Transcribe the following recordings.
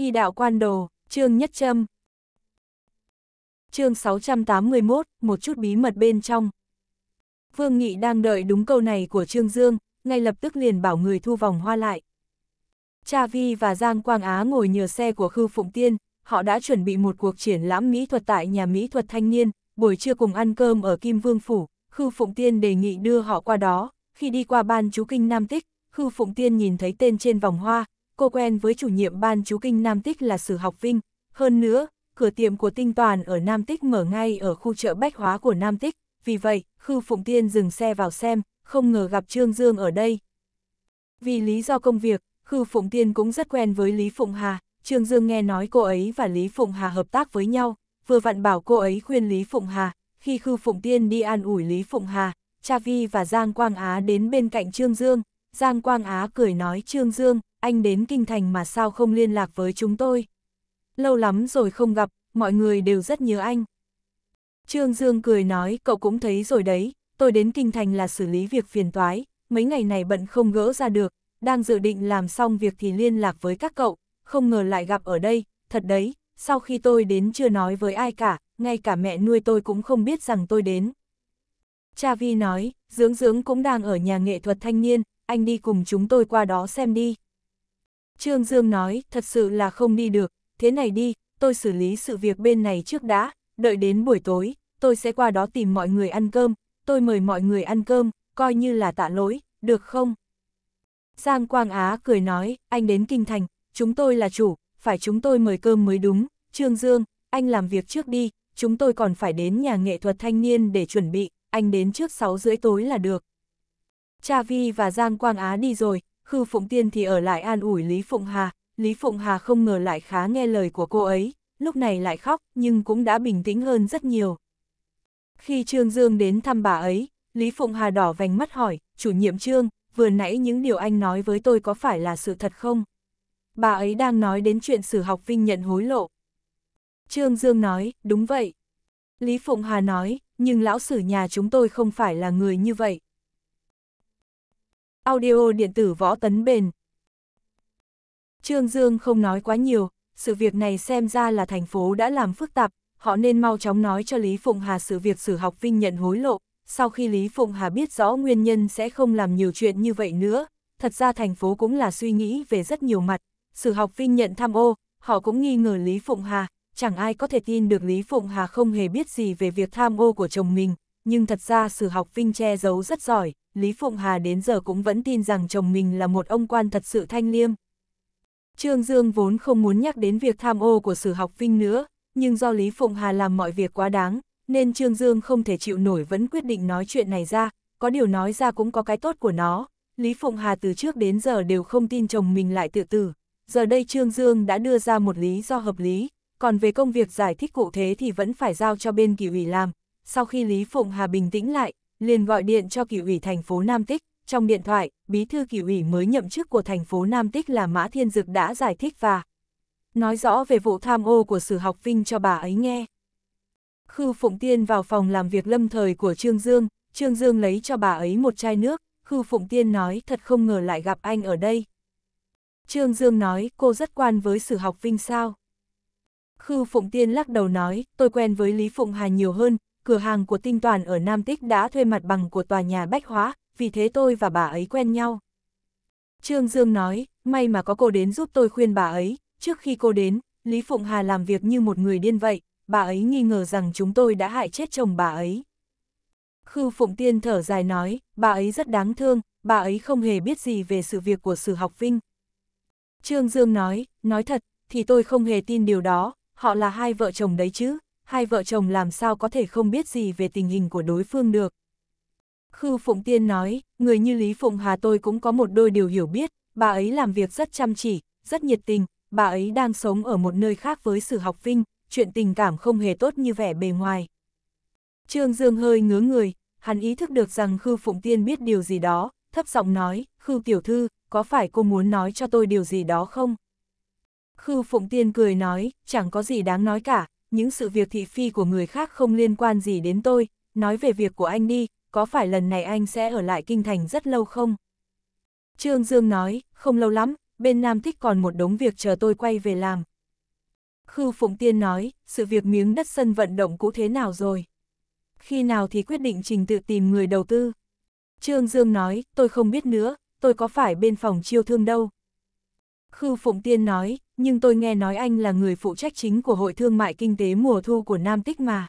Y đạo quan đồ, Trương Nhất Trâm. Chương 681, một chút bí mật bên trong. Vương Nghị đang đợi đúng câu này của Trương Dương, ngay lập tức liền bảo người thu vòng hoa lại. Cha Vi và Giang Quang Á ngồi nhờ xe của Khư Phụng Tiên, họ đã chuẩn bị một cuộc triển lãm mỹ thuật tại nhà mỹ thuật thanh niên, buổi trưa cùng ăn cơm ở Kim Vương Phủ, Khư Phụng Tiên đề nghị đưa họ qua đó, khi đi qua ban chú kinh Nam Tích, Khư Phụng Tiên nhìn thấy tên trên vòng hoa, cô quen với chủ nhiệm ban chú kinh Nam Tích là Sử Học Vinh, hơn nữa, cửa tiệm của Tinh Toàn ở Nam Tích mở ngay ở khu chợ bách hóa của Nam Tích, vì vậy, Khư Phụng Tiên dừng xe vào xem, không ngờ gặp Trương Dương ở đây. Vì lý do công việc, Khư Phụng Tiên cũng rất quen với Lý Phụng Hà, Trương Dương nghe nói cô ấy và Lý Phụng Hà hợp tác với nhau, vừa vặn bảo cô ấy khuyên Lý Phụng Hà, khi Khư Phụng Tiên đi an ủi Lý Phụng Hà, Cha Vi và Giang Quang Á đến bên cạnh Trương Dương, Giang Quang Á cười nói Trương Dương, anh đến kinh thành mà sao không liên lạc với chúng tôi. Lâu lắm rồi không gặp, mọi người đều rất nhớ anh. Trương Dương cười nói, cậu cũng thấy rồi đấy, tôi đến kinh thành là xử lý việc phiền toái, mấy ngày này bận không gỡ ra được, đang dự định làm xong việc thì liên lạc với các cậu, không ngờ lại gặp ở đây, thật đấy, sau khi tôi đến chưa nói với ai cả, ngay cả mẹ nuôi tôi cũng không biết rằng tôi đến. Cha Vi nói, dưỡng dưỡng cũng đang ở nhà nghệ thuật thanh niên, anh đi cùng chúng tôi qua đó xem đi. Trương Dương nói, thật sự là không đi được, thế này đi, tôi xử lý sự việc bên này trước đã, đợi đến buổi tối, tôi sẽ qua đó tìm mọi người ăn cơm, tôi mời mọi người ăn cơm, coi như là tạ lỗi, được không? Giang Quang Á cười nói, anh đến Kinh Thành, chúng tôi là chủ, phải chúng tôi mời cơm mới đúng, Trương Dương, anh làm việc trước đi, chúng tôi còn phải đến nhà nghệ thuật thanh niên để chuẩn bị, anh đến trước 6 rưỡi tối là được. Cha Vi và Giang Quang Á đi rồi, Khư Phụng Tiên thì ở lại an ủi Lý Phụng Hà, Lý Phụng Hà không ngờ lại khá nghe lời của cô ấy, lúc này lại khóc nhưng cũng đã bình tĩnh hơn rất nhiều. Khi Trương Dương đến thăm bà ấy, Lý Phụng Hà đỏ vành mắt hỏi, chủ nhiệm Trương, vừa nãy những điều anh nói với tôi có phải là sự thật không? Bà ấy đang nói đến chuyện sử học vinh nhận hối lộ. Trương Dương nói, đúng vậy. Lý Phụng Hà nói, nhưng lão sử nhà chúng tôi không phải là người như vậy. Audio điện tử võ tấn bền. Trương Dương không nói quá nhiều, sự việc này xem ra là thành phố đã làm phức tạp, họ nên mau chóng nói cho Lý Phụng Hà sự việc sử học vinh nhận hối lộ, sau khi Lý Phụng Hà biết rõ nguyên nhân sẽ không làm nhiều chuyện như vậy nữa, thật ra thành phố cũng là suy nghĩ về rất nhiều mặt, sử học vinh nhận tham ô, họ cũng nghi ngờ Lý Phụng Hà, chẳng ai có thể tin được Lý Phụng Hà không hề biết gì về việc tham ô của chồng mình, nhưng thật ra sử học Vinh che giấu rất giỏi, Lý Phụng Hà đến giờ cũng vẫn tin rằng chồng mình là một ông quan thật sự thanh liêm. Trương Dương vốn không muốn nhắc đến việc tham ô của sử học Vinh nữa, nhưng do Lý Phụng Hà làm mọi việc quá đáng, nên Trương Dương không thể chịu nổi vẫn quyết định nói chuyện này ra, có điều nói ra cũng có cái tốt của nó. Lý Phụng Hà từ trước đến giờ đều không tin chồng mình lại tự tử, giờ đây Trương Dương đã đưa ra một lý do hợp lý, còn về công việc giải thích cụ thể thì vẫn phải giao cho bên kỳ ủy làm, sau khi Lý Phụng Hà bình tĩnh lại, liền gọi điện cho kỷ ủy thành phố Nam Tích, trong điện thoại, bí thư kỷ ủy mới nhậm chức của thành phố Nam Tích là Mã Thiên Dực đã giải thích và nói rõ về vụ tham ô của sử học vinh cho bà ấy nghe. Khư Phụng Tiên vào phòng làm việc lâm thời của Trương Dương, Trương Dương lấy cho bà ấy một chai nước, Khư Phụng Tiên nói thật không ngờ lại gặp anh ở đây. Trương Dương nói cô rất quan với sử học vinh sao. Khư Phụng Tiên lắc đầu nói tôi quen với Lý Phụng Hà nhiều hơn, cửa hàng của tinh toàn ở Nam Tích đã thuê mặt bằng của tòa nhà Bách Hóa, vì thế tôi và bà ấy quen nhau. Trương Dương nói, may mà có cô đến giúp tôi khuyên bà ấy, trước khi cô đến, Lý Phụng Hà làm việc như một người điên vậy, bà ấy nghi ngờ rằng chúng tôi đã hại chết chồng bà ấy. Khư Phụng Tiên thở dài nói, bà ấy rất đáng thương, bà ấy không hề biết gì về sự việc của Sử Học Vinh. Trương Dương nói, nói thật, thì tôi không hề tin điều đó, họ là hai vợ chồng đấy chứ, hai vợ chồng làm sao có thể không biết gì về tình hình của đối phương được. Khư Phụng Tiên nói, người như Lý Phụng Hà tôi cũng có một đôi điều hiểu biết, bà ấy làm việc rất chăm chỉ, rất nhiệt tình, bà ấy đang sống ở một nơi khác với sự học vinh, chuyện tình cảm không hề tốt như vẻ bề ngoài. Trương Dương hơi ngứa người, hắn ý thức được rằng Khư Phụng Tiên biết điều gì đó, thấp giọng nói, Khư Tiểu Thư, có phải cô muốn nói cho tôi điều gì đó không? Khư Phụng Tiên cười nói, chẳng có gì đáng nói cả, những sự việc thị phi của người khác không liên quan gì đến tôi, nói về việc của anh đi, có phải lần này anh sẽ ở lại kinh thành rất lâu không? Trương Dương nói, không lâu lắm, bên Nam Thích còn một đống việc chờ tôi quay về làm. Khư Phụng Tiên nói, sự việc miếng đất sân vận động cũ thế nào rồi? Khi nào thì quyết định trình tự tìm người đầu tư? Trương Dương nói, tôi không biết nữa, tôi có phải bên phòng chiêu thương đâu. Khư Phụng Tiên nói, nhưng tôi nghe nói anh là người phụ trách chính của Hội Thương mại Kinh tế mùa thu của Nam Tích mà.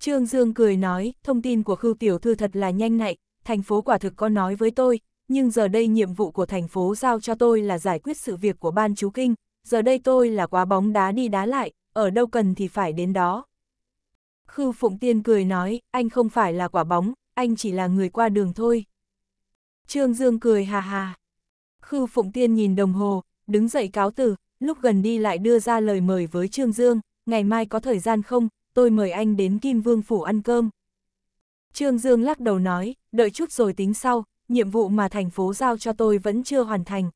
Trương Dương cười nói, thông tin của Khưu Tiểu Thư thật là nhanh nạy, thành phố quả thực có nói với tôi, nhưng giờ đây nhiệm vụ của thành phố giao cho tôi là giải quyết sự việc của Ban Chú Kinh, giờ đây tôi là quá bóng đá đi đá lại, ở đâu cần thì phải đến đó. Khư Phụng Tiên cười nói, anh không phải là quả bóng, anh chỉ là người qua đường thôi. Trương Dương cười hà hà. Khư Phụng Tiên nhìn đồng hồ, đứng dậy cáo từ, lúc gần đi lại đưa ra lời mời với Trương Dương, ngày mai có thời gian không, tôi mời anh đến Kim Vương Phủ ăn cơm. Trương Dương lắc đầu nói, đợi chút rồi tính sau, nhiệm vụ mà thành phố giao cho tôi vẫn chưa hoàn thành.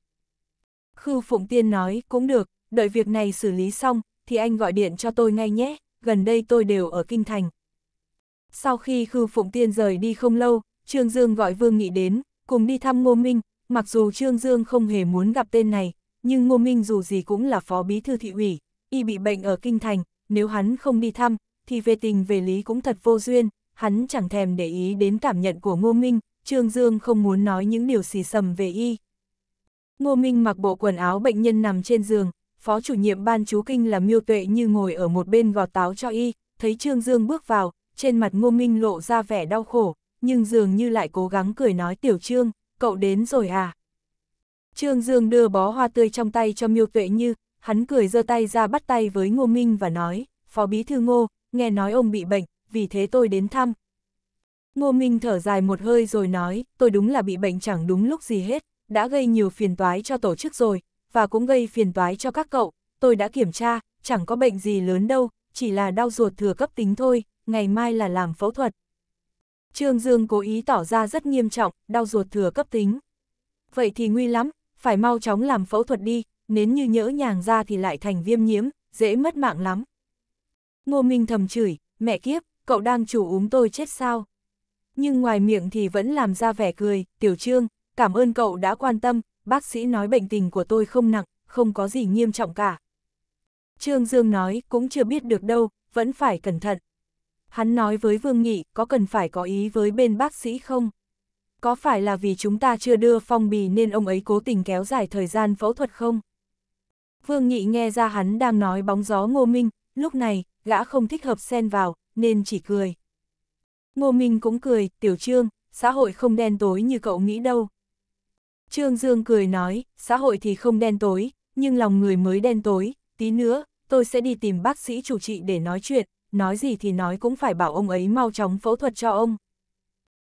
khư Phụng Tiên nói, cũng được, đợi việc này xử lý xong, thì anh gọi điện cho tôi ngay nhé, gần đây tôi đều ở Kinh Thành. Sau khi khư Phụng Tiên rời đi không lâu, Trương Dương gọi Vương Nghị đến, cùng đi thăm Ngô Minh, mặc dù Trương Dương không hề muốn gặp tên này, nhưng Ngô Minh dù gì cũng là phó bí thư thị ủy, y bị bệnh ở Kinh Thành, nếu hắn không đi thăm, thì về tình về lý cũng thật vô duyên, hắn chẳng thèm để ý đến cảm nhận của Ngô Minh, Trương Dương không muốn nói những điều xì xầm về y. Ngô Minh mặc bộ quần áo bệnh nhân nằm trên giường, phó chủ nhiệm ban chú kinh là miêu tuệ như ngồi ở một bên gọt táo cho y, thấy Trương Dương bước vào, trên mặt Ngô Minh lộ ra vẻ đau khổ, nhưng dường như lại cố gắng cười nói tiểu trương, cậu đến rồi à? Trương Dương đưa bó hoa tươi trong tay cho Miêu Tuệ Như, hắn cười giơ tay ra bắt tay với Ngô Minh và nói, Phó Bí Thư Ngô, nghe nói ông bị bệnh, vì thế tôi đến thăm. Ngô Minh thở dài một hơi rồi nói, tôi đúng là bị bệnh chẳng đúng lúc gì hết, đã gây nhiều phiền toái cho tổ chức rồi, và cũng gây phiền toái cho các cậu, tôi đã kiểm tra, chẳng có bệnh gì lớn đâu, chỉ là đau ruột thừa cấp tính thôi, ngày mai là làm phẫu thuật. Trương Dương cố ý tỏ ra rất nghiêm trọng, đau ruột thừa cấp tính. Vậy thì nguy lắm, phải mau chóng làm phẫu thuật đi, nến như nhỡ nhàng ra thì lại thành viêm nhiễm, dễ mất mạng lắm. Ngô Minh thầm chửi, mẹ kiếp, cậu đang chủ úm tôi chết sao? Nhưng ngoài miệng thì vẫn làm ra vẻ cười, tiểu trương, cảm ơn cậu đã quan tâm, bác sĩ nói bệnh tình của tôi không nặng, không có gì nghiêm trọng cả. Trương Dương nói, cũng chưa biết được đâu, vẫn phải cẩn thận. Hắn nói với Vương Nghị, có cần phải có ý với bên bác sĩ không? có phải là vì chúng ta chưa đưa phong bì nên ông ấy cố tình kéo dài thời gian phẫu thuật không? Vương Nghị nghe ra hắn đang nói bóng gió Ngô Minh, lúc này, gã không thích hợp xen vào, nên chỉ cười. Ngô Minh cũng cười, tiểu trương, xã hội không đen tối như cậu nghĩ đâu. Trương Dương cười nói, xã hội thì không đen tối, nhưng lòng người mới đen tối, tí nữa, tôi sẽ đi tìm bác sĩ chủ trị để nói chuyện, nói gì thì nói cũng phải bảo ông ấy mau chóng phẫu thuật cho ông.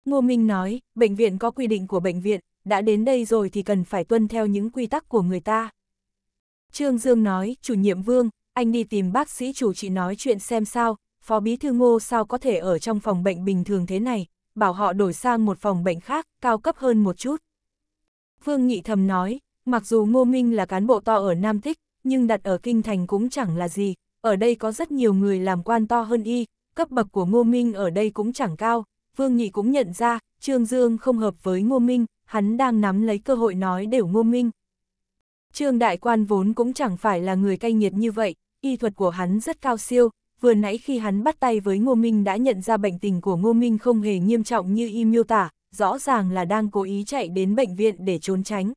Ngô Minh nói, bệnh viện có quy định của bệnh viện, đã đến đây rồi thì cần phải tuân theo những quy tắc của người ta. Trương Dương nói, chủ nhiệm Vương, anh đi tìm bác sĩ chủ trị nói chuyện xem sao, phó bí thư ngô sao có thể ở trong phòng bệnh bình thường thế này, bảo họ đổi sang một phòng bệnh khác, cao cấp hơn một chút. Vương Nghị thầm nói, mặc dù Ngô Minh là cán bộ to ở Nam Tích, nhưng đặt ở Kinh Thành cũng chẳng là gì, ở đây có rất nhiều người làm quan to hơn y, cấp bậc của Ngô Minh ở đây cũng chẳng cao, Vương nhị cũng nhận ra, Trương Dương không hợp với Ngô Minh, hắn đang nắm lấy cơ hội nói đều Ngô Minh. Trương Đại Quan vốn cũng chẳng phải là người cay nghiệt như vậy, y thuật của hắn rất cao siêu, vừa nãy khi hắn bắt tay với Ngô Minh đã nhận ra bệnh tình của Ngô Minh không hề nghiêm trọng như y miêu tả, rõ ràng là đang cố ý chạy đến bệnh viện để trốn tránh.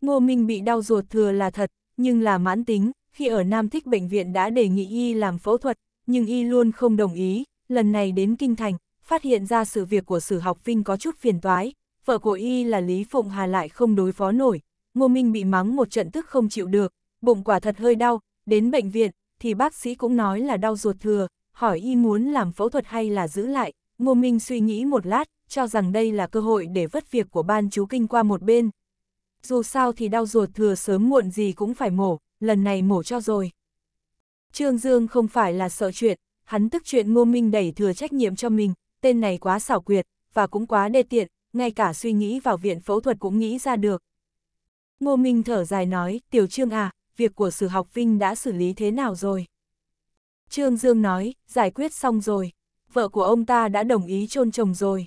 Ngô Minh bị đau ruột thừa là thật, nhưng là mãn tính, khi ở Nam Thích Bệnh viện đã đề nghị y làm phẫu thuật, nhưng y luôn không đồng ý, lần này đến Kinh Thành, phát hiện ra sự việc của sử học vinh có chút phiền toái, vợ của y là Lý Phụng Hà lại không đối phó nổi, Ngô Minh bị mắng một trận tức không chịu được, bụng quả thật hơi đau, đến bệnh viện, thì bác sĩ cũng nói là đau ruột thừa, hỏi y muốn làm phẫu thuật hay là giữ lại, Ngô Minh suy nghĩ một lát, cho rằng đây là cơ hội để vất việc của ban chú kinh qua một bên. Dù sao thì đau ruột thừa sớm muộn gì cũng phải mổ, lần này mổ cho rồi. Trương Dương không phải là sợ chuyện, hắn tức chuyện Ngô Minh đẩy thừa trách nhiệm cho mình, tên này quá xảo quyệt, và cũng quá đê tiện, ngay cả suy nghĩ vào viện phẫu thuật cũng nghĩ ra được. Ngô Minh thở dài nói, Tiểu Trương à, việc của sử học Vinh đã xử lý thế nào rồi? Trương Dương nói, giải quyết xong rồi, vợ của ông ta đã đồng ý chôn chồng rồi.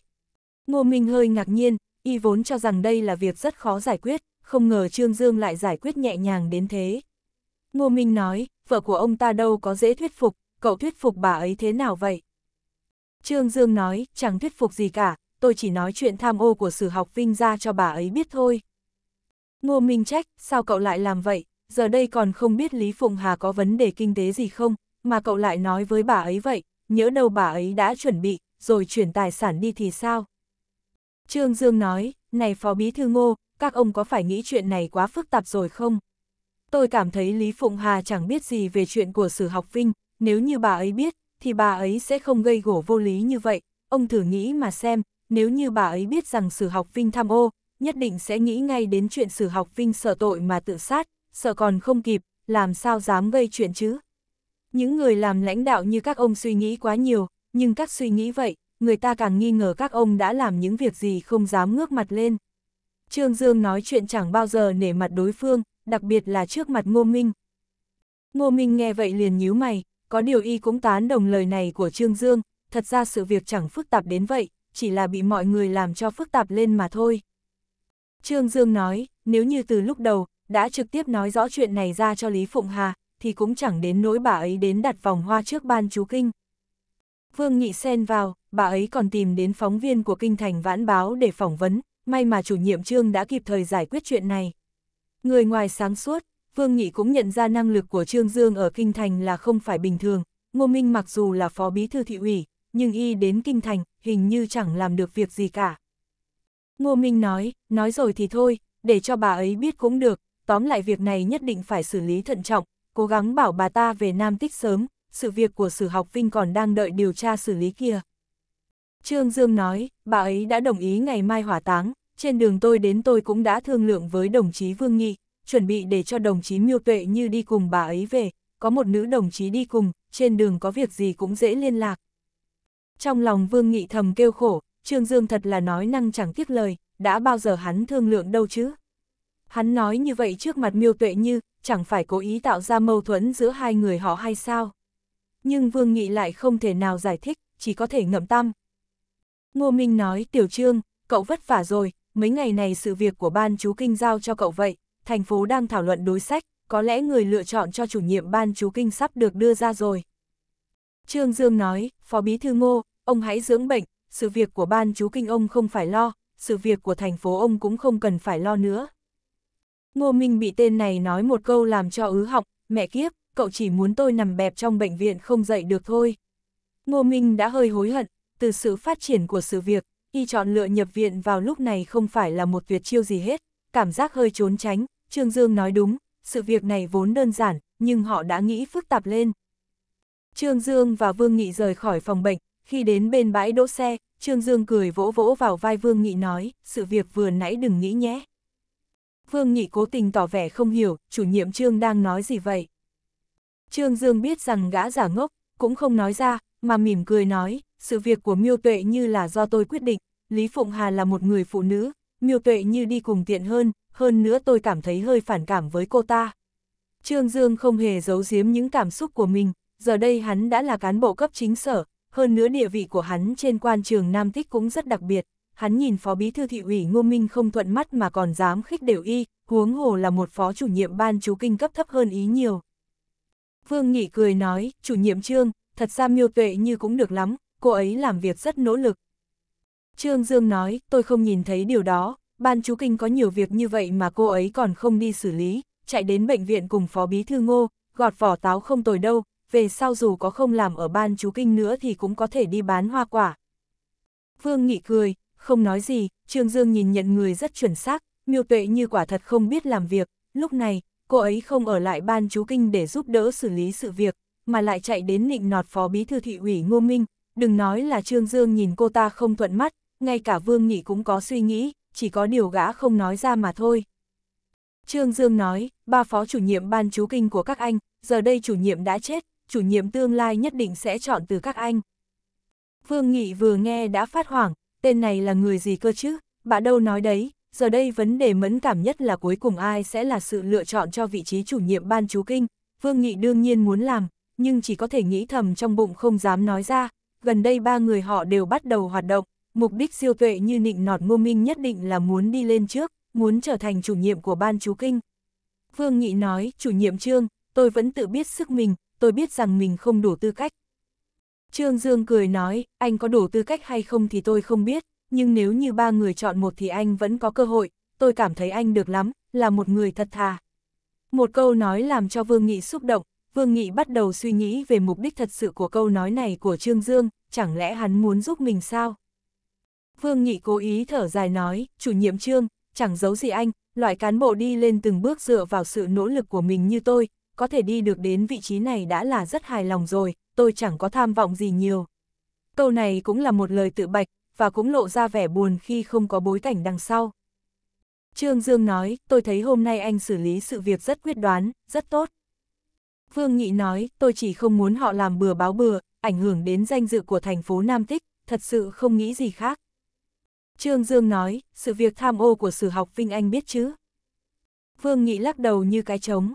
Ngô Minh hơi ngạc nhiên, y vốn cho rằng đây là việc rất khó giải quyết, không ngờ Trương Dương lại giải quyết nhẹ nhàng đến thế. Ngô Minh nói, vợ của ông ta đâu có dễ thuyết phục, cậu thuyết phục bà ấy thế nào vậy? Trương Dương nói, chẳng thuyết phục gì cả, tôi chỉ nói chuyện tham ô của sử học vinh ra cho bà ấy biết thôi. Ngô Minh trách, sao cậu lại làm vậy, giờ đây còn không biết Lý Phụng Hà có vấn đề kinh tế gì không, mà cậu lại nói với bà ấy vậy, nhớ đâu bà ấy đã chuẩn bị, rồi chuyển tài sản đi thì sao? Trương Dương nói, này Phó Bí Thư Ngô, các ông có phải nghĩ chuyện này quá phức tạp rồi không? Tôi cảm thấy Lý Phụng Hà chẳng biết gì về chuyện của sử học vinh, nếu như bà ấy biết, thì bà ấy sẽ không gây gổ vô lý như vậy. Ông thử nghĩ mà xem, nếu như bà ấy biết rằng sử học Vinh tham ô, nhất định sẽ nghĩ ngay đến chuyện sử học Vinh sợ tội mà tự sát, sợ còn không kịp, làm sao dám gây chuyện chứ. Những người làm lãnh đạo như các ông suy nghĩ quá nhiều, nhưng các suy nghĩ vậy, người ta càng nghi ngờ các ông đã làm những việc gì không dám ngước mặt lên. Trương Dương nói chuyện chẳng bao giờ nể mặt đối phương, đặc biệt là trước mặt Ngô Minh. Ngô Minh nghe vậy liền nhíu mày, có điều y cũng tán đồng lời này của Trương Dương, thật ra sự việc chẳng phức tạp đến vậy, chỉ là bị mọi người làm cho phức tạp lên mà thôi. Trương Dương nói, nếu như từ lúc đầu, đã trực tiếp nói rõ chuyện này ra cho Lý Phụng Hà, thì cũng chẳng đến nỗi bà ấy đến đặt vòng hoa trước ban chú kinh. Vương Nhị xen vào, bà ấy còn tìm đến phóng viên của Kinh Thành Vãn Báo để phỏng vấn, may mà chủ nhiệm trương đã kịp thời giải quyết chuyện này. Người ngoài sáng suốt, Vương Nghị cũng nhận ra năng lực của Trương Dương ở Kinh Thành là không phải bình thường, Ngô Minh mặc dù là phó bí thư thị ủy, nhưng y đến Kinh Thành, hình như chẳng làm được việc gì cả. Ngô Minh nói, nói rồi thì thôi, để cho bà ấy biết cũng được, tóm lại việc này nhất định phải xử lý thận trọng, cố gắng bảo bà ta về Nam Tích sớm, sự việc của sử học Vinh còn đang đợi điều tra xử lý kia. Trương Dương nói, bà ấy đã đồng ý ngày mai hỏa táng, trên đường tôi đến tôi cũng đã thương lượng với đồng chí Vương Nghị, chuẩn bị để cho đồng chí miêu tuệ như đi cùng bà ấy về, có một nữ đồng chí đi cùng, trên đường có việc gì cũng dễ liên lạc. Trong lòng Vương Nghị thầm kêu khổ, Trương Dương thật là nói năng chẳng tiếc lời, đã bao giờ hắn thương lượng đâu chứ. Hắn nói như vậy trước mặt miêu tuệ như, chẳng phải cố ý tạo ra mâu thuẫn giữa hai người họ hay sao. Nhưng Vương Nghị lại không thể nào giải thích, chỉ có thể ngậm tâm. Ngô Minh nói, Tiểu Trương, cậu vất vả rồi, mấy ngày này sự việc của ban chú kinh giao cho cậu vậy, thành phố đang thảo luận đối sách, có lẽ người lựa chọn cho chủ nhiệm ban chú kinh sắp được đưa ra rồi. Trương Dương nói, Phó Bí Thư Ngô, ông hãy dưỡng bệnh, sự việc của ban chú kinh ông không phải lo, sự việc của thành phố ông cũng không cần phải lo nữa. Ngô Minh bị tên này nói một câu làm cho ứ họng, mẹ kiếp, cậu chỉ muốn tôi nằm bẹp trong bệnh viện không dậy được thôi. Ngô Minh đã hơi hối hận, từ sự phát triển của sự việc, y chọn lựa nhập viện vào lúc này không phải là một tuyệt chiêu gì hết, cảm giác hơi trốn tránh, Trương Dương nói đúng, sự việc này vốn đơn giản, nhưng họ đã nghĩ phức tạp lên. Trương Dương và Vương Nghị rời khỏi phòng bệnh, khi đến bên bãi đỗ xe, Trương Dương cười vỗ vỗ vào vai Vương Nghị nói, sự việc vừa nãy đừng nghĩ nhé. Vương Nghị cố tình tỏ vẻ không hiểu, chủ nhiệm Trương đang nói gì vậy. Trương Dương biết rằng gã giả ngốc, cũng không nói ra, mà mỉm cười nói, sự việc của miêu tuệ như là do tôi quyết định, Lý Phụng Hà là một người phụ nữ, miêu tuệ như đi cùng tiện hơn, hơn nữa tôi cảm thấy hơi phản cảm với cô ta. Trương Dương không hề giấu giếm những cảm xúc của mình, giờ đây hắn đã là cán bộ cấp chính sở, hơn nữa địa vị của hắn trên quan trường Nam Tích cũng rất đặc biệt. Hắn nhìn phó bí thư thị ủy Ngô Minh không thuận mắt mà còn dám khích đều y, huống hồ là một phó chủ nhiệm ban chú kinh cấp thấp hơn ý nhiều. Vương Nghị cười nói, chủ nhiệm Trương, thật ra miêu tuệ như cũng được lắm, cô ấy làm việc rất nỗ lực, Trương Dương nói, tôi không nhìn thấy điều đó, ban chú kinh có nhiều việc như vậy mà cô ấy còn không đi xử lý, chạy đến bệnh viện cùng phó bí thư ngô, gọt vỏ táo không tồi đâu, về sau dù có không làm ở ban chú kinh nữa thì cũng có thể đi bán hoa quả. Vương Nghị cười, không nói gì, Trương Dương nhìn nhận người rất chuẩn xác, miêu tuệ như quả thật không biết làm việc, lúc này, cô ấy không ở lại ban chú kinh để giúp đỡ xử lý sự việc, mà lại chạy đến nịnh nọt phó bí thư thị ủy Ngô Minh, đừng nói là Trương Dương nhìn cô ta không thuận mắt, ngay cả Vương Nghị cũng có suy nghĩ, chỉ có điều gã không nói ra mà thôi. Trương Dương nói, ba phó chủ nhiệm ban chú kinh của các anh, giờ đây chủ nhiệm đã chết, chủ nhiệm tương lai nhất định sẽ chọn từ các anh. Vương Nghị vừa nghe đã phát hoảng, tên này là người gì cơ chứ, bà đâu nói đấy, giờ đây vấn đề mẫn cảm nhất là cuối cùng ai sẽ là sự lựa chọn cho vị trí chủ nhiệm ban chú kinh. Vương Nghị đương nhiên muốn làm, nhưng chỉ có thể nghĩ thầm trong bụng không dám nói ra, gần đây ba người họ đều bắt đầu hoạt động, Mục đích siêu tuệ như nịnh nọt ngô minh nhất định là muốn đi lên trước, muốn trở thành chủ nhiệm của ban chú kinh. Vương Nghị nói, chủ nhiệm Trương, tôi vẫn tự biết sức mình, tôi biết rằng mình không đủ tư cách. Trương Dương cười nói, anh có đủ tư cách hay không thì tôi không biết, nhưng nếu như ba người chọn một thì anh vẫn có cơ hội, tôi cảm thấy anh được lắm, là một người thật thà. Một câu nói làm cho Vương Nghị xúc động, Vương Nghị bắt đầu suy nghĩ về mục đích thật sự của câu nói này của Trương Dương, chẳng lẽ hắn muốn giúp mình sao? Vương Nghị cố ý thở dài nói, chủ nhiệm trương, chẳng giấu gì anh, loại cán bộ đi lên từng bước dựa vào sự nỗ lực của mình như tôi, có thể đi được đến vị trí này đã là rất hài lòng rồi, tôi chẳng có tham vọng gì nhiều. Câu này cũng là một lời tự bạch, và cũng lộ ra vẻ buồn khi không có bối cảnh đằng sau. Trương Dương nói, tôi thấy hôm nay anh xử lý sự việc rất quyết đoán, rất tốt. Vương Nghị nói, tôi chỉ không muốn họ làm bừa báo bừa, ảnh hưởng đến danh dự của thành phố Nam Tích, thật sự không nghĩ gì khác. Trương Dương nói, sự việc tham ô của sử học Vinh Anh biết chứ? Vương Nghị lắc đầu như cái trống.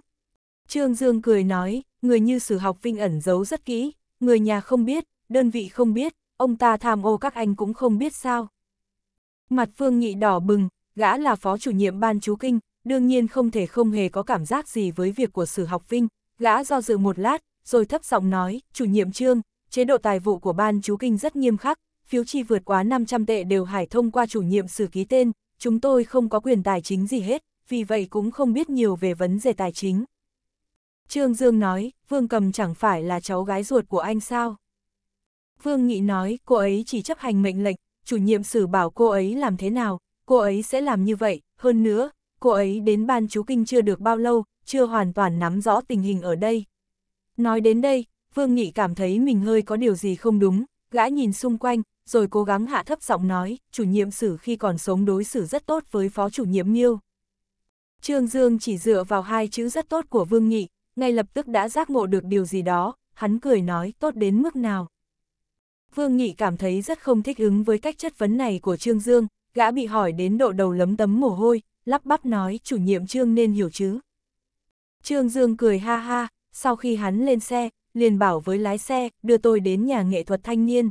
Trương Dương cười nói, người như sử học Vinh ẩn giấu rất kỹ, người nhà không biết, đơn vị không biết, ông ta tham ô các anh cũng không biết sao. Mặt Vương Nghị đỏ bừng, gã là phó chủ nhiệm ban chú kinh, đương nhiên không thể không hề có cảm giác gì với việc của sử học Vinh. Gã do dự một lát, rồi thấp giọng nói, chủ nhiệm Trương, chế độ tài vụ của ban chú kinh rất nghiêm khắc, phiếu chi vượt quá 500 tệ đều hải thông qua chủ nhiệm xử ký tên, chúng tôi không có quyền tài chính gì hết, vì vậy cũng không biết nhiều về vấn đề tài chính. Trương Dương nói, Vương Cầm chẳng phải là cháu gái ruột của anh sao? Vương Nghị nói, cô ấy chỉ chấp hành mệnh lệnh, chủ nhiệm xử bảo cô ấy làm thế nào, cô ấy sẽ làm như vậy, hơn nữa, cô ấy đến ban chú kinh chưa được bao lâu, chưa hoàn toàn nắm rõ tình hình ở đây. Nói đến đây, Vương Nghị cảm thấy mình hơi có điều gì không đúng, gã nhìn xung quanh, rồi cố gắng hạ thấp giọng nói, chủ nhiệm xử khi còn sống đối xử rất tốt với phó chủ nhiệm Miêu. Trương Dương chỉ dựa vào hai chữ rất tốt của Vương Nghị, ngay lập tức đã giác ngộ được điều gì đó, hắn cười nói tốt đến mức nào. Vương Nghị cảm thấy rất không thích ứng với cách chất vấn này của Trương Dương, gã bị hỏi đến độ đầu lấm tấm mồ hôi, lắp bắp nói chủ nhiệm Trương nên hiểu chứ. Trương Dương cười ha ha, sau khi hắn lên xe, liền bảo với lái xe, đưa tôi đến nhà nghệ thuật thanh niên.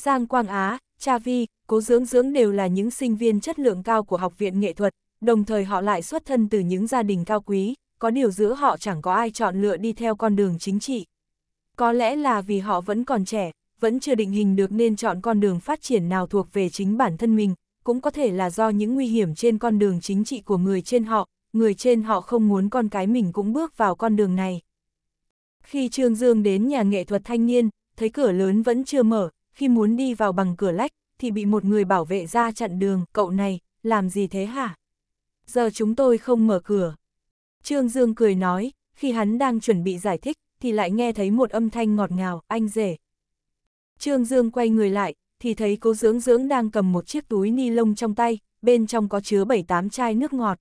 Giang Quang Á, Cha Vi, Cố Dưỡng Dưỡng đều là những sinh viên chất lượng cao của Học viện Nghệ thuật, đồng thời họ lại xuất thân từ những gia đình cao quý, có điều giữa họ chẳng có ai chọn lựa đi theo con đường chính trị. Có lẽ là vì họ vẫn còn trẻ, vẫn chưa định hình được nên chọn con đường phát triển nào thuộc về chính bản thân mình, cũng có thể là do những nguy hiểm trên con đường chính trị của người trên họ, người trên họ không muốn con cái mình cũng bước vào con đường này. Khi Trương Dương đến nhà nghệ thuật thanh niên, thấy cửa lớn vẫn chưa mở, khi muốn đi vào bằng cửa lách, thì bị một người bảo vệ ra chặn đường, cậu này, làm gì thế hả? Giờ chúng tôi không mở cửa. Trương Dương cười nói, khi hắn đang chuẩn bị giải thích, thì lại nghe thấy một âm thanh ngọt ngào, anh rể. Trương Dương quay người lại, thì thấy cố dưỡng dưỡng đang cầm một chiếc túi ni lông trong tay, bên trong có chứa 7-8 chai nước ngọt.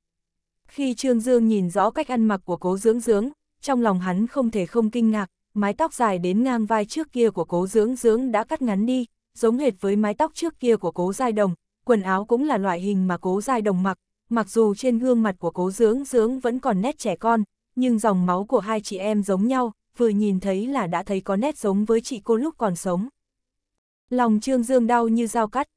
Khi Trương Dương nhìn rõ cách ăn mặc của cố dưỡng dưỡng, trong lòng hắn không thể không kinh ngạc, mái tóc dài đến ngang vai trước kia của cố dưỡng dưỡng đã cắt ngắn đi, giống hệt với mái tóc trước kia của cố giai đồng, quần áo cũng là loại hình mà cố giai đồng mặc, mặc dù trên gương mặt của cố dưỡng dưỡng vẫn còn nét trẻ con, nhưng dòng máu của hai chị em giống nhau, vừa nhìn thấy là đã thấy có nét giống với chị cô lúc còn sống. Lòng Trương Dương đau như dao cắt.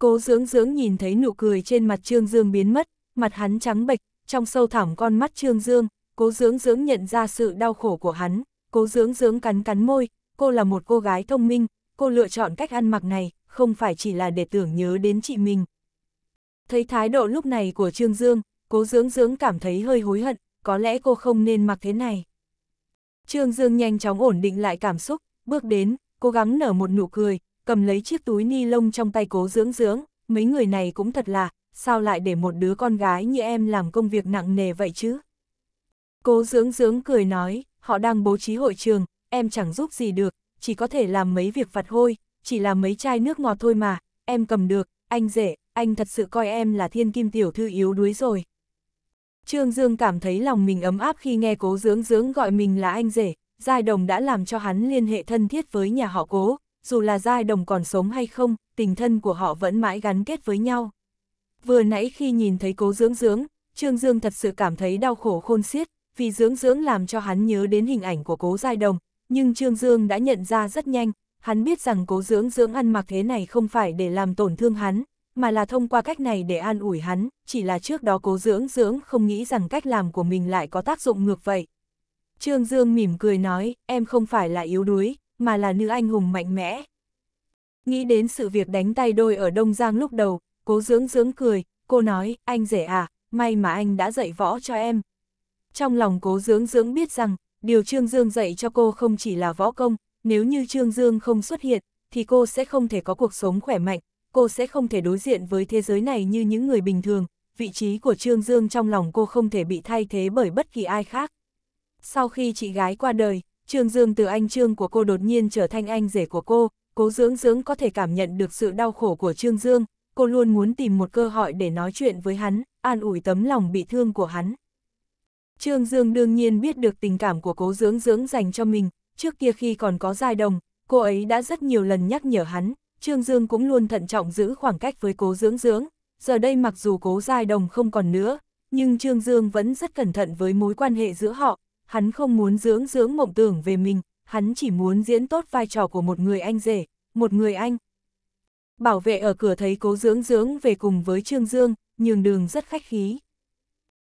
Cố dưỡng dưỡng nhìn thấy nụ cười trên mặt Trương Dương biến mất, mặt hắn trắng bệch, trong sâu thẳm con mắt Trương Dương, cố dưỡng dưỡng nhận ra sự đau khổ của hắn, cố dưỡng dưỡng cắn cắn môi, cô là một cô gái thông minh, cô lựa chọn cách ăn mặc này, không phải chỉ là để tưởng nhớ đến chị mình. Thấy thái độ lúc này của Trương Dương, cố dưỡng dưỡng cảm thấy hơi hối hận, có lẽ cô không nên mặc thế này. Trương Dương nhanh chóng ổn định lại cảm xúc, bước đến, cố gắng nở một nụ cười, cầm lấy chiếc túi ni lông trong tay cố dưỡng dưỡng, mấy người này cũng thật là, sao lại để một đứa con gái như em làm công việc nặng nề vậy chứ? Cố dưỡng dưỡng cười nói, họ đang bố trí hội trường, em chẳng giúp gì được, chỉ có thể làm mấy việc vặt hôi, chỉ là mấy chai nước ngọt thôi mà, em cầm được, anh rể, anh thật sự coi em là thiên kim tiểu thư yếu đuối rồi. Trương Dương cảm thấy lòng mình ấm áp khi nghe cố dưỡng dưỡng gọi mình là anh rể, Giai Đồng đã làm cho hắn liên hệ thân thiết với nhà họ cố, dù là Giai Đồng còn sống hay không, tình thân của họ vẫn mãi gắn kết với nhau. Vừa nãy khi nhìn thấy cố dưỡng dưỡng, Trương Dương thật sự cảm thấy đau khổ khôn xiết, vì dưỡng dưỡng làm cho hắn nhớ đến hình ảnh của cố giai đồng, nhưng Trương Dương đã nhận ra rất nhanh, hắn biết rằng cố dưỡng dưỡng ăn mặc thế này không phải để làm tổn thương hắn, mà là thông qua cách này để an ủi hắn, chỉ là trước đó cố dưỡng dưỡng không nghĩ rằng cách làm của mình lại có tác dụng ngược vậy. Trương Dương mỉm cười nói, em không phải là yếu đuối, mà là nữ anh hùng mạnh mẽ. Nghĩ đến sự việc đánh tay đôi ở Đông Giang lúc đầu, cố dưỡng dưỡng cười, cô nói, anh rể à, may mà anh đã dạy võ cho em, trong lòng cố dưỡng dưỡng biết rằng, điều Trương Dương dạy cho cô không chỉ là võ công, nếu như Trương Dương không xuất hiện, thì cô sẽ không thể có cuộc sống khỏe mạnh, cô sẽ không thể đối diện với thế giới này như những người bình thường, vị trí của Trương Dương trong lòng cô không thể bị thay thế bởi bất kỳ ai khác. Sau khi chị gái qua đời, Trương Dương từ anh Trương của cô đột nhiên trở thành anh rể của cô, cố dưỡng dưỡng có thể cảm nhận được sự đau khổ của Trương Dương, cô luôn muốn tìm một cơ hội để nói chuyện với hắn, an ủi tấm lòng bị thương của hắn. Trương Dương đương nhiên biết được tình cảm của cố dưỡng dưỡng dành cho mình, trước kia khi còn có giai đồng, cô ấy đã rất nhiều lần nhắc nhở hắn, Trương Dương cũng luôn thận trọng giữ khoảng cách với cố dưỡng dưỡng, giờ đây mặc dù cố giai đồng không còn nữa, nhưng Trương Dương vẫn rất cẩn thận với mối quan hệ giữa họ, hắn không muốn dưỡng dưỡng mộng tưởng về mình, hắn chỉ muốn diễn tốt vai trò của một người anh rể, một người anh. Bảo vệ ở cửa thấy cố dưỡng dưỡng về cùng với Trương Dương, nhường đường rất khách khí.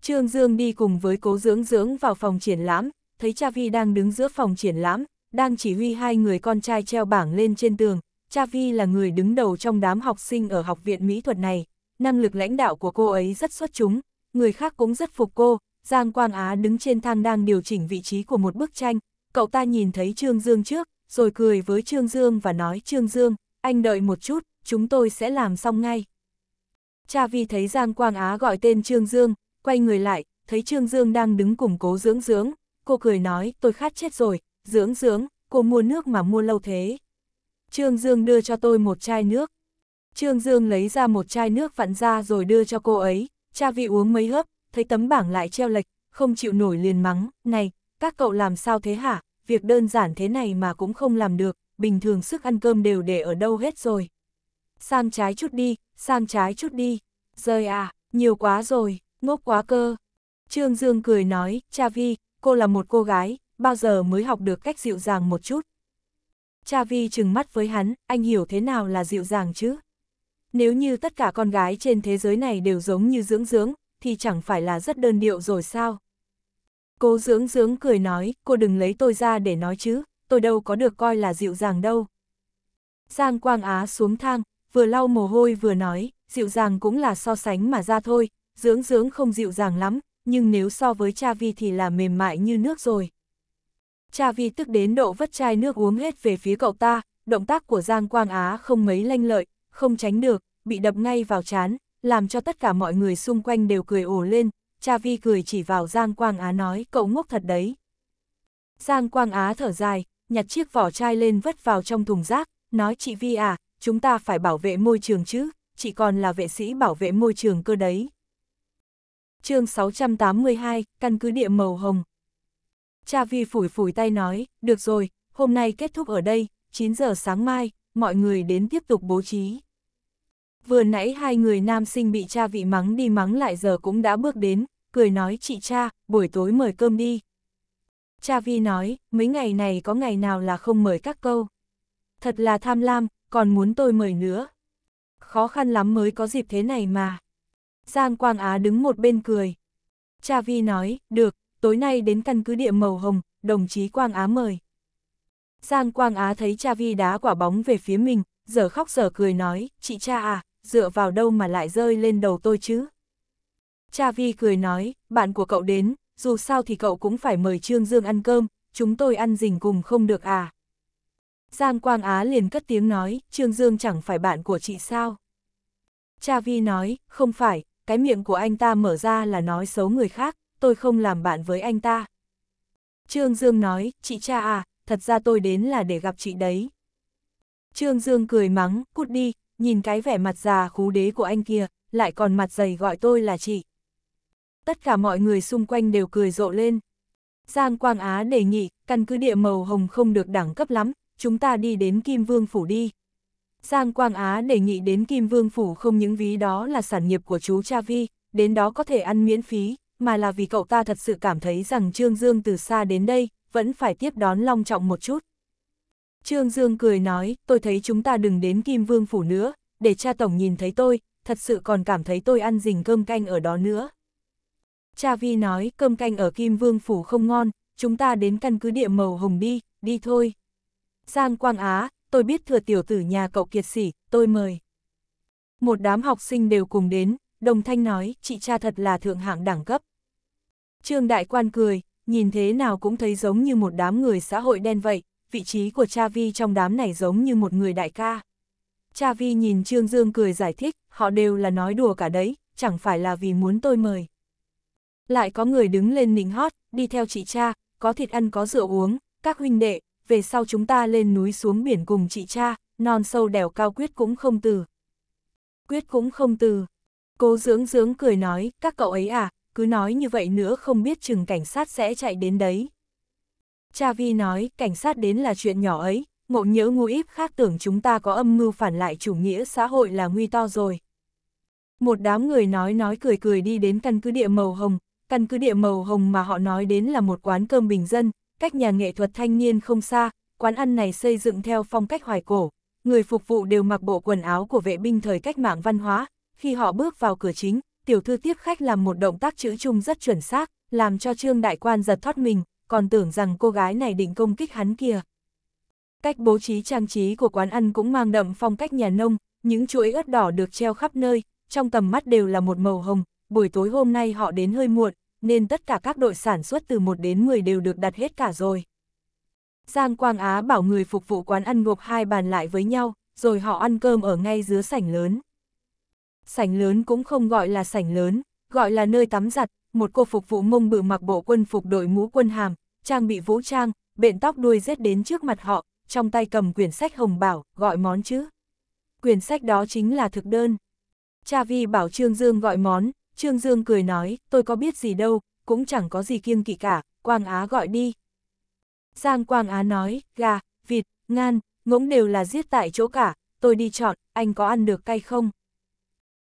Trương Dương đi cùng với cố dưỡng dưỡng vào phòng triển lãm, thấy cha Vi đang đứng giữa phòng triển lãm, đang chỉ huy hai người con trai treo bảng lên trên tường. Cha Vi là người đứng đầu trong đám học sinh ở học viện mỹ thuật này, năng lực lãnh đạo của cô ấy rất xuất chúng, người khác cũng rất phục cô. Giang Quang Á đứng trên thang đang điều chỉnh vị trí của một bức tranh, cậu ta nhìn thấy Trương Dương trước, rồi cười với Trương Dương và nói Trương Dương, anh đợi một chút, chúng tôi sẽ làm xong ngay. Cha Vi thấy Giang Quang Á gọi tên Trương Dương, quay người lại, thấy Trương Dương đang đứng cùng cố dưỡng dưỡng, cô cười nói, tôi khát chết rồi, dưỡng dưỡng, cô mua nước mà mua lâu thế. Trương Dương đưa cho tôi một chai nước. Trương Dương lấy ra một chai nước vặn ra rồi đưa cho cô ấy, cha vị uống mấy hớp, thấy tấm bảng lại treo lệch, không chịu nổi liền mắng, này, các cậu làm sao thế hả, việc đơn giản thế này mà cũng không làm được, bình thường sức ăn cơm đều để ở đâu hết rồi. Sang trái chút đi, sang trái chút đi, rơi à, nhiều quá rồi. Ngốc quá cơ. Trương Dương cười nói, cha Vi, cô là một cô gái, bao giờ mới học được cách dịu dàng một chút. Cha Vi trừng mắt với hắn, anh hiểu thế nào là dịu dàng chứ? Nếu như tất cả con gái trên thế giới này đều giống như dưỡng dưỡng, thì chẳng phải là rất đơn điệu rồi sao? Cô dưỡng dưỡng cười nói, cô đừng lấy tôi ra để nói chứ, tôi đâu có được coi là dịu dàng đâu. Giang Quang Á xuống thang, vừa lau mồ hôi vừa nói, dịu dàng cũng là so sánh mà ra thôi, dưỡng dưỡng không dịu dàng lắm, nhưng nếu so với cha vi thì là mềm mại như nước rồi. Cha vi tức đến độ vất chai nước uống hết về phía cậu ta, động tác của Giang Quang Á không mấy lanh lợi, không tránh được, bị đập ngay vào chán, làm cho tất cả mọi người xung quanh đều cười ồ lên, cha vi cười chỉ vào Giang Quang Á nói cậu ngốc thật đấy. Giang Quang Á thở dài, nhặt chiếc vỏ chai lên vất vào trong thùng rác, nói chị Vi à, chúng ta phải bảo vệ môi trường chứ, chị còn là vệ sĩ bảo vệ môi trường cơ đấy chương 682, căn cứ địa màu hồng. Cha Vi phủi phủi tay nói, được rồi, hôm nay kết thúc ở đây, 9 giờ sáng mai, mọi người đến tiếp tục bố trí. Vừa nãy hai người nam sinh bị cha vị mắng đi mắng lại giờ cũng đã bước đến, cười nói chị cha, buổi tối mời cơm đi. Cha Vi nói, mấy ngày này có ngày nào là không mời các câu. Thật là tham lam, còn muốn tôi mời nữa. Khó khăn lắm mới có dịp thế này mà. Giang Quang Á đứng một bên cười. Cha Vi nói, được, tối nay đến căn cứ địa màu hồng, đồng chí Quang Á mời. Giang Quang Á thấy cha Vi đá quả bóng về phía mình, giờ khóc giờ cười nói, chị cha à, dựa vào đâu mà lại rơi lên đầu tôi chứ? Cha Vi cười nói, bạn của cậu đến, dù sao thì cậu cũng phải mời Trương Dương ăn cơm, chúng tôi ăn dình cùng không được à. Giang Quang Á liền cất tiếng nói, Trương Dương chẳng phải bạn của chị sao? Cha Vi nói, không phải, cái miệng của anh ta mở ra là nói xấu người khác, tôi không làm bạn với anh ta. Trương Dương nói, chị cha à, thật ra tôi đến là để gặp chị đấy. Trương Dương cười mắng, cút đi, nhìn cái vẻ mặt già khú đế của anh kia, lại còn mặt dày gọi tôi là chị. Tất cả mọi người xung quanh đều cười rộ lên. Giang Quang Á đề nghị, căn cứ địa màu hồng không được đẳng cấp lắm, chúng ta đi đến Kim Vương Phủ đi. Giang Quang Á đề nghị đến Kim Vương Phủ không những ví đó là sản nghiệp của chú Cha Vi, đến đó có thể ăn miễn phí, mà là vì cậu ta thật sự cảm thấy rằng Trương Dương từ xa đến đây, vẫn phải tiếp đón long trọng một chút. Trương Dương cười nói, tôi thấy chúng ta đừng đến Kim Vương Phủ nữa, để cha Tổng nhìn thấy tôi, thật sự còn cảm thấy tôi ăn dình cơm canh ở đó nữa. Cha Vi nói, cơm canh ở Kim Vương Phủ không ngon, chúng ta đến căn cứ địa màu hồng đi, đi thôi. Giang Quang Á, tôi biết thừa tiểu tử nhà cậu kiệt sĩ tôi mời. Một đám học sinh đều cùng đến, đồng thanh nói, chị cha thật là thượng hạng đẳng cấp. Trương Đại Quan cười, nhìn thế nào cũng thấy giống như một đám người xã hội đen vậy, vị trí của cha Vi trong đám này giống như một người đại ca. Cha Vi nhìn Trương Dương cười giải thích, họ đều là nói đùa cả đấy, chẳng phải là vì muốn tôi mời. Lại có người đứng lên nịnh hót, đi theo chị cha, có thịt ăn có rượu uống, các huynh đệ, về sau chúng ta lên núi xuống biển cùng chị cha, non sâu đèo cao quyết cũng không từ. Quyết cũng không từ. cố dưỡng dưỡng cười nói, các cậu ấy à, cứ nói như vậy nữa không biết chừng cảnh sát sẽ chạy đến đấy. Cha Vi nói, cảnh sát đến là chuyện nhỏ ấy, ngộ nhỡ ngu íp khác tưởng chúng ta có âm mưu phản lại chủ nghĩa xã hội là nguy to rồi. Một đám người nói nói cười cười đi đến căn cứ địa màu hồng, căn cứ địa màu hồng mà họ nói đến là một quán cơm bình dân, cách nhà nghệ thuật thanh niên không xa, quán ăn này xây dựng theo phong cách hoài cổ. Người phục vụ đều mặc bộ quần áo của vệ binh thời cách mạng văn hóa. Khi họ bước vào cửa chính, tiểu thư tiếp khách làm một động tác chữ chung rất chuẩn xác, làm cho trương đại quan giật thoát mình, còn tưởng rằng cô gái này định công kích hắn kia. Cách bố trí trang trí của quán ăn cũng mang đậm phong cách nhà nông, những chuỗi ớt đỏ được treo khắp nơi, trong tầm mắt đều là một màu hồng, buổi tối hôm nay họ đến hơi muộn, nên tất cả các đội sản xuất từ 1 đến 10 đều được đặt hết cả rồi. Giang Quang Á bảo người phục vụ quán ăn gộp hai bàn lại với nhau, rồi họ ăn cơm ở ngay dưới sảnh lớn. Sảnh lớn cũng không gọi là sảnh lớn, gọi là nơi tắm giặt, một cô phục vụ mông bự mặc bộ quân phục đội mũ quân hàm, trang bị vũ trang, bện tóc đuôi rết đến trước mặt họ, trong tay cầm quyển sách hồng bảo, gọi món chứ. Quyển sách đó chính là thực đơn. Cha Vi bảo Trương Dương gọi món, Trương Dương cười nói, tôi có biết gì đâu, cũng chẳng có gì kiêng kỵ cả, Quang Á gọi đi. Giang Quang Á nói, gà, vịt, ngan, ngỗng đều là giết tại chỗ cả, tôi đi chọn, anh có ăn được cay không?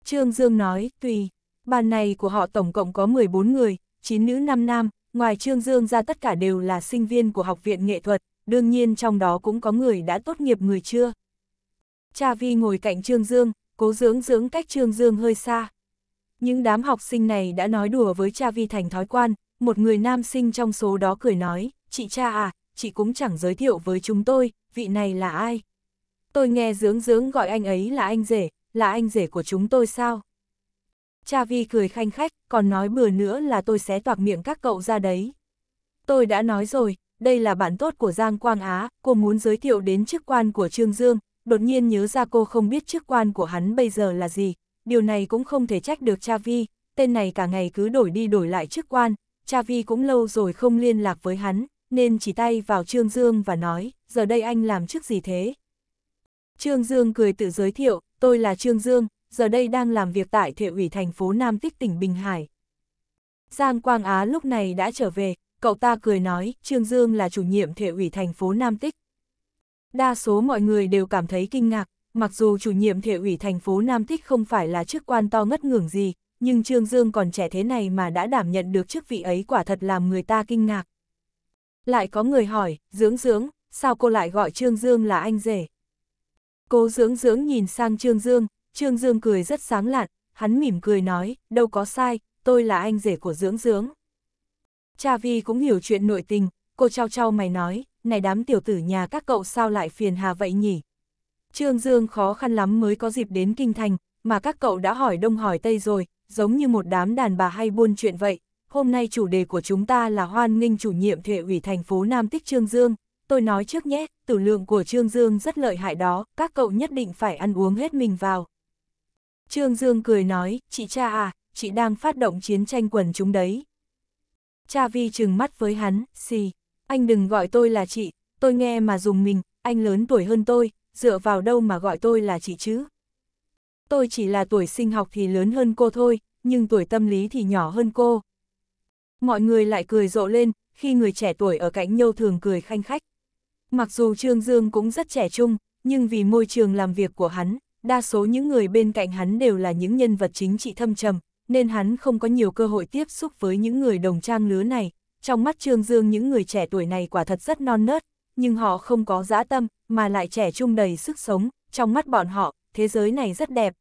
Trương Dương nói, tùy, bàn này của họ tổng cộng có 14 người, 9 nữ 5 nam, ngoài Trương Dương ra tất cả đều là sinh viên của Học viện Nghệ thuật, đương nhiên trong đó cũng có người đã tốt nghiệp người chưa. Cha Vi ngồi cạnh Trương Dương, cố dưỡng dưỡng cách Trương Dương hơi xa. Những đám học sinh này đã nói đùa với cha vi thành thói quan, một người nam sinh trong số đó cười nói, chị cha à, chị cũng chẳng giới thiệu với chúng tôi, vị này là ai? Tôi nghe dướng dướng gọi anh ấy là anh rể, là anh rể của chúng tôi sao? Cha vi cười khanh khách, còn nói bừa nữa là tôi sẽ toạc miệng các cậu ra đấy. Tôi đã nói rồi, đây là bạn tốt của Giang Quang Á, cô muốn giới thiệu đến chức quan của Trương Dương, đột nhiên nhớ ra cô không biết chức quan của hắn bây giờ là gì, điều này cũng không thể trách được cha vi, tên này cả ngày cứ đổi đi đổi lại chức quan, cha vi cũng lâu rồi không liên lạc với hắn, nên chỉ tay vào Trương Dương và nói, giờ đây anh làm chức gì thế? Trương Dương cười tự giới thiệu, tôi là Trương Dương, giờ đây đang làm việc tại Thệ ủy thành phố Nam Tích tỉnh Bình Hải. Giang Quang Á lúc này đã trở về, cậu ta cười nói, Trương Dương là chủ nhiệm Thệ ủy thành phố Nam Tích. Đa số mọi người đều cảm thấy kinh ngạc, Mặc dù chủ nhiệm thị ủy thành phố Nam Tích không phải là chức quan to ngất ngưỡng gì, nhưng Trương Dương còn trẻ thế này mà đã đảm nhận được chức vị ấy quả thật làm người ta kinh ngạc. Lại có người hỏi, dưỡng dưỡng, sao cô lại gọi Trương Dương là anh rể? Cô dưỡng dưỡng nhìn sang Trương Dương, Trương Dương cười rất sáng lạn, hắn mỉm cười nói, đâu có sai, tôi là anh rể của dưỡng dưỡng. Cha Vi cũng hiểu chuyện nội tình, cô trao trao mày nói, này đám tiểu tử nhà các cậu sao lại phiền hà vậy nhỉ, Trương Dương khó khăn lắm mới có dịp đến kinh thành, mà các cậu đã hỏi đông hỏi tây rồi, giống như một đám đàn bà hay buôn chuyện vậy. Hôm nay chủ đề của chúng ta là hoan nghênh chủ nhiệm thuệ ủy thành phố Nam Tích Trương Dương. Tôi nói trước nhé, tử lượng của Trương Dương rất lợi hại đó, các cậu nhất định phải ăn uống hết mình vào. Trương Dương cười nói, chị cha à, chị đang phát động chiến tranh quần chúng đấy. Cha Vi trừng mắt với hắn, xì, anh đừng gọi tôi là chị, tôi nghe mà dùng mình, anh lớn tuổi hơn tôi, dựa vào đâu mà gọi tôi là chị chứ? Tôi chỉ là tuổi sinh học thì lớn hơn cô thôi, nhưng tuổi tâm lý thì nhỏ hơn cô. Mọi người lại cười rộ lên, khi người trẻ tuổi ở cạnh nhau thường cười khanh khách. Mặc dù Trương Dương cũng rất trẻ trung, nhưng vì môi trường làm việc của hắn, đa số những người bên cạnh hắn đều là những nhân vật chính trị thâm trầm, nên hắn không có nhiều cơ hội tiếp xúc với những người đồng trang lứa này. Trong mắt Trương Dương những người trẻ tuổi này quả thật rất non nớt, nhưng họ không có dã tâm, mà lại trẻ trung đầy sức sống, trong mắt bọn họ, thế giới này rất đẹp.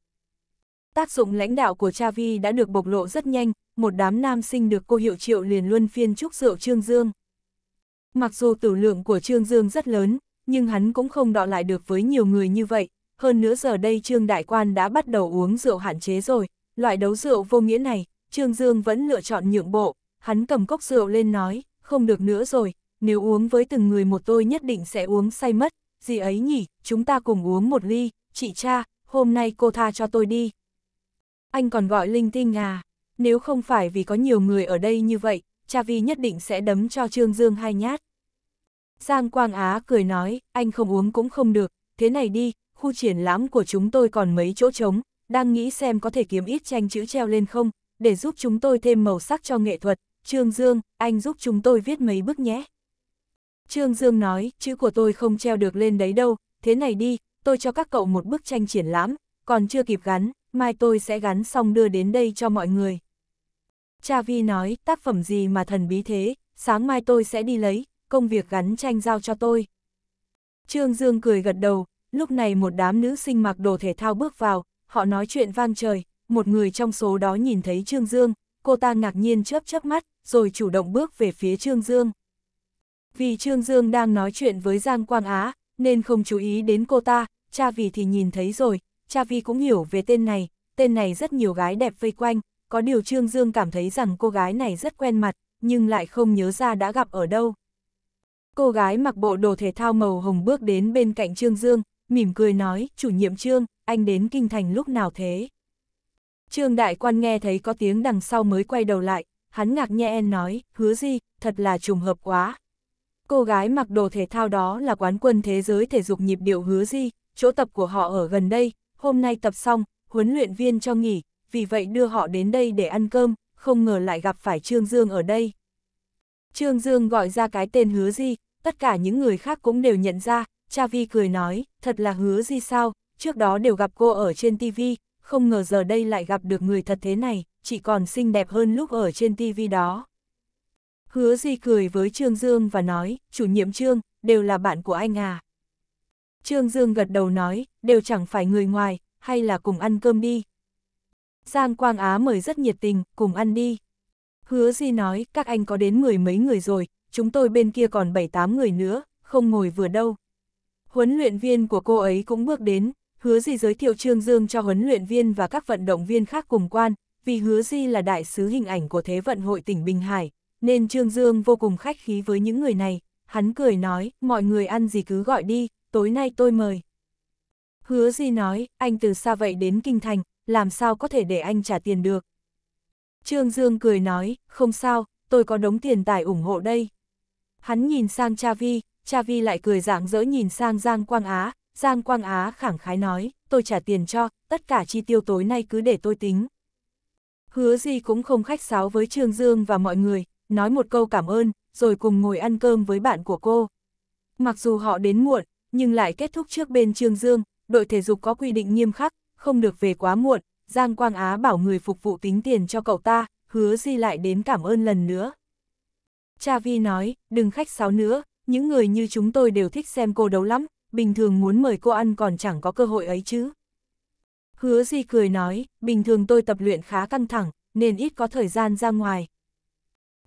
Tác dụng lãnh đạo của Chavi đã được bộc lộ rất nhanh, một đám nam sinh được cô hiệu triệu liền luân phiên chúc rượu Trương Dương. Mặc dù tử lượng của Trương Dương rất lớn, nhưng hắn cũng không đọ lại được với nhiều người như vậy, hơn nữa giờ đây Trương Đại Quan đã bắt đầu uống rượu hạn chế rồi, loại đấu rượu vô nghĩa này, Trương Dương vẫn lựa chọn nhượng bộ, hắn cầm cốc rượu lên nói, không được nữa rồi, nếu uống với từng người một tôi nhất định sẽ uống say mất, gì ấy nhỉ, chúng ta cùng uống một ly, chị cha, hôm nay cô tha cho tôi đi. Anh còn gọi linh tinh à, nếu không phải vì có nhiều người ở đây như vậy, cha Vi nhất định sẽ đấm cho Trương Dương hai nhát. Giang Quang Á cười nói, anh không uống cũng không được, thế này đi, khu triển lãm của chúng tôi còn mấy chỗ trống, đang nghĩ xem có thể kiếm ít tranh chữ treo lên không, để giúp chúng tôi thêm màu sắc cho nghệ thuật. Trương Dương, anh giúp chúng tôi viết mấy bức nhé. Trương Dương nói, chữ của tôi không treo được lên đấy đâu, thế này đi, tôi cho các cậu một bức tranh triển lãm, còn chưa kịp gắn, mai tôi sẽ gắn xong đưa đến đây cho mọi người. Cha Vi nói, tác phẩm gì mà thần bí thế, sáng mai tôi sẽ đi lấy, công việc gắn tranh giao cho tôi. Trương Dương cười gật đầu, lúc này một đám nữ sinh mặc đồ thể thao bước vào, họ nói chuyện vang trời, một người trong số đó nhìn thấy Trương Dương, cô ta ngạc nhiên chớp chớp mắt, rồi chủ động bước về phía Trương Dương. Vì Trương Dương đang nói chuyện với Giang Quang Á, nên không chú ý đến cô ta, cha vì thì nhìn thấy rồi, cha vì cũng hiểu về tên này, tên này rất nhiều gái đẹp vây quanh, có điều Trương Dương cảm thấy rằng cô gái này rất quen mặt, nhưng lại không nhớ ra đã gặp ở đâu. Cô gái mặc bộ đồ thể thao màu hồng bước đến bên cạnh Trương Dương, mỉm cười nói, chủ nhiệm Trương, anh đến Kinh Thành lúc nào thế? Trương Đại Quan nghe thấy có tiếng đằng sau mới quay đầu lại, hắn ngạc nhẹ nói, hứa gì, thật là trùng hợp quá. Cô gái mặc đồ thể thao đó là quán quân thế giới thể dục nhịp điệu hứa di, chỗ tập của họ ở gần đây, hôm nay tập xong, huấn luyện viên cho nghỉ, vì vậy đưa họ đến đây để ăn cơm, không ngờ lại gặp phải Trương Dương ở đây. Trương Dương gọi ra cái tên hứa di, tất cả những người khác cũng đều nhận ra, cha vi cười nói, thật là hứa di sao, trước đó đều gặp cô ở trên TV, không ngờ giờ đây lại gặp được người thật thế này, chỉ còn xinh đẹp hơn lúc ở trên TV đó. Hứa Di cười với Trương Dương và nói, chủ nhiệm Trương, đều là bạn của anh à. Trương Dương gật đầu nói, đều chẳng phải người ngoài, hay là cùng ăn cơm đi. Giang Quang Á mời rất nhiệt tình, cùng ăn đi. Hứa Di nói, các anh có đến mười mấy người rồi, chúng tôi bên kia còn bảy tám người nữa, không ngồi vừa đâu. Huấn luyện viên của cô ấy cũng bước đến, hứa Di giới thiệu Trương Dương cho huấn luyện viên và các vận động viên khác cùng quan, vì hứa Di là đại sứ hình ảnh của Thế vận hội tỉnh Bình Hải, nên Trương Dương vô cùng khách khí với những người này, hắn cười nói, mọi người ăn gì cứ gọi đi, tối nay tôi mời. Hứa gì nói, anh từ xa vậy đến Kinh Thành, làm sao có thể để anh trả tiền được. Trương Dương cười nói, không sao, tôi có đống tiền tài ủng hộ đây. Hắn nhìn sang Cha Vi, Cha Vi lại cười rạng rỡ nhìn sang Giang Quang Á, Giang Quang Á khẳng khái nói, tôi trả tiền cho, tất cả chi tiêu tối nay cứ để tôi tính. Hứa gì cũng không khách sáo với Trương Dương và mọi người, nói một câu cảm ơn, rồi cùng ngồi ăn cơm với bạn của cô. Mặc dù họ đến muộn, nhưng lại kết thúc trước bên Trương Dương, đội thể dục có quy định nghiêm khắc, không được về quá muộn, Giang Quang Á bảo người phục vụ tính tiền cho cậu ta, hứa Di lại đến cảm ơn lần nữa. Cha Vi nói, đừng khách sáo nữa, những người như chúng tôi đều thích xem cô đấu lắm, bình thường muốn mời cô ăn còn chẳng có cơ hội ấy chứ. Hứa Di cười nói, bình thường tôi tập luyện khá căng thẳng, nên ít có thời gian ra ngoài,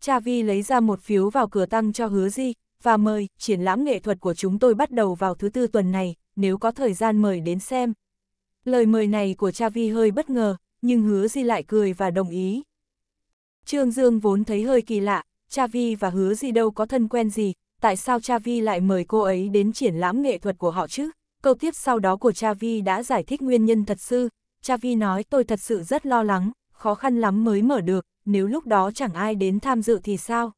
Cha Vi lấy ra một phiếu vào cửa tăng cho hứa di, và mời, triển lãm nghệ thuật của chúng tôi bắt đầu vào thứ tư tuần này, nếu có thời gian mời đến xem. Lời mời này của Cha Vi hơi bất ngờ, nhưng hứa di lại cười và đồng ý. Trương Dương vốn thấy hơi kỳ lạ, Cha Vi và hứa di đâu có thân quen gì, tại sao Cha Vi lại mời cô ấy đến triển lãm nghệ thuật của họ chứ? Câu tiếp sau đó của Cha Vi đã giải thích nguyên nhân thật sự. Cha Vi nói tôi thật sự rất lo lắng, khó khăn lắm mới mở được, nếu lúc đó chẳng ai đến tham dự thì sao?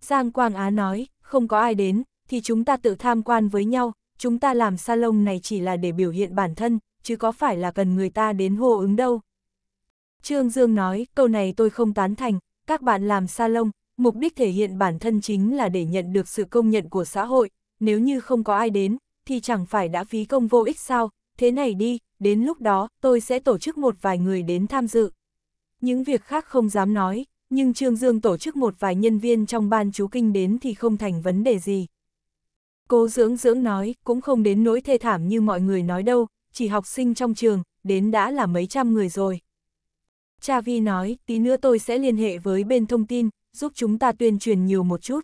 Giang Quang Á nói, không có ai đến, thì chúng ta tự tham quan với nhau, chúng ta làm salon này chỉ là để biểu hiện bản thân, chứ có phải là cần người ta đến hô ứng đâu. Trương Dương nói, câu này tôi không tán thành, các bạn làm salon, mục đích thể hiện bản thân chính là để nhận được sự công nhận của xã hội, nếu như không có ai đến, thì chẳng phải đã phí công vô ích sao, thế này đi, đến lúc đó tôi sẽ tổ chức một vài người đến tham dự. Những việc khác không dám nói, nhưng Trương Dương tổ chức một vài nhân viên trong ban chú kinh đến thì không thành vấn đề gì. Cô dưỡng dưỡng nói, cũng không đến nỗi thê thảm như mọi người nói đâu, chỉ học sinh trong trường, đến đã là mấy trăm người rồi. Cha Vi nói, tí nữa tôi sẽ liên hệ với bên thông tin, giúp chúng ta tuyên truyền nhiều một chút.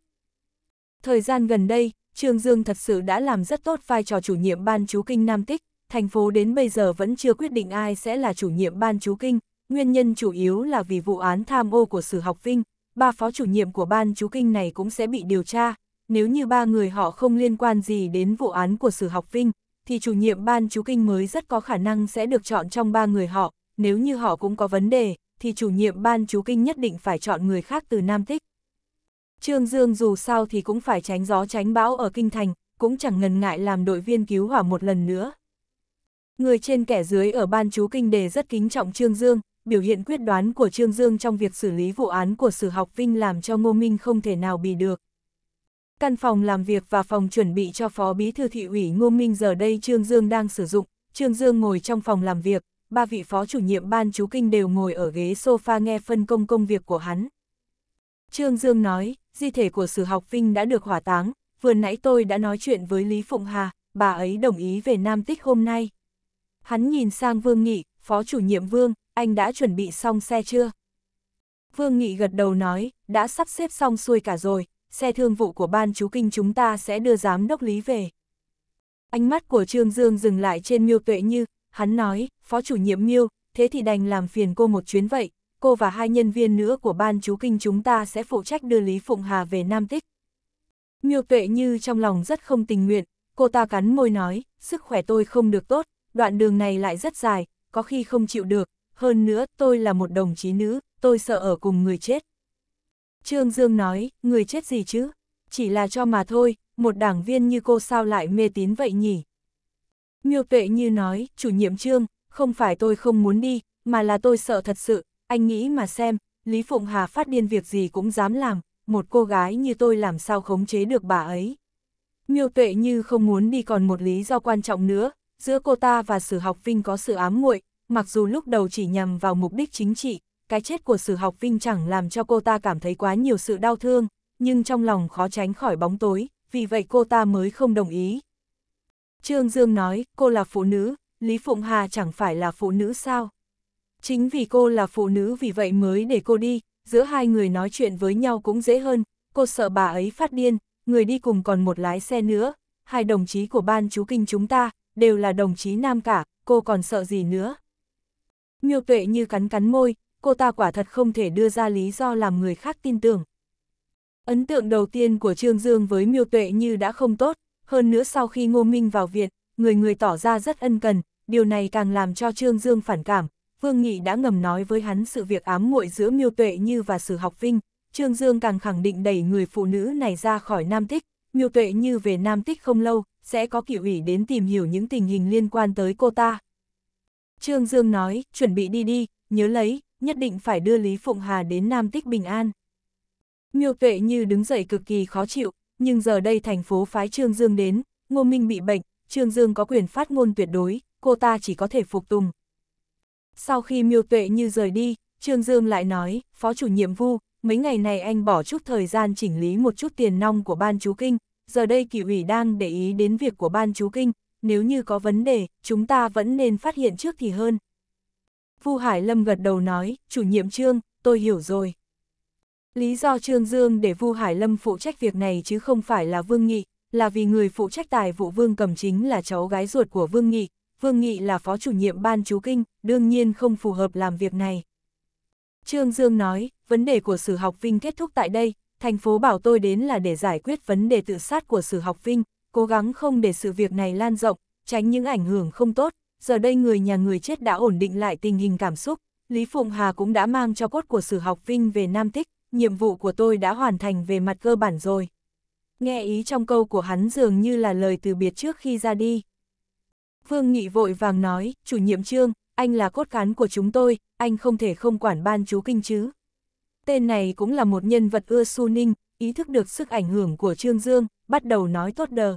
Thời gian gần đây, Trương Dương thật sự đã làm rất tốt vai trò chủ nhiệm ban chú kinh Nam Tích, thành phố đến bây giờ vẫn chưa quyết định ai sẽ là chủ nhiệm ban chú kinh, Nguyên nhân chủ yếu là vì vụ án tham ô của Sử Học Vinh, ba phó chủ nhiệm của ban chú kinh này cũng sẽ bị điều tra. Nếu như ba người họ không liên quan gì đến vụ án của Sử Học Vinh, thì chủ nhiệm ban chú kinh mới rất có khả năng sẽ được chọn trong ba người họ. Nếu như họ cũng có vấn đề, thì chủ nhiệm ban chú kinh nhất định phải chọn người khác từ Nam Tích. Trương Dương dù sao thì cũng phải tránh gió tránh bão ở Kinh Thành, cũng chẳng ngần ngại làm đội viên cứu hỏa một lần nữa. Người trên kẻ dưới ở ban chú kinh đề rất kính trọng Trương Dương, biểu hiện quyết đoán của Trương Dương trong việc xử lý vụ án của Sử Học Vinh làm cho Ngô Minh không thể nào bị được. Căn phòng làm việc và phòng chuẩn bị cho Phó Bí Thư Thị ủy Ngô Minh giờ đây Trương Dương đang sử dụng, Trương Dương ngồi trong phòng làm việc, ba vị phó chủ nhiệm ban chú kinh đều ngồi ở ghế sofa nghe phân công công việc của hắn. Trương Dương nói, di thể của Sử Học Vinh đã được hỏa táng, vừa nãy tôi đã nói chuyện với Lý Phụng Hà, bà ấy đồng ý về Nam Tích hôm nay. Hắn nhìn sang Vương Nghị, phó chủ nhiệm Vương, anh đã chuẩn bị xong xe chưa? Vương Nghị gật đầu nói, đã sắp xếp xong xuôi cả rồi, xe thương vụ của ban chú kinh chúng ta sẽ đưa giám đốc lý về. Ánh mắt của Trương Dương dừng lại trên Miêu Tuệ Như, hắn nói, phó chủ nhiệm Miêu, thế thì đành làm phiền cô một chuyến vậy, cô và hai nhân viên nữa của ban chú kinh chúng ta sẽ phụ trách đưa Lý Phụng Hà về Nam Tích. Miêu Tuệ Như trong lòng rất không tình nguyện, cô ta cắn môi nói, sức khỏe tôi không được tốt, đoạn đường này lại rất dài, có khi không chịu được, hơn nữa tôi là một đồng chí nữ, tôi sợ ở cùng người chết. Trương Dương nói, người chết gì chứ? Chỉ là cho mà thôi, một đảng viên như cô sao lại mê tín vậy nhỉ? Miêu tuệ như nói, chủ nhiệm Trương, không phải tôi không muốn đi, mà là tôi sợ thật sự, anh nghĩ mà xem, Lý Phụng Hà phát điên việc gì cũng dám làm, một cô gái như tôi làm sao khống chế được bà ấy. Miêu tuệ như không muốn đi còn một lý do quan trọng nữa, giữa cô ta và sử học vinh có sự ám muội mặc dù lúc đầu chỉ nhằm vào mục đích chính trị, cái chết của sử học vinh chẳng làm cho cô ta cảm thấy quá nhiều sự đau thương, nhưng trong lòng khó tránh khỏi bóng tối, vì vậy cô ta mới không đồng ý. Trương Dương nói, cô là phụ nữ, Lý Phụng Hà chẳng phải là phụ nữ sao? Chính vì cô là phụ nữ vì vậy mới để cô đi, giữa hai người nói chuyện với nhau cũng dễ hơn, cô sợ bà ấy phát điên, người đi cùng còn một lái xe nữa, hai đồng chí của ban chú kinh chúng ta, đều là đồng chí nam cả, cô còn sợ gì nữa? Miêu tuệ như cắn cắn môi, cô ta quả thật không thể đưa ra lý do làm người khác tin tưởng. Ấn tượng đầu tiên của Trương Dương với miêu tuệ như đã không tốt, hơn nữa sau khi Ngô Minh vào viện, người người tỏ ra rất ân cần, điều này càng làm cho Trương Dương phản cảm. Vương Nghị đã ngầm nói với hắn sự việc ám muội giữa miêu tuệ như và sử học vinh, Trương Dương càng khẳng định đẩy người phụ nữ này ra khỏi Nam Tích, miêu tuệ như về Nam Tích không lâu, sẽ có kỷ ủy đến tìm hiểu những tình hình liên quan tới cô ta. Trương Dương nói, chuẩn bị đi đi, nhớ lấy, nhất định phải đưa Lý Phụng Hà đến Nam Tích Bình An. Miêu Tuệ Như đứng dậy cực kỳ khó chịu, nhưng giờ đây thành phố phái Trương Dương đến, Ngô Minh bị bệnh, Trương Dương có quyền phát ngôn tuyệt đối, cô ta chỉ có thể phục tùng. Sau khi Miêu Tuệ Như rời đi, Trương Dương lại nói, Phó chủ nhiệm Vu, mấy ngày này anh bỏ chút thời gian chỉnh lý một chút tiền nong của ban chú kinh, giờ đây kỳ ủy đang để ý đến việc của ban chú kinh, nếu như có vấn đề, chúng ta vẫn nên phát hiện trước thì hơn. Vu Hải Lâm gật đầu nói, chủ nhiệm Trương, tôi hiểu rồi. Lý do Trương Dương để Vu Hải Lâm phụ trách việc này chứ không phải là Vương Nghị, là vì người phụ trách tài vụ Vương Cầm chính là cháu gái ruột của Vương Nghị, Vương Nghị là phó chủ nhiệm ban chú kinh, đương nhiên không phù hợp làm việc này. Trương Dương nói, vấn đề của Sử Học Vinh kết thúc tại đây, thành phố bảo tôi đến là để giải quyết vấn đề tự sát của Sử Học Vinh, cố gắng không để sự việc này lan rộng, tránh những ảnh hưởng không tốt, giờ đây người nhà người chết đã ổn định lại tình hình cảm xúc, Lý Phụng Hà cũng đã mang cho cốt của sử học Vinh về Nam Tích, nhiệm vụ của tôi đã hoàn thành về mặt cơ bản rồi. Nghe ý trong câu của hắn dường như là lời từ biệt trước khi ra đi. Vương Nghị vội vàng nói, chủ nhiệm trương, anh là cốt cán của chúng tôi, anh không thể không quản ban chú kinh chứ. Tên này cũng là một nhân vật ưa su ninh, ý thức được sức ảnh hưởng của Trương Dương, bắt đầu nói tốt đờ.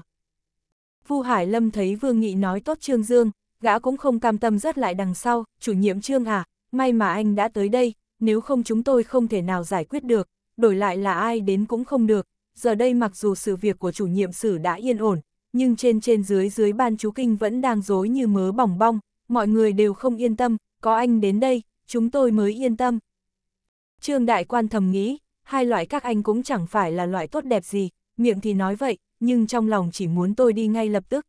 Vu Hải Lâm thấy Vương Nghị nói tốt Trương Dương, gã cũng không cam tâm rớt lại đằng sau, chủ nhiệm Trương à, may mà anh đã tới đây, nếu không chúng tôi không thể nào giải quyết được, đổi lại là ai đến cũng không được. Giờ đây mặc dù sự việc của chủ nhiệm sử đã yên ổn, nhưng trên trên dưới dưới ban chú kinh vẫn đang dối như mớ bỏng bong, mọi người đều không yên tâm, có anh đến đây, chúng tôi mới yên tâm. Trương Đại Quan thầm nghĩ, hai loại các anh cũng chẳng phải là loại tốt đẹp gì, miệng thì nói vậy, nhưng trong lòng chỉ muốn tôi đi ngay lập tức.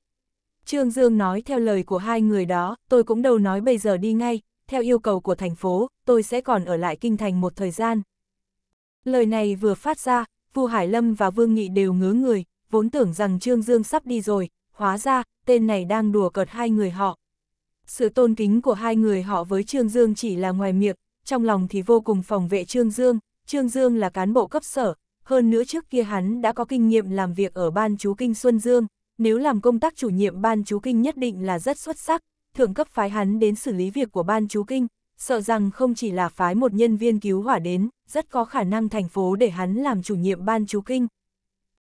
Trương Dương nói theo lời của hai người đó, tôi cũng đâu nói bây giờ đi ngay, theo yêu cầu của thành phố, tôi sẽ còn ở lại kinh thành một thời gian. Lời này vừa phát ra, Vu Hải Lâm và Vương Nghị đều ngứa người, vốn tưởng rằng Trương Dương sắp đi rồi, hóa ra, tên này đang đùa cợt hai người họ. Sự tôn kính của hai người họ với Trương Dương chỉ là ngoài miệng, trong lòng thì vô cùng phòng vệ Trương Dương, Trương Dương là cán bộ cấp sở, hơn nữa trước kia hắn đã có kinh nghiệm làm việc ở ban chú kinh Xuân Dương, nếu làm công tác chủ nhiệm ban chú kinh nhất định là rất xuất sắc, thượng cấp phái hắn đến xử lý việc của ban chú kinh, sợ rằng không chỉ là phái một nhân viên cứu hỏa đến, rất có khả năng thành phố để hắn làm chủ nhiệm ban chú kinh.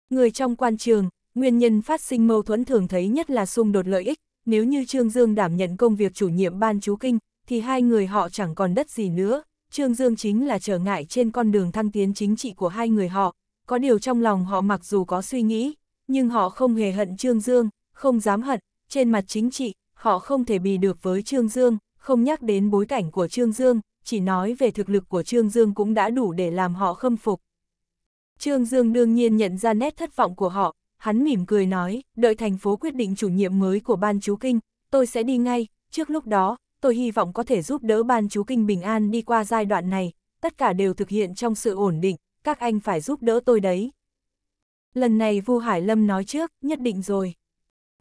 Người trong quan trường, nguyên nhân phát sinh mâu thuẫn thường thấy nhất là xung đột lợi ích, nếu như Trương Dương đảm nhận công việc chủ nhiệm ban chú kinh, thì hai người họ chẳng còn đất gì nữa, Trương Dương chính là trở ngại trên con đường thăng tiến chính trị của hai người họ, có điều trong lòng họ mặc dù có suy nghĩ, nhưng họ không hề hận Trương Dương, không dám hận, trên mặt chính trị, họ không thể bì được với Trương Dương, không nhắc đến bối cảnh của Trương Dương, chỉ nói về thực lực của Trương Dương cũng đã đủ để làm họ khâm phục. Trương Dương đương nhiên nhận ra nét thất vọng của họ, hắn mỉm cười nói, đợi thành phố quyết định chủ nhiệm mới của ban chú kinh, tôi sẽ đi ngay, trước lúc đó, tôi hy vọng có thể giúp đỡ ban chú kinh bình an đi qua giai đoạn này, tất cả đều thực hiện trong sự ổn định, các anh phải giúp đỡ tôi đấy. Lần này Vu Hải Lâm nói trước, nhất định rồi.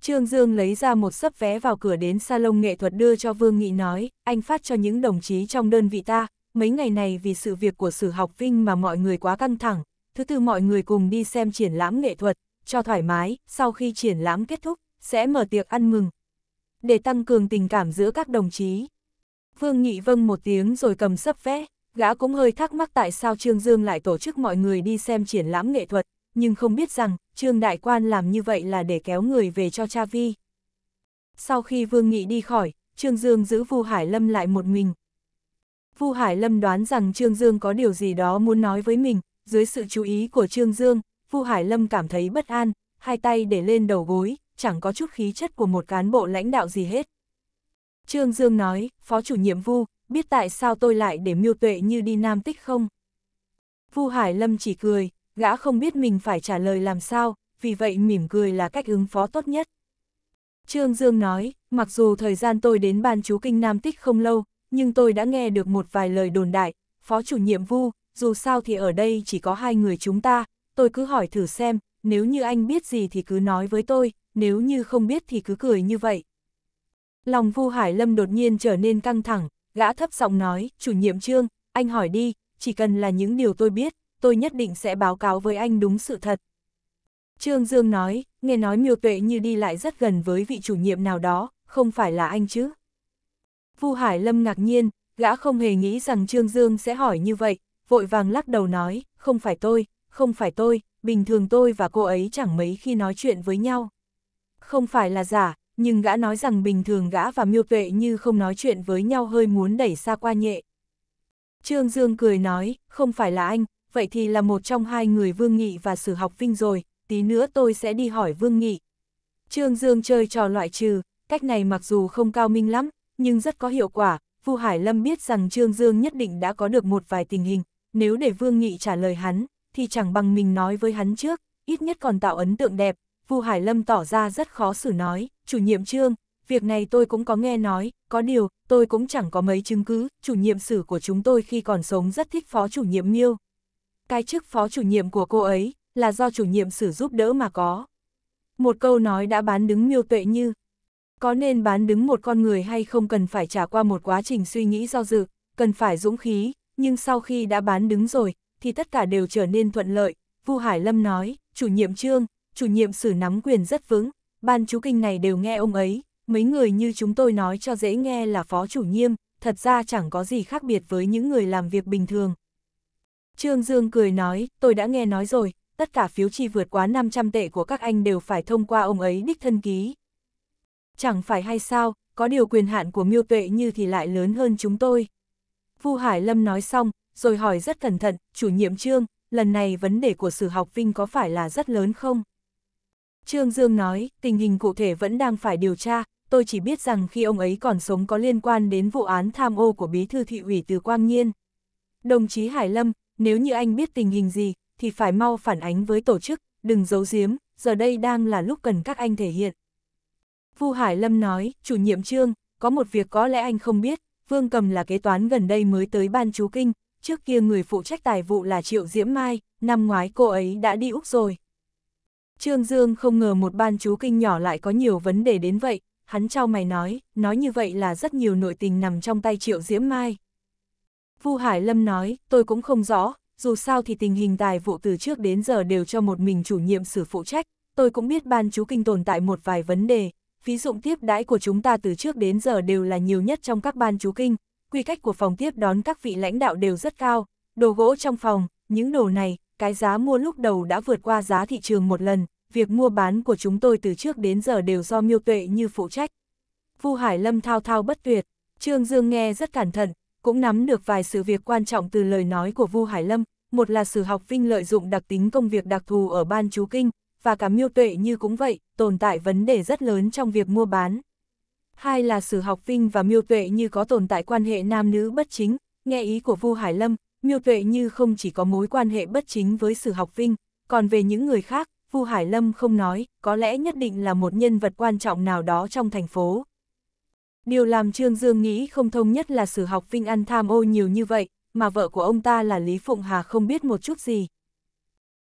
Trương Dương lấy ra một sấp vé vào cửa đến salon nghệ thuật đưa cho Vương Nghị nói, anh phát cho những đồng chí trong đơn vị ta, mấy ngày này vì sự việc của sử học vinh mà mọi người quá căng thẳng, thứ tư mọi người cùng đi xem triển lãm nghệ thuật, cho thoải mái, sau khi triển lãm kết thúc, sẽ mở tiệc ăn mừng, để tăng cường tình cảm giữa các đồng chí. Vương Nghị vâng một tiếng rồi cầm sấp vé, gã cũng hơi thắc mắc tại sao Trương Dương lại tổ chức mọi người đi xem triển lãm nghệ thuật, nhưng không biết rằng Trương Đại Quan làm như vậy là để kéo người về cho cha vi. Sau khi Vương Nghị đi khỏi, Trương Dương giữ Vu Hải Lâm lại một mình. Vu Hải Lâm đoán rằng Trương Dương có điều gì đó muốn nói với mình, dưới sự chú ý của Trương Dương, Vu Hải Lâm cảm thấy bất an, hai tay để lên đầu gối, chẳng có chút khí chất của một cán bộ lãnh đạo gì hết. Trương Dương nói, Phó chủ nhiệm Vu, biết tại sao tôi lại để miêu tuệ như đi Nam Tích không? Vu Hải Lâm chỉ cười, gã không biết mình phải trả lời làm sao, vì vậy mỉm cười là cách ứng phó tốt nhất. Trương Dương nói, mặc dù thời gian tôi đến ban chú kinh Nam Tích không lâu, nhưng tôi đã nghe được một vài lời đồn đại, Phó chủ nhiệm Vu, dù sao thì ở đây chỉ có hai người chúng ta, tôi cứ hỏi thử xem, nếu như anh biết gì thì cứ nói với tôi, nếu như không biết thì cứ cười như vậy. Lòng Vu Hải Lâm đột nhiên trở nên căng thẳng, gã thấp giọng nói, chủ nhiệm trương, anh hỏi đi, chỉ cần là những điều tôi biết, tôi nhất định sẽ báo cáo với anh đúng sự thật. Trương Dương nói, nghe nói miêu tuệ như đi lại rất gần với vị chủ nhiệm nào đó, không phải là anh chứ. Vu Hải Lâm ngạc nhiên, gã không hề nghĩ rằng Trương Dương sẽ hỏi như vậy, vội vàng lắc đầu nói, không phải tôi, không phải tôi, bình thường tôi và cô ấy chẳng mấy khi nói chuyện với nhau không phải là giả, nhưng gã nói rằng bình thường gã và miêu tuệ như không nói chuyện với nhau hơi muốn đẩy xa qua nhệ. Trương Dương cười nói, không phải là anh, vậy thì là một trong hai người Vương Nghị và Sử Học Vinh rồi, tí nữa tôi sẽ đi hỏi Vương Nghị. Trương Dương chơi trò loại trừ, cách này mặc dù không cao minh lắm, nhưng rất có hiệu quả, Vu Hải Lâm biết rằng Trương Dương nhất định đã có được một vài tình hình, nếu để Vương Nghị trả lời hắn, thì chẳng bằng mình nói với hắn trước, ít nhất còn tạo ấn tượng đẹp, Vu Hải Lâm tỏ ra rất khó xử nói, chủ nhiệm trương, việc này tôi cũng có nghe nói, có điều, tôi cũng chẳng có mấy chứng cứ, chủ nhiệm sử của chúng tôi khi còn sống rất thích phó chủ nhiệm Miêu. Cái chức phó chủ nhiệm của cô ấy là do chủ nhiệm sử giúp đỡ mà có. Một câu nói đã bán đứng Miêu Tuệ Như. Có nên bán đứng một con người hay không cần phải trả qua một quá trình suy nghĩ do dự, cần phải dũng khí, nhưng sau khi đã bán đứng rồi, thì tất cả đều trở nên thuận lợi. Vu Hải Lâm nói, chủ nhiệm trương, chủ nhiệm sử nắm quyền rất vững, ban chú kinh này đều nghe ông ấy, mấy người như chúng tôi nói cho dễ nghe là phó chủ nhiệm, thật ra chẳng có gì khác biệt với những người làm việc bình thường. Trương Dương cười nói, tôi đã nghe nói rồi, tất cả phiếu chi vượt quá 500 tệ của các anh đều phải thông qua ông ấy đích thân ký. Chẳng phải hay sao, có điều quyền hạn của miêu tuệ như thì lại lớn hơn chúng tôi. Vu Hải Lâm nói xong, rồi hỏi rất cẩn thận, chủ nhiệm trương, lần này vấn đề của sử học vinh có phải là rất lớn không? Trương Dương nói, tình hình cụ thể vẫn đang phải điều tra, tôi chỉ biết rằng khi ông ấy còn sống có liên quan đến vụ án tham ô của bí thư thị ủy từ Quang Nhiên. Đồng chí Hải Lâm, nếu như anh biết tình hình gì, thì phải mau phản ánh với tổ chức, đừng giấu giếm, giờ đây đang là lúc cần các anh thể hiện. Vu Hải Lâm nói, chủ nhiệm trương, có một việc có lẽ anh không biết, Vương Cầm là kế toán gần đây mới tới ban chú kinh, trước kia người phụ trách tài vụ là Triệu Diễm Mai, năm ngoái cô ấy đã đi Úc rồi. Trương Dương không ngờ một ban chú kinh nhỏ lại có nhiều vấn đề đến vậy, hắn trao mày nói, nói như vậy là rất nhiều nội tình nằm trong tay Triệu Diễm Mai. Vu Hải Lâm nói, tôi cũng không rõ, dù sao thì tình hình tài vụ từ trước đến giờ đều cho một mình chủ nhiệm xử phụ trách, tôi cũng biết ban chú kinh tồn tại một vài vấn đề, phí dụng tiếp đãi của chúng ta từ trước đến giờ đều là nhiều nhất trong các ban chú kinh, quy cách của phòng tiếp đón các vị lãnh đạo đều rất cao, đồ gỗ trong phòng, những đồ này, cái giá mua lúc đầu đã vượt qua giá thị trường một lần, việc mua bán của chúng tôi từ trước đến giờ đều do miêu tuệ như phụ trách. Vu Hải Lâm thao thao bất tuyệt, Trương Dương nghe rất cẩn thận, cũng nắm được vài sự việc quan trọng từ lời nói của Vu Hải Lâm, một là sử học vinh lợi dụng đặc tính công việc đặc thù ở ban chú kinh, và cả miêu tuệ như cũng vậy, tồn tại vấn đề rất lớn trong việc mua bán. Hai là sử học vinh và miêu tuệ như có tồn tại quan hệ nam nữ bất chính, nghe ý của Vu Hải Lâm, Miêu Tuệ Như không chỉ có mối quan hệ bất chính với Sử Học Vinh, còn về những người khác, Vu Hải Lâm không nói, có lẽ nhất định là một nhân vật quan trọng nào đó trong thành phố. Điều làm Trương Dương nghĩ không thông nhất là Sử Học Vinh ăn tham ô nhiều như vậy, mà vợ của ông ta là Lý Phụng Hà không biết một chút gì.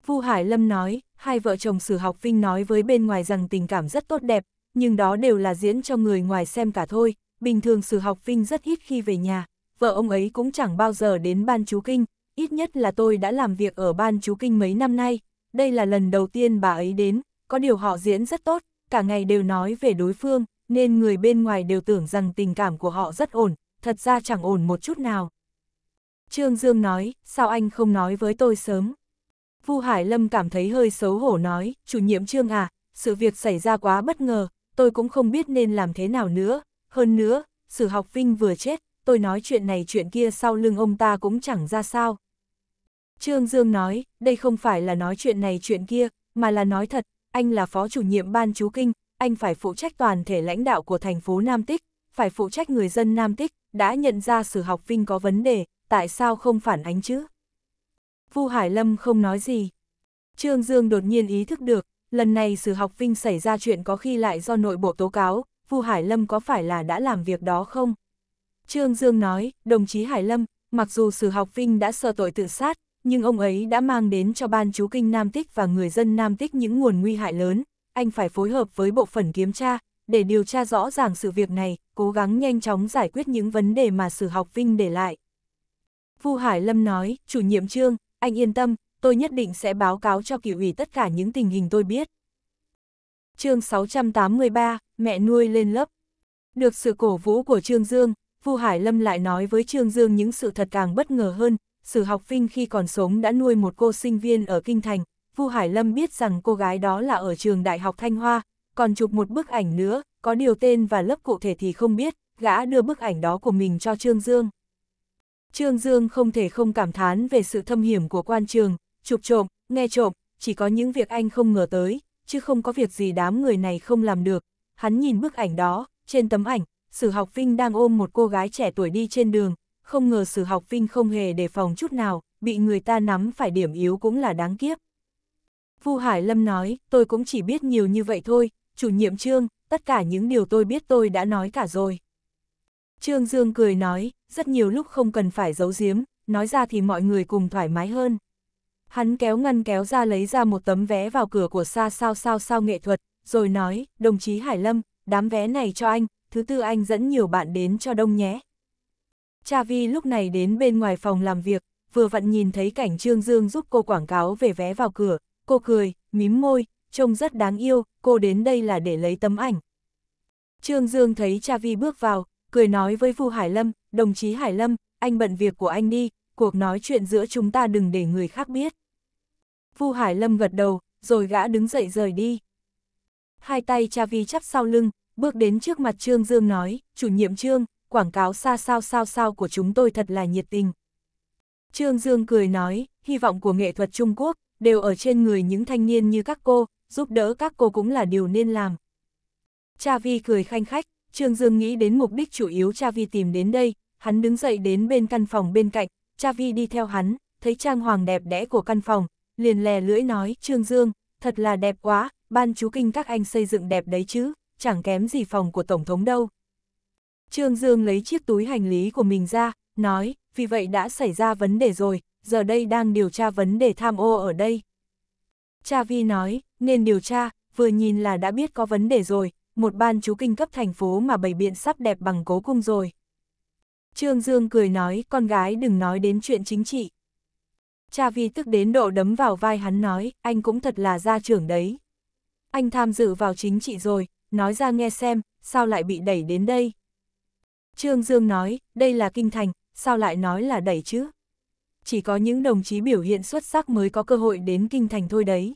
Vu Hải Lâm nói, hai vợ chồng Sử Học Vinh nói với bên ngoài rằng tình cảm rất tốt đẹp, nhưng đó đều là diễn cho người ngoài xem cả thôi, bình thường Sử Học Vinh rất ít khi về nhà, vợ ông ấy cũng chẳng bao giờ đến ban chú kinh, ít nhất là tôi đã làm việc ở ban chú kinh mấy năm nay, đây là lần đầu tiên bà ấy đến, có điều họ diễn rất tốt, cả ngày đều nói về đối phương, nên người bên ngoài đều tưởng rằng tình cảm của họ rất ổn, thật ra chẳng ổn một chút nào. Trương Dương nói, sao anh không nói với tôi sớm? Vu Hải Lâm cảm thấy hơi xấu hổ nói, chủ nhiệm Trương à, sự việc xảy ra quá bất ngờ, tôi cũng không biết nên làm thế nào nữa, hơn nữa, sử học vinh vừa chết, tôi nói chuyện này chuyện kia sau lưng ông ta cũng chẳng ra sao. Trương Dương nói, đây không phải là nói chuyện này chuyện kia, mà là nói thật, anh là phó chủ nhiệm ban chú kinh, anh phải phụ trách toàn thể lãnh đạo của thành phố Nam Tích, phải phụ trách người dân Nam Tích, đã nhận ra sử học vinh có vấn đề, tại sao không phản ánh chứ? Vu Hải Lâm không nói gì. Trương Dương đột nhiên ý thức được, lần này sử học vinh xảy ra chuyện có khi lại do nội bộ tố cáo, Vu Hải Lâm có phải là đã làm việc đó không? Trương Dương nói, đồng chí Hải Lâm, mặc dù sử học vinh đã sợ tội tự sát, nhưng ông ấy đã mang đến cho ban chú kinh Nam Tích và người dân Nam Tích những nguồn nguy hại lớn, anh phải phối hợp với bộ phận kiểm tra, để điều tra rõ ràng sự việc này, cố gắng nhanh chóng giải quyết những vấn đề mà sử học vinh để lại. Vu Hải Lâm nói, chủ nhiệm trương, anh yên tâm, tôi nhất định sẽ báo cáo cho cựu ủy tất cả những tình hình tôi biết. chương 683, mẹ nuôi lên lớp. Được sự cổ vũ của Trương Dương, Vu Hải Lâm lại nói với Trương Dương những sự thật càng bất ngờ hơn, Sử Học Vinh khi còn sống đã nuôi một cô sinh viên ở Kinh Thành, Vu Hải Lâm biết rằng cô gái đó là ở trường Đại học Thanh Hoa, còn chụp một bức ảnh nữa, có điều tên và lớp cụ thể thì không biết, gã đưa bức ảnh đó của mình cho Trương Dương. Trương Dương không thể không cảm thán về sự thâm hiểm của quan trường, chụp trộm, nghe trộm, chỉ có những việc anh không ngờ tới, chứ không có việc gì đám người này không làm được. Hắn nhìn bức ảnh đó, trên tấm ảnh, Sử Học Vinh đang ôm một cô gái trẻ tuổi đi trên đường, không ngờ Sử Học Vinh không hề đề phòng chút nào, bị người ta nắm phải điểm yếu cũng là đáng kiếp. Vu Hải Lâm nói, tôi cũng chỉ biết nhiều như vậy thôi, chủ nhiệm trương, tất cả những điều tôi biết tôi đã nói cả rồi. Trương Dương cười nói, rất nhiều lúc không cần phải giấu giếm, nói ra thì mọi người cùng thoải mái hơn. Hắn kéo ngăn kéo ra lấy ra một tấm vé vào cửa của xa sao sao sao nghệ thuật, rồi nói, đồng chí Hải Lâm, đám vé này cho anh, thứ tư anh dẫn nhiều bạn đến cho đông nhé. Cha Vi lúc này đến bên ngoài phòng làm việc, vừa vặn nhìn thấy cảnh Trương Dương giúp cô quảng cáo về vé vào cửa, cô cười, mím môi, trông rất đáng yêu, cô đến đây là để lấy tấm ảnh. Trương Dương thấy Cha Vi bước vào, cười nói với Vu Hải Lâm, đồng chí Hải Lâm, anh bận việc của anh đi, cuộc nói chuyện giữa chúng ta đừng để người khác biết. Vu Hải Lâm gật đầu, rồi gã đứng dậy rời đi. Hai tay Cha Vi chắp sau lưng, bước đến trước mặt Trương Dương nói, chủ nhiệm Trương, quảng cáo xa sao sao sao của chúng tôi thật là nhiệt tình. Trương Dương cười nói, hy vọng của nghệ thuật Trung Quốc đều ở trên người những thanh niên như các cô, giúp đỡ các cô cũng là điều nên làm. Cha Vi cười khanh khách, Trương Dương nghĩ đến mục đích chủ yếu Cha Vi tìm đến đây, hắn đứng dậy đến bên căn phòng bên cạnh, Cha Vi đi theo hắn, thấy trang hoàng đẹp đẽ của căn phòng, liền lè lưỡi nói, Trương Dương, thật là đẹp quá, ban chú kinh các anh xây dựng đẹp đấy chứ chẳng kém gì phòng của Tổng thống đâu. Trương Dương lấy chiếc túi hành lý của mình ra, nói, vì vậy đã xảy ra vấn đề rồi, giờ đây đang điều tra vấn đề tham ô ở đây. Cha Vi nói, nên điều tra, vừa nhìn là đã biết có vấn đề rồi, một ban chú kinh cấp thành phố mà bày biện sắp đẹp bằng cố cung rồi. Trương Dương cười nói, con gái đừng nói đến chuyện chính trị. Cha Vi tức đến độ đấm vào vai hắn nói, anh cũng thật là gia trưởng đấy. Anh tham dự vào chính trị rồi, nói ra nghe xem, sao lại bị đẩy đến đây? Trương Dương nói, đây là kinh thành, sao lại nói là đẩy chứ? Chỉ có những đồng chí biểu hiện xuất sắc mới có cơ hội đến kinh thành thôi đấy.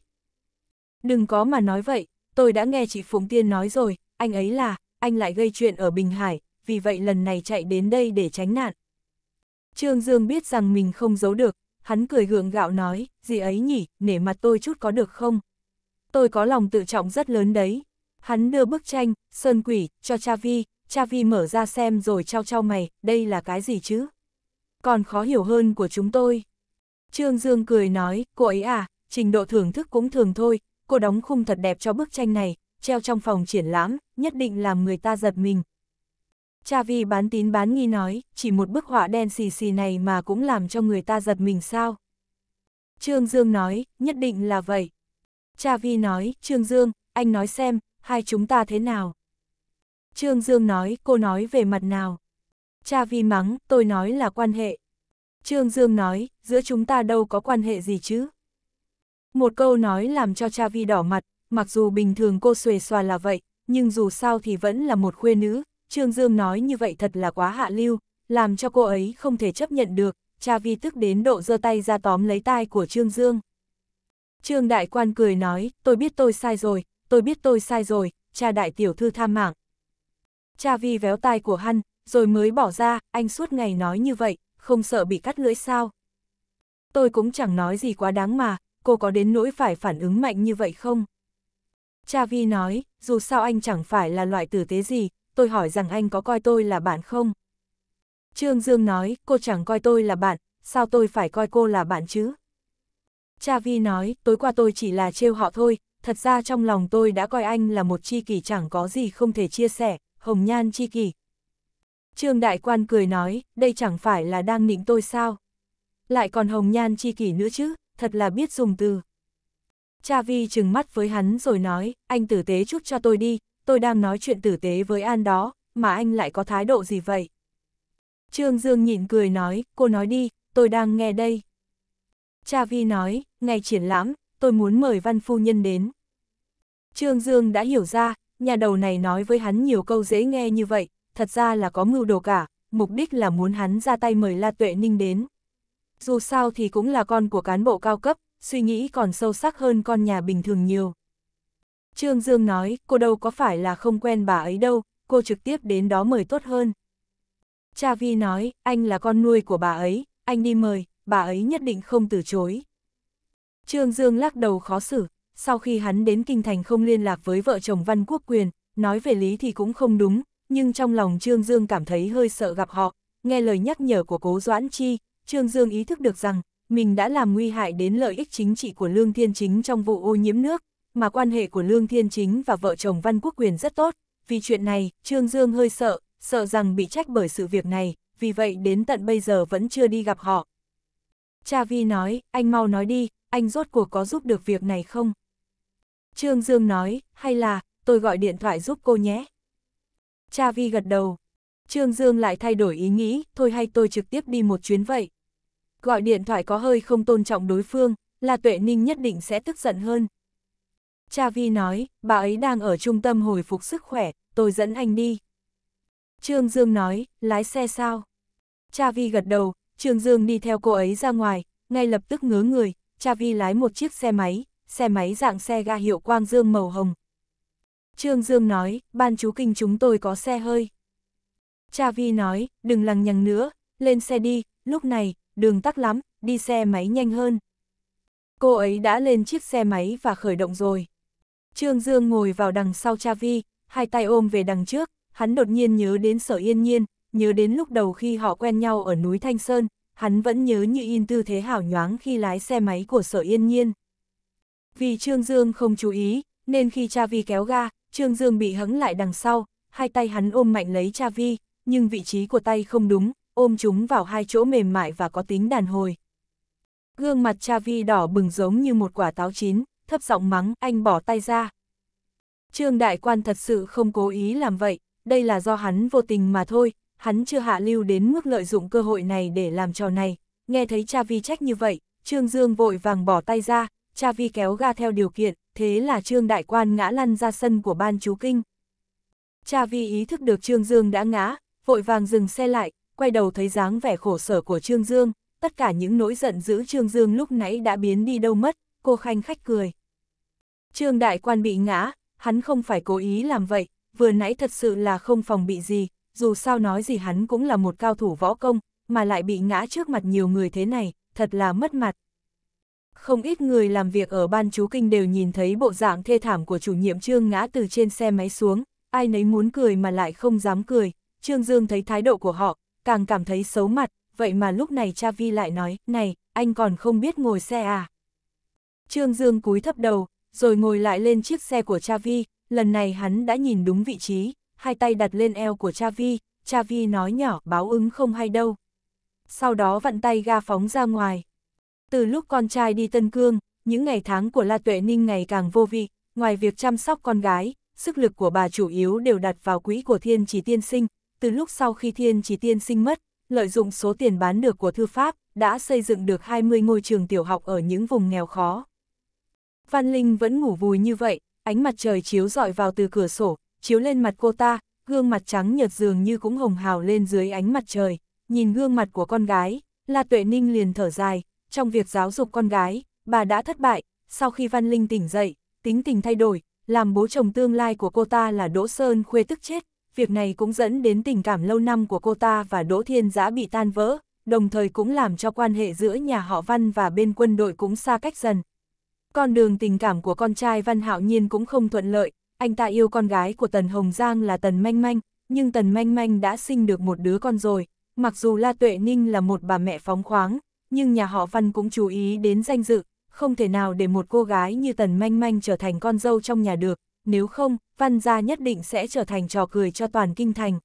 Đừng có mà nói vậy, tôi đã nghe chị Phùng Tiên nói rồi, anh ấy là, anh lại gây chuyện ở Bình Hải, vì vậy lần này chạy đến đây để tránh nạn. Trương Dương biết rằng mình không giấu được, hắn cười gượng gạo nói, gì ấy nhỉ, nể mặt tôi chút có được không? Tôi có lòng tự trọng rất lớn đấy, Hắn đưa bức tranh, sơn quỷ, cho cha vi, cha vi mở ra xem rồi trao trao mày, đây là cái gì chứ? Còn khó hiểu hơn của chúng tôi. Trương Dương cười nói, cô ấy à, trình độ thưởng thức cũng thường thôi, cô đóng khung thật đẹp cho bức tranh này, treo trong phòng triển lãm, nhất định làm người ta giật mình. Cha Vi bán tín bán nghi nói, chỉ một bức họa đen xì xì này mà cũng làm cho người ta giật mình sao? Trương Dương nói, nhất định là vậy. Cha Vi nói, Trương Dương, anh nói xem, hai chúng ta thế nào? Trương Dương nói, cô nói về mặt nào? Cha vi mắng, tôi nói là quan hệ. Trương Dương nói, giữa chúng ta đâu có quan hệ gì chứ? Một câu nói làm cho cha vi đỏ mặt, mặc dù bình thường cô xuề xòa là vậy, nhưng dù sao thì vẫn là một khuê nữ, Trương Dương nói như vậy thật là quá hạ lưu, làm cho cô ấy không thể chấp nhận được, cha vi tức đến độ giơ tay ra tóm lấy tai của Trương Dương. Trương Đại Quan cười nói, tôi biết tôi sai rồi, tôi biết tôi sai rồi, cha đại tiểu thư tham mạng. Cha vi véo tai của hắn, rồi mới bỏ ra, anh suốt ngày nói như vậy, không sợ bị cắt lưỡi sao. Tôi cũng chẳng nói gì quá đáng mà, cô có đến nỗi phải phản ứng mạnh như vậy không? Cha vi nói, dù sao anh chẳng phải là loại tử tế gì, tôi hỏi rằng anh có coi tôi là bạn không? Trương Dương nói, cô chẳng coi tôi là bạn, sao tôi phải coi cô là bạn chứ? Cha Vi nói, tối qua tôi chỉ là trêu họ thôi, thật ra trong lòng tôi đã coi anh là một chi kỷ chẳng có gì không thể chia sẻ, hồng nhan chi kỷ. Trương Đại Quan cười nói, đây chẳng phải là đang nịnh tôi sao? Lại còn hồng nhan chi kỷ nữa chứ, thật là biết dùng từ. Cha Vi trừng mắt với hắn rồi nói, anh tử tế chút cho tôi đi, tôi đang nói chuyện tử tế với An đó, mà anh lại có thái độ gì vậy? Trương Dương nhịn cười nói, cô nói đi, tôi đang nghe đây. Cha Vi nói, ngày triển lãm, tôi muốn mời văn phu nhân đến. Trương Dương đã hiểu ra, nhà đầu này nói với hắn nhiều câu dễ nghe như vậy, thật ra là có mưu đồ cả, mục đích là muốn hắn ra tay mời La Tuệ Ninh đến. Dù sao thì cũng là con của cán bộ cao cấp, suy nghĩ còn sâu sắc hơn con nhà bình thường nhiều. Trương Dương nói, cô đâu có phải là không quen bà ấy đâu, cô trực tiếp đến đó mời tốt hơn. Cha Vi nói, anh là con nuôi của bà ấy, anh đi mời, bà ấy nhất định không từ chối. Trương Dương lắc đầu khó xử, sau khi hắn đến Kinh Thành không liên lạc với vợ chồng Văn Quốc Quyền, nói về lý thì cũng không đúng, nhưng trong lòng Trương Dương cảm thấy hơi sợ gặp họ, nghe lời nhắc nhở của cố Doãn Chi, Trương Dương ý thức được rằng, mình đã làm nguy hại đến lợi ích chính trị của Lương Thiên Chính trong vụ ô nhiễm nước, mà quan hệ của Lương Thiên Chính và vợ chồng Văn Quốc Quyền rất tốt, vì chuyện này, Trương Dương hơi sợ, sợ rằng bị trách bởi sự việc này, vì vậy đến tận bây giờ vẫn chưa đi gặp họ. Cha Vi nói, anh mau nói đi, anh rốt cuộc có giúp được việc này không? Trương Dương nói, hay là, tôi gọi điện thoại giúp cô nhé. Cha Vi gật đầu. Trương Dương lại thay đổi ý nghĩ, thôi hay tôi trực tiếp đi một chuyến vậy. Gọi điện thoại có hơi không tôn trọng đối phương, là Tuệ Ninh nhất định sẽ tức giận hơn. Cha Vi nói, bà ấy đang ở trung tâm hồi phục sức khỏe, tôi dẫn anh đi. Trương Dương nói, lái xe sao? Cha Vi gật đầu, Trương Dương đi theo cô ấy ra ngoài, ngay lập tức ngớ người, cha vi lái một chiếc xe máy, xe máy dạng xe ga hiệu quang dương màu hồng. Trương Dương nói, ban chú kinh chúng tôi có xe hơi. Cha vi nói, đừng lằng nhằng nữa, lên xe đi, lúc này, đường tắc lắm, đi xe máy nhanh hơn. Cô ấy đã lên chiếc xe máy và khởi động rồi. Trương Dương ngồi vào đằng sau cha vi, hai tay ôm về đằng trước, hắn đột nhiên nhớ đến sở yên nhiên, nhớ đến lúc đầu khi họ quen nhau ở núi Thanh Sơn, hắn vẫn nhớ như in tư thế hảo nhoáng khi lái xe máy của sở yên nhiên. Vì Trương Dương không chú ý, nên khi cha vi kéo ga, Trương Dương bị hấn lại đằng sau, hai tay hắn ôm mạnh lấy cha vi, nhưng vị trí của tay không đúng, ôm chúng vào hai chỗ mềm mại và có tính đàn hồi. Gương mặt cha vi đỏ bừng giống như một quả táo chín, thấp giọng mắng, anh bỏ tay ra. Trương Đại Quan thật sự không cố ý làm vậy, đây là do hắn vô tình mà thôi, hắn chưa hạ lưu đến mức lợi dụng cơ hội này để làm trò này, nghe thấy cha vi trách như vậy, Trương Dương vội vàng bỏ tay ra, cha vi kéo ga theo điều kiện, thế là Trương Đại Quan ngã lăn ra sân của ban chú kinh. Cha vi ý thức được Trương Dương đã ngã, vội vàng dừng xe lại, quay đầu thấy dáng vẻ khổ sở của Trương Dương, tất cả những nỗi giận giữ Trương Dương lúc nãy đã biến đi đâu mất, cô khanh khách cười. Trương Đại Quan bị ngã, hắn không phải cố ý làm vậy, vừa nãy thật sự là không phòng bị gì, dù sao nói gì hắn cũng là một cao thủ võ công, mà lại bị ngã trước mặt nhiều người thế này, thật là mất mặt. Không ít người làm việc ở ban chú kinh đều nhìn thấy bộ dạng thê thảm của chủ nhiệm trương ngã từ trên xe máy xuống, ai nấy muốn cười mà lại không dám cười, trương dương thấy thái độ của họ, càng cảm thấy xấu mặt, vậy mà lúc này cha vi lại nói, này, anh còn không biết ngồi xe à. Trương Dương cúi thấp đầu, rồi ngồi lại lên chiếc xe của cha vi, lần này hắn đã nhìn đúng vị trí hai tay đặt lên eo của cha Vi, cha Vi nói nhỏ báo ứng không hay đâu. Sau đó vặn tay ga phóng ra ngoài. Từ lúc con trai đi Tân Cương, những ngày tháng của La Tuệ Ninh ngày càng vô vị, ngoài việc chăm sóc con gái, sức lực của bà chủ yếu đều đặt vào quỹ của Thiên Chỉ Tiên Sinh. Từ lúc sau khi Thiên Chỉ Tiên Sinh mất, lợi dụng số tiền bán được của thư pháp, đã xây dựng được 20 ngôi trường tiểu học ở những vùng nghèo khó. Văn Linh vẫn ngủ vùi như vậy, ánh mặt trời chiếu rọi vào từ cửa sổ, chiếu lên mặt cô ta, gương mặt trắng nhợt dường như cũng hồng hào lên dưới ánh mặt trời, nhìn gương mặt của con gái, La Tuệ Ninh liền thở dài, trong việc giáo dục con gái, bà đã thất bại, sau khi Văn Linh tỉnh dậy, tính tình thay đổi, làm bố chồng tương lai của cô ta là Đỗ Sơn khuê tức chết, việc này cũng dẫn đến tình cảm lâu năm của cô ta và Đỗ Thiên Giã bị tan vỡ, đồng thời cũng làm cho quan hệ giữa nhà họ Văn và bên quân đội cũng xa cách dần. Con đường tình cảm của con trai Văn Hạo Nhiên cũng không thuận lợi, anh ta yêu con gái của Tần Hồng Giang là Tần Manh Manh, nhưng Tần Manh Manh đã sinh được một đứa con rồi, mặc dù La Tuệ Ninh là một bà mẹ phóng khoáng, nhưng nhà họ Văn cũng chú ý đến danh dự, không thể nào để một cô gái như Tần Manh Manh trở thành con dâu trong nhà được, nếu không, Văn gia nhất định sẽ trở thành trò cười cho toàn kinh thành.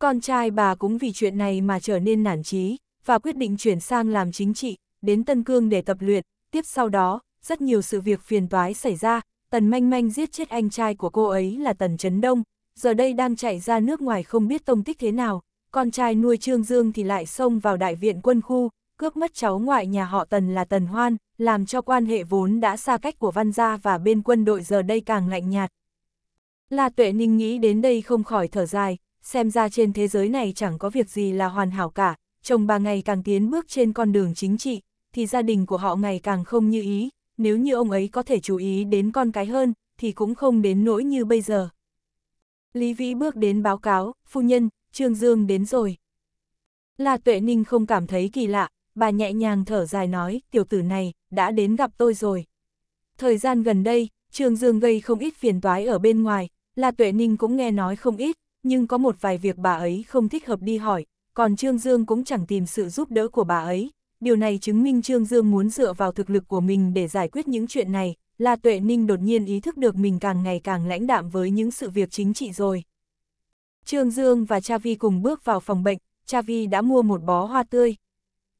Con trai bà cũng vì chuyện này mà trở nên nản trí, và quyết định chuyển sang làm chính trị, đến Tân Cương để tập luyện, tiếp sau đó, rất nhiều sự việc phiền toái xảy ra, Tần Manh Manh giết chết anh trai của cô ấy là Tần Trấn Đông, giờ đây đang chạy ra nước ngoài không biết tông tích thế nào, con trai nuôi Trương Dương thì lại xông vào đại viện quân khu, cướp mất cháu ngoại nhà họ Tần là Tần Hoan, làm cho quan hệ vốn đã xa cách của Văn Gia và bên quân đội giờ đây càng lạnh nhạt. La Tuệ Ninh nghĩ đến đây không khỏi thở dài, xem ra trên thế giới này chẳng có việc gì là hoàn hảo cả, chồng bà ngày càng tiến bước trên con đường chính trị, thì gia đình của họ ngày càng không như ý, nếu như ông ấy có thể chú ý đến con cái hơn, thì cũng không đến nỗi như bây giờ. Lý Vĩ bước đến báo cáo, phu nhân, Trương Dương đến rồi. La tuệ ninh không cảm thấy kỳ lạ, bà nhẹ nhàng thở dài nói, tiểu tử này, đã đến gặp tôi rồi. Thời gian gần đây, Trương Dương gây không ít phiền toái ở bên ngoài, La tuệ ninh cũng nghe nói không ít, nhưng có một vài việc bà ấy không thích hợp đi hỏi, còn Trương Dương cũng chẳng tìm sự giúp đỡ của bà ấy, điều này chứng minh Trương Dương muốn dựa vào thực lực của mình để giải quyết những chuyện này, La Tuệ Ninh đột nhiên ý thức được mình càng ngày càng lãnh đạm với những sự việc chính trị rồi. Trương Dương và Cha Vi cùng bước vào phòng bệnh, Cha Vi đã mua một bó hoa tươi.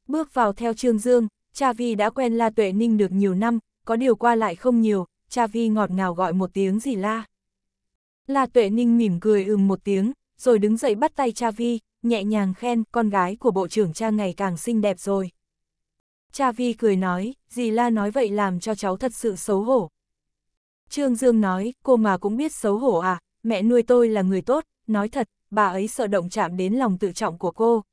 Bước vào theo Trương Dương, Cha Vi đã quen La Tuệ Ninh được nhiều năm, có điều qua lại không nhiều, Cha Vi ngọt ngào gọi một tiếng gì La. La Tuệ Ninh mỉm cười ừm một tiếng, rồi đứng dậy bắt tay Cha Vi, nhẹ nhàng khen con gái của bộ trưởng cha ngày càng xinh đẹp rồi. Cha Vi cười nói, dì La nói vậy làm cho cháu thật sự xấu hổ. Trương Dương nói, cô mà cũng biết xấu hổ à, mẹ nuôi tôi là người tốt, nói thật, bà ấy sợ động chạm đến lòng tự trọng của cô.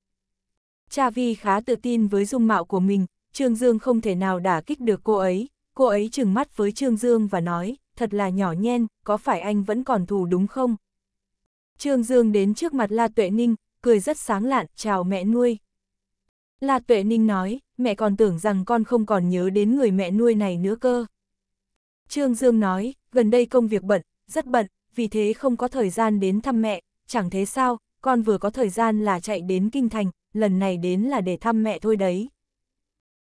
Cha Vi khá tự tin với dung mạo của mình, Trương Dương không thể nào đả kích được cô ấy, cô ấy trừng mắt với Trương Dương và nói, thật là nhỏ nhen, có phải anh vẫn còn thù đúng không? Trương Dương đến trước mặt La Tuệ Ninh, cười rất sáng lạn, chào mẹ nuôi. La Tuệ Ninh nói, mẹ còn tưởng rằng con không còn nhớ đến người mẹ nuôi này nữa cơ. Trương Dương nói, gần đây công việc bận, rất bận, vì thế không có thời gian đến thăm mẹ, chẳng thế sao, con vừa có thời gian là chạy đến Kinh Thành, lần này đến là để thăm mẹ thôi đấy.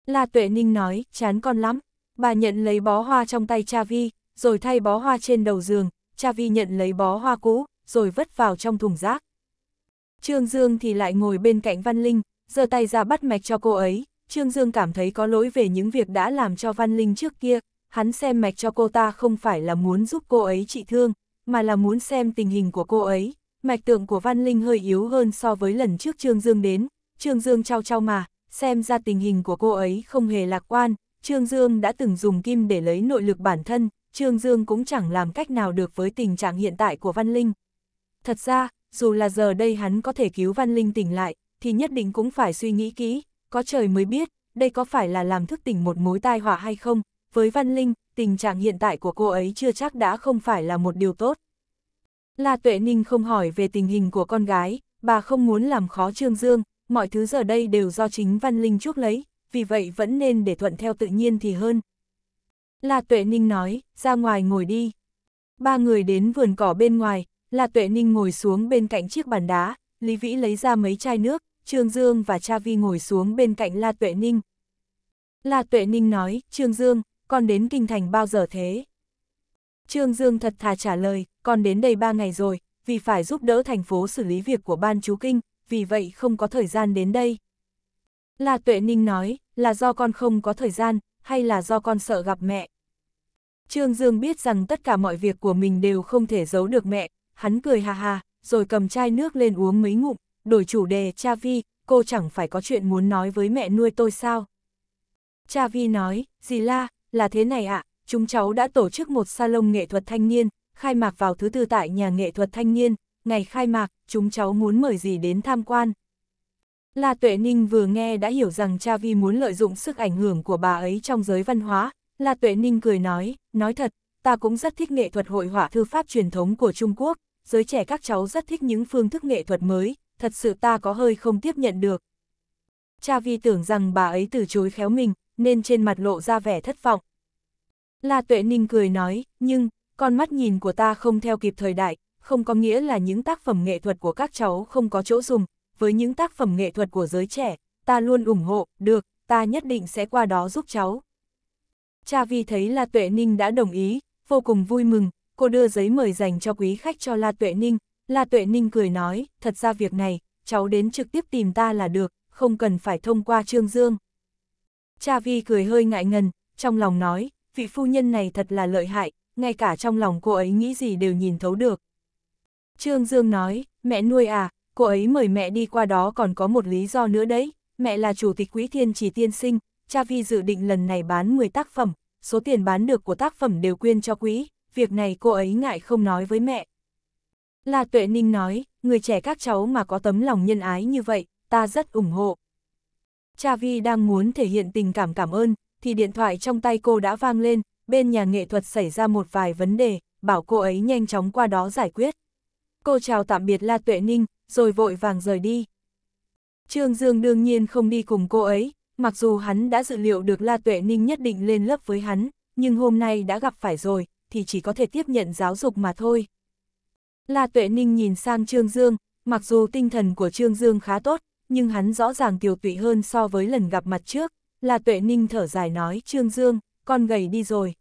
La Tuệ Ninh nói, chán con lắm, bà nhận lấy bó hoa trong tay cha Vi, rồi thay bó hoa trên đầu giường, cha Vi nhận lấy bó hoa cũ, rồi vứt vào trong thùng rác. Trương Dương thì lại ngồi bên cạnh Văn Linh, giơ tay ra bắt mạch cho cô ấy, Trương Dương cảm thấy có lỗi về những việc đã làm cho Văn Linh trước kia, hắn xem mạch cho cô ta không phải là muốn giúp cô ấy trị thương, mà là muốn xem tình hình của cô ấy. Mạch tượng của Văn Linh hơi yếu hơn so với lần trước Trương Dương đến, Trương Dương trao trao mà, xem ra tình hình của cô ấy không hề lạc quan, Trương Dương đã từng dùng kim để lấy nội lực bản thân, Trương Dương cũng chẳng làm cách nào được với tình trạng hiện tại của Văn Linh. Thật ra, dù là giờ đây hắn có thể cứu Văn Linh tỉnh lại, thì nhất định cũng phải suy nghĩ kỹ, có trời mới biết, đây có phải là làm thức tỉnh một mối tai họa hay không, với Văn Linh, tình trạng hiện tại của cô ấy chưa chắc đã không phải là một điều tốt. La Tuệ Ninh không hỏi về tình hình của con gái, bà không muốn làm khó Trương Dương, mọi thứ giờ đây đều do chính Văn Linh chuốc lấy, vì vậy vẫn nên để thuận theo tự nhiên thì hơn. La Tuệ Ninh nói, ra ngoài ngồi đi. Ba người đến vườn cỏ bên ngoài, La Tuệ Ninh ngồi xuống bên cạnh chiếc bàn đá, Lý Vĩ lấy ra mấy chai nước, Trương Dương và Cha Vi ngồi xuống bên cạnh La Tuệ Ninh. La Tuệ Ninh nói, Trương Dương, con đến Kinh Thành bao giờ thế? Trương Dương thật thà trả lời, con đến đây ba ngày rồi, vì phải giúp đỡ thành phố xử lý việc của ban chú Kinh, vì vậy không có thời gian đến đây. La Tuệ Ninh nói, là do con không có thời gian, hay là do con sợ gặp mẹ? Trương Dương biết rằng tất cả mọi việc của mình đều không thể giấu được mẹ, hắn cười ha ha, rồi cầm chai nước lên uống mấy ngụm, đổi chủ đề cha vi, cô chẳng phải có chuyện muốn nói với mẹ nuôi tôi sao? Cha vi nói, dì la, là thế này ạ, chúng cháu đã tổ chức một salon nghệ thuật thanh niên, khai mạc vào thứ tư tại nhà nghệ thuật thanh niên, ngày khai mạc, chúng cháu muốn mời dì đến tham quan. La Tuệ Ninh vừa nghe đã hiểu rằng cha vi muốn lợi dụng sức ảnh hưởng của bà ấy trong giới văn hóa, La Tuệ Ninh cười nói, nói thật, ta cũng rất thích nghệ thuật hội họa thư pháp truyền thống của Trung Quốc, giới trẻ các cháu rất thích những phương thức nghệ thuật mới, thật sự ta có hơi không tiếp nhận được. Cha Vi tưởng rằng bà ấy từ chối khéo mình, nên trên mặt lộ ra vẻ thất vọng. La Tuệ Ninh cười nói, nhưng, con mắt nhìn của ta không theo kịp thời đại, không có nghĩa là những tác phẩm nghệ thuật của các cháu không có chỗ dùng, với những tác phẩm nghệ thuật của giới trẻ, ta luôn ủng hộ, được, ta nhất định sẽ qua đó giúp cháu. Cha Vi thấy La Tuệ Ninh đã đồng ý, vô cùng vui mừng, cô đưa giấy mời dành cho quý khách cho La Tuệ Ninh, La Tuệ Ninh cười nói, thật ra việc này, cháu đến trực tiếp tìm ta là được, không cần phải thông qua Trương Dương. Cha Vi cười hơi ngại ngần, trong lòng nói, vị phu nhân này thật là lợi hại, ngay cả trong lòng cô ấy nghĩ gì đều nhìn thấu được. Trương Dương nói, mẹ nuôi à, cô ấy mời mẹ đi qua đó còn có một lý do nữa đấy, mẹ là chủ tịch quỹ thiên chỉ tiên sinh, cha Vi dự định lần này bán 10 tác phẩm, số tiền bán được của tác phẩm đều quyên cho quỹ, việc này cô ấy ngại không nói với mẹ. La Tuệ Ninh nói, người trẻ các cháu mà có tấm lòng nhân ái như vậy, ta rất ủng hộ. Cha Vi đang muốn thể hiện tình cảm cảm ơn, thì điện thoại trong tay cô đã vang lên, bên nhà nghệ thuật xảy ra một vài vấn đề, bảo cô ấy nhanh chóng qua đó giải quyết. Cô chào tạm biệt La Tuệ Ninh, rồi vội vàng rời đi. Trương Dương đương nhiên không đi cùng cô ấy, mặc dù hắn đã dự liệu được La Tuệ Ninh nhất định lên lớp với hắn, nhưng hôm nay đã gặp phải rồi, thì chỉ có thể tiếp nhận giáo dục mà thôi. La Tuệ Ninh nhìn sang Trương Dương, mặc dù tinh thần của Trương Dương khá tốt, nhưng hắn rõ ràng tiểu tụy hơn so với lần gặp mặt trước. La Tuệ Ninh thở dài nói Trương Dương, con gầy đi rồi.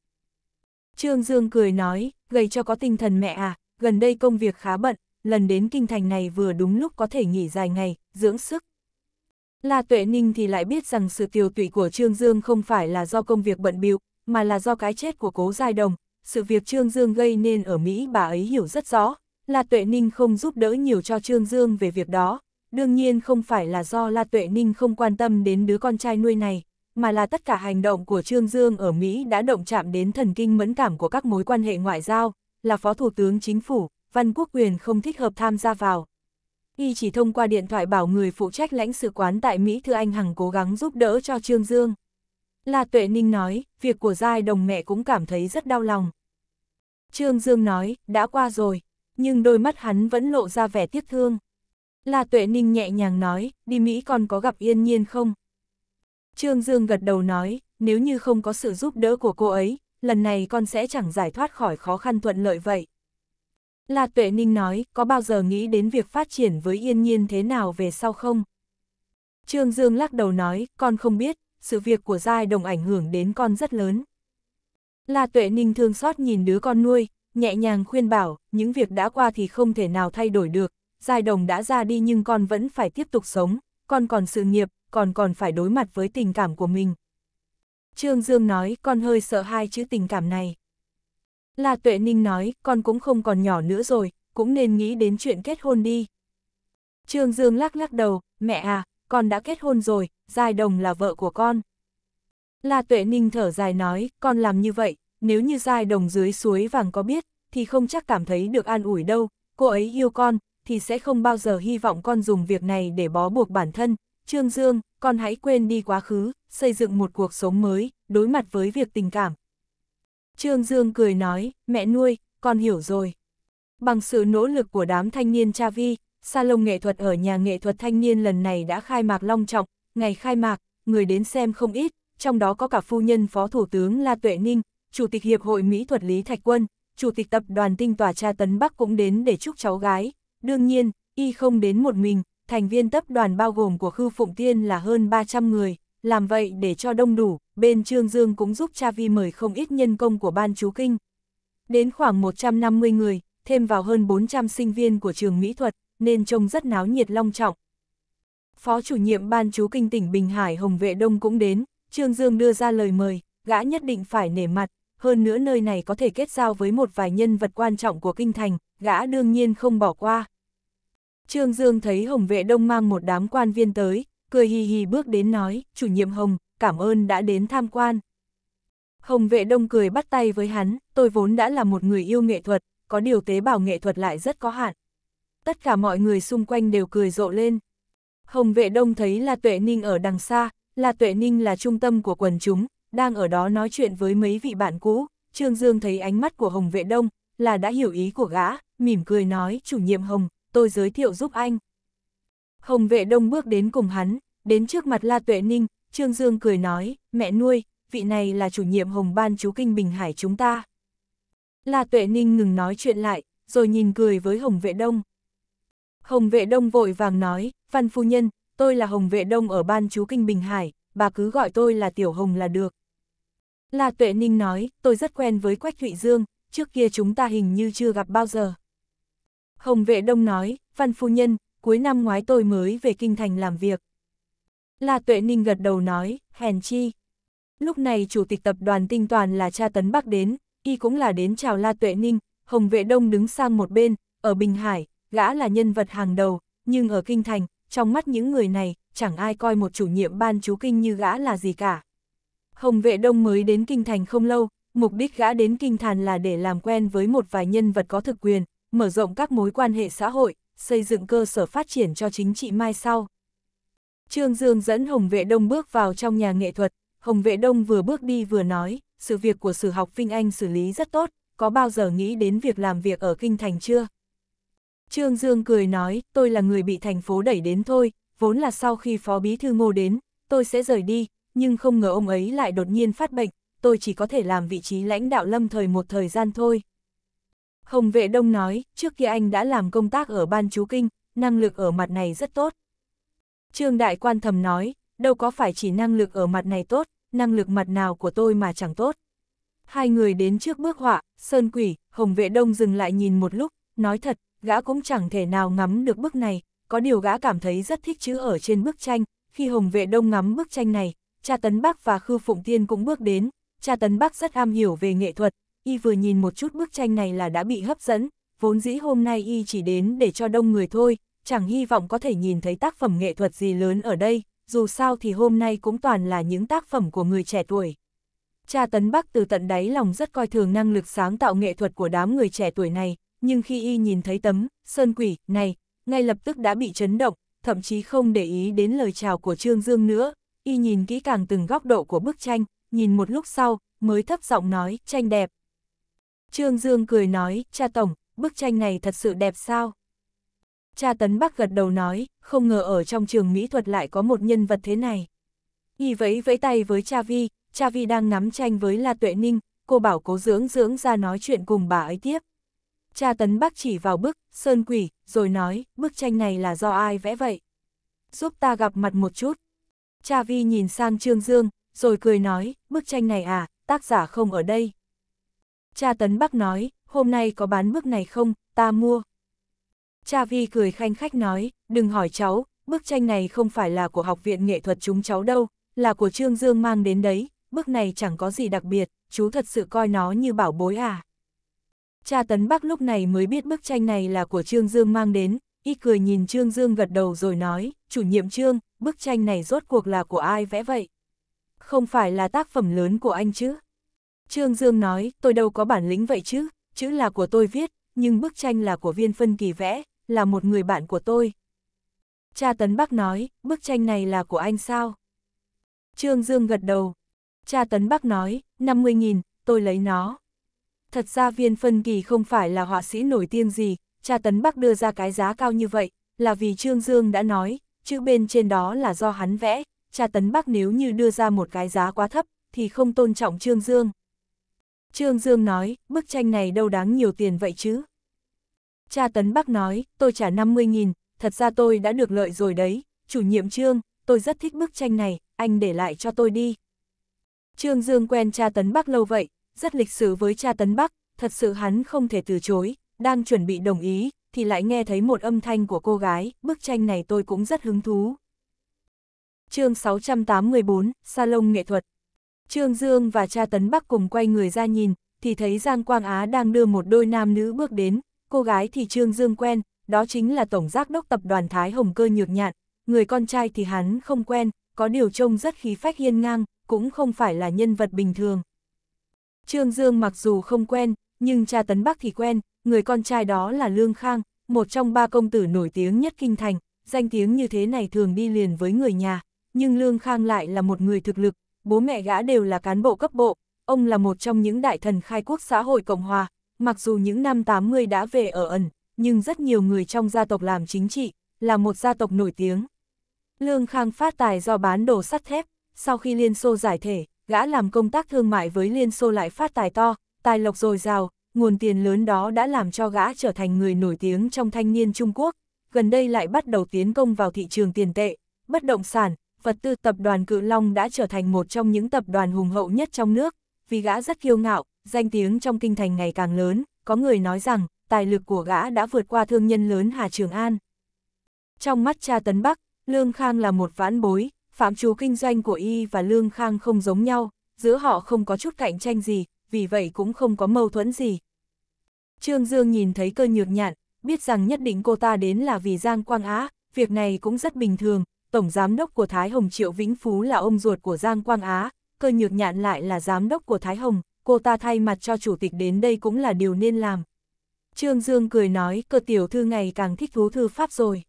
Trương Dương cười nói, gầy cho có tinh thần mẹ à, gần đây công việc khá bận, lần đến kinh thành này vừa đúng lúc có thể nghỉ dài ngày, dưỡng sức. La Tuệ Ninh thì lại biết rằng sự tiêu tụy của Trương Dương không phải là do công việc bận bịu mà là do cái chết của cố giai đồng. Sự việc Trương Dương gây nên ở Mỹ bà ấy hiểu rất rõ, La Tuệ Ninh không giúp đỡ nhiều cho Trương Dương về việc đó, đương nhiên không phải là do La Tuệ Ninh không quan tâm đến đứa con trai nuôi này, mà là tất cả hành động của Trương Dương ở Mỹ đã động chạm đến thần kinh mẫn cảm của các mối quan hệ ngoại giao, là Phó Thủ tướng Chính phủ, Văn Quốc Quyền không thích hợp tham gia vào. Y chỉ thông qua điện thoại bảo người phụ trách lãnh sự quán tại Mỹ Thư Anh Hằng cố gắng giúp đỡ cho Trương Dương. La Tuệ Ninh nói, việc của giai đồng mẹ cũng cảm thấy rất đau lòng. Trương Dương nói, đã qua rồi, nhưng đôi mắt hắn vẫn lộ ra vẻ tiếc thương. La Tuệ Ninh nhẹ nhàng nói, đi Mỹ còn có gặp yên nhiên không? Trương Dương gật đầu nói, nếu như không có sự giúp đỡ của cô ấy, lần này con sẽ chẳng giải thoát khỏi khó khăn thuận lợi vậy. La Tuệ Ninh nói, có bao giờ nghĩ đến việc phát triển với yên nhiên thế nào về sau không? Trương Dương lắc đầu nói, con không biết, sự việc của giai đồng ảnh hưởng đến con rất lớn. La Tuệ Ninh thương xót nhìn đứa con nuôi, nhẹ nhàng khuyên bảo, những việc đã qua thì không thể nào thay đổi được, giai đồng đã ra đi nhưng con vẫn phải tiếp tục sống, con còn sự nghiệp, còn còn phải đối mặt với tình cảm của mình. Trương Dương nói, con hơi sợ hai chữ tình cảm này. La Tuệ Ninh nói, con cũng không còn nhỏ nữa rồi, cũng nên nghĩ đến chuyện kết hôn đi. Trương Dương lắc lắc đầu, mẹ à, con đã kết hôn rồi, Giai Đồng là vợ của con. La Tuệ Ninh thở dài nói, con làm như vậy, nếu như giai đồng dưới suối vàng có biết, thì không chắc cảm thấy được an ủi đâu, cô ấy yêu con, thì sẽ không bao giờ hy vọng con dùng việc này để bó buộc bản thân. Trương Dương, con hãy quên đi quá khứ, xây dựng một cuộc sống mới, đối mặt với việc tình cảm. Trương Dương cười nói, mẹ nuôi, con hiểu rồi. Bằng sự nỗ lực của đám thanh niên Cha Vi, Salon nghệ thuật ở nhà nghệ thuật thanh niên lần này đã khai mạc long trọng, ngày khai mạc, người đến xem không ít, trong đó có cả phu nhân Phó Thủ tướng La Tuệ Ninh, Chủ tịch Hiệp hội Mỹ thuật Lý Thạch Quân, Chủ tịch tập đoàn tinh tòa Cha Tấn Bắc cũng đến để chúc cháu gái. Đương nhiên, y không đến một mình, thành viên tập đoàn bao gồm của Khư Phụng Tiên là hơn 300 người, làm vậy để cho đông đủ, bên Trương Dương cũng giúp Cha Vi mời không ít nhân công của Ban Chú Kinh. Đến khoảng 150 người, thêm vào hơn 400 sinh viên của trường mỹ thuật, nên trông rất náo nhiệt long trọng. Phó chủ nhiệm Ban Chú Kinh tỉnh Bình Hải Hồng Vệ Đông cũng đến, Trương Dương đưa ra lời mời, gã nhất định phải nể mặt, hơn nữa nơi này có thể kết giao với một vài nhân vật quan trọng của kinh thành, gã đương nhiên không bỏ qua. Trương Dương thấy Hồng Vệ Đông mang một đám quan viên tới, cười hì hì bước đến nói, chủ nhiệm Hồng, cảm ơn đã đến tham quan. Hồng Vệ Đông cười bắt tay với hắn, tôi vốn đã là một người yêu nghệ thuật, có điều tế bào nghệ thuật lại rất có hạn. Tất cả mọi người xung quanh đều cười rộ lên. Hồng Vệ Đông thấy là Tuệ Ninh ở đằng xa, là Tuệ Ninh là trung tâm của quần chúng, đang ở đó nói chuyện với mấy vị bạn cũ, Trương Dương thấy ánh mắt của Hồng Vệ Đông, là đã hiểu ý của gã, mỉm cười nói, chủ nhiệm Hồng, tôi giới thiệu giúp anh. Hồng Vệ Đông bước đến cùng hắn, đến trước mặt La Tuệ Ninh, Trương Dương cười nói, mẹ nuôi, vị này là chủ nhiệm Hồng Ban chú Kinh Bình Hải chúng ta. La Tuệ Ninh ngừng nói chuyện lại, rồi nhìn cười với Hồng Vệ Đông. Hồng Vệ Đông vội vàng nói, Văn Phu Nhân, tôi là Hồng Vệ Đông ở Ban chú Kinh Bình Hải, bà cứ gọi tôi là Tiểu Hồng là được. La Tuệ Ninh nói, tôi rất quen với Quách Thụy Dương, trước kia chúng ta hình như chưa gặp bao giờ. Hồng Vệ Đông nói, Văn Phu Nhân, cuối năm ngoái tôi mới về Kinh Thành làm việc. La Tuệ Ninh gật đầu nói, hèn chi. Lúc này chủ tịch tập đoàn tinh toàn là cha Tấn Bắc đến, y cũng là đến chào La Tuệ Ninh, Hồng Vệ Đông đứng sang một bên, ở Bình Hải, gã là nhân vật hàng đầu, nhưng ở Kinh Thành, trong mắt những người này, chẳng ai coi một chủ nhiệm ban chú kinh như gã là gì cả. Hồng vệ đông mới đến kinh thành không lâu, mục đích gã đến kinh thành là để làm quen với một vài nhân vật có thực quyền, mở rộng các mối quan hệ xã hội, xây dựng cơ sở phát triển cho chính trị mai sau. Trương Dương dẫn Hồng Vệ Đông bước vào trong nhà nghệ thuật, Hồng Vệ Đông vừa bước đi vừa nói, sự việc của sử học Vinh Anh xử lý rất tốt, có bao giờ nghĩ đến việc làm việc ở Kinh Thành chưa? Trương Dương cười nói, tôi là người bị thành phố đẩy đến thôi, vốn là sau khi Phó Bí Thư Ngô đến, tôi sẽ rời đi, nhưng không ngờ ông ấy lại đột nhiên phát bệnh, tôi chỉ có thể làm vị trí lãnh đạo lâm thời một thời gian thôi. Hồng vệ đông nói, trước kia anh đã làm công tác ở ban chú kinh, năng lực ở mặt này rất tốt. Trương Đại Quan thầm nói, đâu có phải chỉ năng lực ở mặt này tốt, năng lực mặt nào của tôi mà chẳng tốt. Hai người đến trước bước họa, Sơn Quỷ, Hồng Vệ Đông dừng lại nhìn một lúc, nói thật, gã cũng chẳng thể nào ngắm được bức này, có điều gã cảm thấy rất thích chữ ở trên bức tranh, khi Hồng Vệ Đông ngắm bức tranh này, cha Tấn Bắc và Khư Phụng Tiên cũng bước đến, cha Tấn Bắc rất am hiểu về nghệ thuật, y vừa nhìn một chút bức tranh này là đã bị hấp dẫn, vốn dĩ hôm nay y chỉ đến để cho đông người thôi, chẳng hy vọng có thể nhìn thấy tác phẩm nghệ thuật gì lớn ở đây, dù sao thì hôm nay cũng toàn là những tác phẩm của người trẻ tuổi. Cha Tấn Bắc từ tận đáy lòng rất coi thường năng lực sáng tạo nghệ thuật của đám người trẻ tuổi này, nhưng khi y nhìn thấy tấm sơn quỷ này, ngay lập tức đã bị chấn động, thậm chí không để ý đến lời chào của Trương Dương nữa, y nhìn kỹ càng từng góc độ của bức tranh, nhìn một lúc sau, mới thấp giọng nói, tranh đẹp. Trương Dương cười nói, cha tổng, bức tranh này thật sự đẹp sao? Cha Tấn Bắc gật đầu nói, không ngờ ở trong trường mỹ thuật lại có một nhân vật thế này. Y vẫy vẫy tay với cha Vi, cha Vi đang nắm tranh với La Tuệ Ninh, cô bảo cố dưỡng dưỡng ra nói chuyện cùng bà ấy tiếp. Cha Tấn Bắc chỉ vào bức, sơn quỷ, rồi nói, bức tranh này là do ai vẽ vậy? Giúp ta gặp mặt một chút. Cha Vi nhìn sang Trương Dương, rồi cười nói, bức tranh này à, tác giả không ở đây. Cha Tấn Bắc nói, hôm nay có bán bức này không, ta mua. Cha Vi cười khanh khách nói, đừng hỏi cháu, bức tranh này không phải là của học viện nghệ thuật chúng cháu đâu, là của Trương Dương mang đến đấy, bức này chẳng có gì đặc biệt, chú thật sự coi nó như bảo bối à. Cha Tấn Bắc lúc này mới biết bức tranh này là của Trương Dương mang đến, y cười nhìn Trương Dương gật đầu rồi nói, chủ nhiệm Trương, bức tranh này rốt cuộc là của ai vẽ vậy? Không phải là tác phẩm lớn của anh chứ? Trương Dương nói, tôi đâu có bản lĩnh vậy chứ, chữ là của tôi viết, nhưng bức tranh là của viên phân kỳ vẽ, là một người bạn của tôi. Cha Tấn Bắc nói, bức tranh này là của anh sao? Trương Dương gật đầu. Cha Tấn Bắc nói, 50.000, tôi lấy nó. Thật ra viên phân kỳ không phải là họa sĩ nổi tiếng gì, cha Tấn Bắc đưa ra cái giá cao như vậy, là vì Trương Dương đã nói, chữ bên trên đó là do hắn vẽ, cha Tấn Bắc nếu như đưa ra một cái giá quá thấp, thì không tôn trọng Trương Dương. Trương Dương nói, bức tranh này đâu đáng nhiều tiền vậy chứ. Cha Tấn Bắc nói, tôi trả 50.000, thật ra tôi đã được lợi rồi đấy, chủ nhiệm Trương, tôi rất thích bức tranh này, anh để lại cho tôi đi. Trương Dương quen cha Tấn Bắc lâu vậy, rất lịch sử với cha Tấn Bắc, thật sự hắn không thể từ chối, đang chuẩn bị đồng ý, thì lại nghe thấy một âm thanh của cô gái, bức tranh này tôi cũng rất hứng thú. chương 684, Salon Nghệ thuật Trương Dương và cha Tấn Bắc cùng quay người ra nhìn, thì thấy Giang Quang Á đang đưa một đôi nam nữ bước đến, cô gái thì Trương Dương quen, đó chính là Tổng Giác Đốc Tập đoàn Thái Hồng Cơ Nhược Nhạn, người con trai thì hắn không quen, có điều trông rất khí phách hiên ngang, cũng không phải là nhân vật bình thường. Trương Dương mặc dù không quen, nhưng cha Tấn Bắc thì quen, người con trai đó là Lương Khang, một trong ba công tử nổi tiếng nhất kinh thành, danh tiếng như thế này thường đi liền với người nhà, nhưng Lương Khang lại là một người thực lực, bố mẹ gã đều là cán bộ cấp bộ, ông là một trong những đại thần khai quốc xã hội Cộng Hòa, mặc dù những năm 80 đã về ở ẩn, nhưng rất nhiều người trong gia tộc làm chính trị, là một gia tộc nổi tiếng. Lương Khang phát tài do bán đồ sắt thép, sau khi Liên Xô giải thể, gã làm công tác thương mại với Liên Xô lại phát tài to, tài lộc dồi dào, nguồn tiền lớn đó đã làm cho gã trở thành người nổi tiếng trong thanh niên Trung Quốc, gần đây lại bắt đầu tiến công vào thị trường tiền tệ, bất động sản, vật tư tập đoàn Cự Long đã trở thành một trong những tập đoàn hùng hậu nhất trong nước, vì gã rất kiêu ngạo, danh tiếng trong kinh thành ngày càng lớn, có người nói rằng, tài lực của gã đã vượt qua thương nhân lớn Hà Trường An. Trong mắt cha Tấn Bắc, Lương Khang là một vãn bối, phạm chú kinh doanh của y và Lương Khang không giống nhau, giữa họ không có chút cạnh tranh gì, vì vậy cũng không có mâu thuẫn gì. Trương Dương nhìn thấy cơ nhược nhạn, biết rằng nhất định cô ta đến là vì Giang Quang Á, việc này cũng rất bình thường, Tổng Giám đốc của Thái Hồng Triệu Vĩnh Phú là ông ruột của Giang Quang Á, cơ nhược nhạn lại là Giám đốc của Thái Hồng, cô ta thay mặt cho Chủ tịch đến đây cũng là điều nên làm. Trương Dương cười nói cơ tiểu thư ngày càng thích thú thư pháp rồi.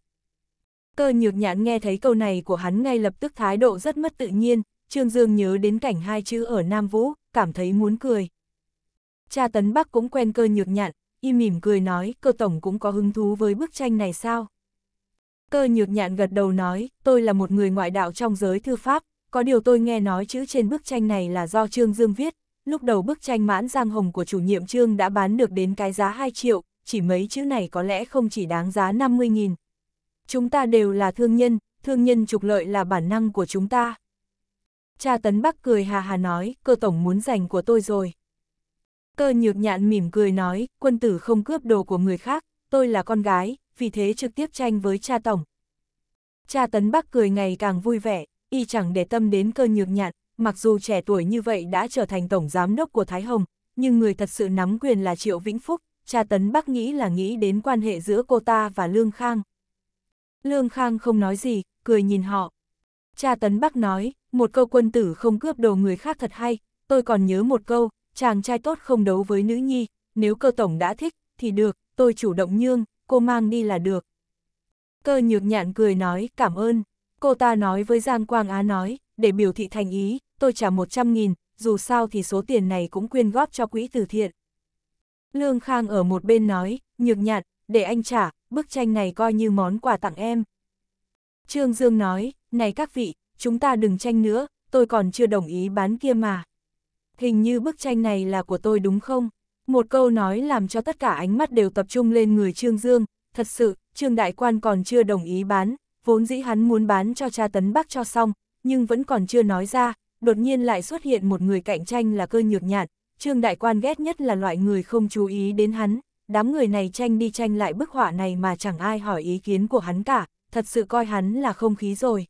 Cơ nhược nhãn nghe thấy câu này của hắn ngay lập tức thái độ rất mất tự nhiên, Trương Dương nhớ đến cảnh hai chữ ở Nam Vũ, cảm thấy muốn cười cha Tấn Bắc cũng quen cơ nhược nhạn, y mỉm cười nói cơ tổng cũng có hứng thú với bức tranh này sao. Cơ nhược nhạn gật đầu nói, tôi là một người ngoại đạo trong giới thư pháp, có điều tôi nghe nói chữ trên bức tranh này là do Trương Dương viết, lúc đầu bức tranh mãn giang hồng của chủ nhiệm Trương đã bán được đến cái giá 2 triệu, chỉ mấy chữ này có lẽ không chỉ đáng giá 50.000. Chúng ta đều là thương nhân, thương nhân trục lợi là bản năng của chúng ta. Cha Tấn Bắc cười hà hà nói, cơ tổng muốn giành của tôi rồi. Cơ nhược nhạn mỉm cười nói, quân tử không cướp đồ của người khác, tôi là con gái, vì thế trực tiếp tranh với cha tổng. Cha Tấn Bắc cười ngày càng vui vẻ, y chẳng để tâm đến cơ nhược nhạn, mặc dù trẻ tuổi như vậy đã trở thành tổng giám đốc của Thái Hồng, nhưng người thật sự nắm quyền là Triệu Vĩnh Phúc, cha Tấn Bắc nghĩ là nghĩ đến quan hệ giữa cô ta và Lương Khang. Lương Khang không nói gì, cười nhìn họ. Cha Tấn Bắc nói, một câu quân tử không cướp đồ người khác thật hay, tôi còn nhớ một câu, chàng trai tốt không đấu với nữ nhi, nếu cơ tổng đã thích, thì được, tôi chủ động nhương, cô mang đi là được. Cơ nhược nhạn cười nói, cảm ơn, cô ta nói với Giang Quang Á nói, để biểu thị thành ý, tôi trả 100.000, dù sao thì số tiền này cũng quyên góp cho quỹ từ thiện. Lương Khang ở một bên nói, nhược nhạn, để anh trả, bức tranh này coi như món quà tặng em. Trương Dương nói, này các vị, chúng ta đừng tranh nữa, tôi còn chưa đồng ý bán kia mà hình như bức tranh này là của tôi đúng không? Một câu nói làm cho tất cả ánh mắt đều tập trung lên người Trương Dương, thật sự, Trương Đại Quan còn chưa đồng ý bán, vốn dĩ hắn muốn bán cho cha Tấn Bác cho xong, nhưng vẫn còn chưa nói ra, đột nhiên lại xuất hiện một người cạnh tranh là cơ nhược nhạt, Trương Đại Quan ghét nhất là loại người không chú ý đến hắn, đám người này tranh đi tranh lại bức họa này mà chẳng ai hỏi ý kiến của hắn cả, thật sự coi hắn là không khí rồi.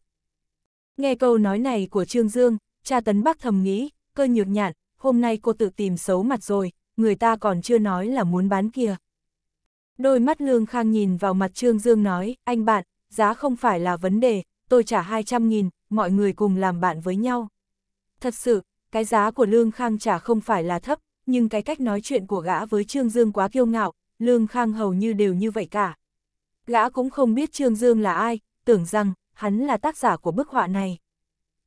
Nghe câu nói này của Trương Dương, cha Tấn Bác thầm nghĩ, cơ nhược nhạn, hôm nay cô tự tìm xấu mặt rồi, người ta còn chưa nói là muốn bán kia. Đôi mắt Lương Khang nhìn vào mặt Trương Dương nói, anh bạn, giá không phải là vấn đề, tôi trả 200.000, mọi người cùng làm bạn với nhau. Thật sự, cái giá của Lương Khang trả không phải là thấp, nhưng cái cách nói chuyện của gã với Trương Dương quá kiêu ngạo, Lương Khang hầu như đều như vậy cả. Gã cũng không biết Trương Dương là ai, tưởng rằng hắn là tác giả của bức họa này.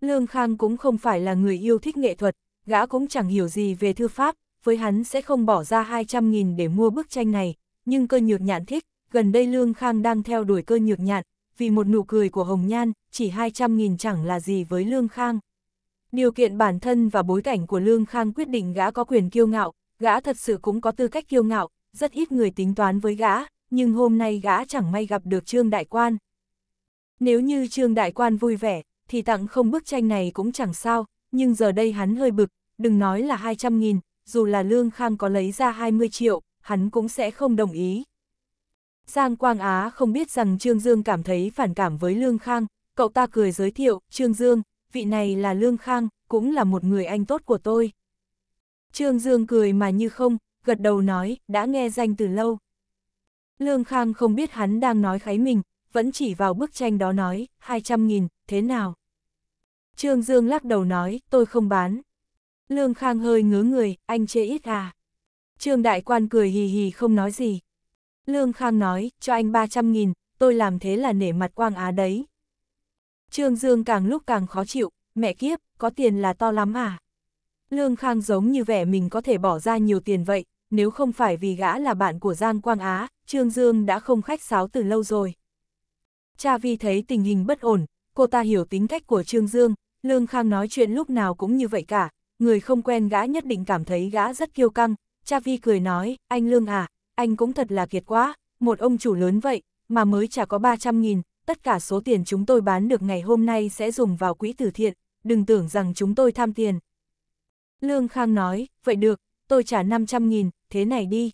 Lương Khang cũng không phải là người yêu thích nghệ thuật, gã cũng chẳng hiểu gì về thư pháp, với hắn sẽ không bỏ ra 200.000 để mua bức tranh này, nhưng cơ nhược nhạn thích, gần đây Lương Khang đang theo đuổi cơ nhược nhạn, vì một nụ cười của Hồng Nhan, chỉ 200.000 chẳng là gì với Lương Khang. Điều kiện bản thân và bối cảnh của Lương Khang quyết định gã có quyền kiêu ngạo, gã thật sự cũng có tư cách kiêu ngạo, rất ít người tính toán với gã, nhưng hôm nay gã chẳng may gặp được Trương Đại Quan. Nếu như Trương Đại Quan vui vẻ, thì tặng không bức tranh này cũng chẳng sao, nhưng giờ đây hắn hơi bực, đừng nói là 200 nghìn, dù là Lương Khang có lấy ra 20 triệu, hắn cũng sẽ không đồng ý. Giang Quang Á không biết rằng Trương Dương cảm thấy phản cảm với Lương Khang, cậu ta cười giới thiệu, Trương Dương, vị này là Lương Khang, cũng là một người anh tốt của tôi. Trương Dương cười mà như không, gật đầu nói, đã nghe danh từ lâu. Lương Khang không biết hắn đang nói kháy mình, vẫn chỉ vào bức tranh đó nói, 200.000, thế nào? Trương Dương lắc đầu nói, tôi không bán. Lương Khang hơi ngớ người, anh chê ít à. Trương Đại Quan cười hì hì không nói gì. Lương Khang nói, cho anh 300.000, tôi làm thế là nể mặt quang á đấy. Trương Dương càng lúc càng khó chịu, mẹ kiếp, có tiền là to lắm à. Lương Khang giống như vẻ mình có thể bỏ ra nhiều tiền vậy, nếu không phải vì gã là bạn của Giang Quang Á, Trương Dương đã không khách sáo từ lâu rồi. Cha Vi thấy tình hình bất ổn, cô ta hiểu tính cách của Trương Dương, Lương Khang nói chuyện lúc nào cũng như vậy cả, người không quen gã nhất định cảm thấy gã rất kiêu căng, cha vi cười nói, anh Lương à, anh cũng thật là kiệt quá, một ông chủ lớn vậy, mà mới chả có 300.000, tất cả số tiền chúng tôi bán được ngày hôm nay sẽ dùng vào quỹ từ thiện, đừng tưởng rằng chúng tôi tham tiền. Lương Khang nói, vậy được, tôi trả 500.000, thế này đi.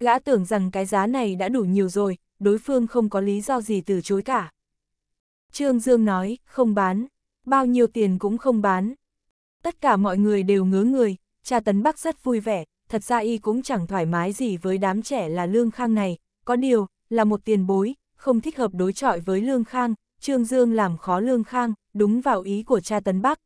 Gã tưởng rằng cái giá này đã đủ nhiều rồi, đối phương không có lý do gì từ chối cả. Trương Dương nói, không bán, bao nhiêu tiền cũng không bán. Tất cả mọi người đều ngứa người, cha Tấn Bắc rất vui vẻ, thật ra y cũng chẳng thoải mái gì với đám trẻ là Lương Khang này, có điều, là một tiền bối, không thích hợp đối chọi với Lương Khang, Trương Dương làm khó Lương Khang, đúng vào ý của cha Tấn Bắc.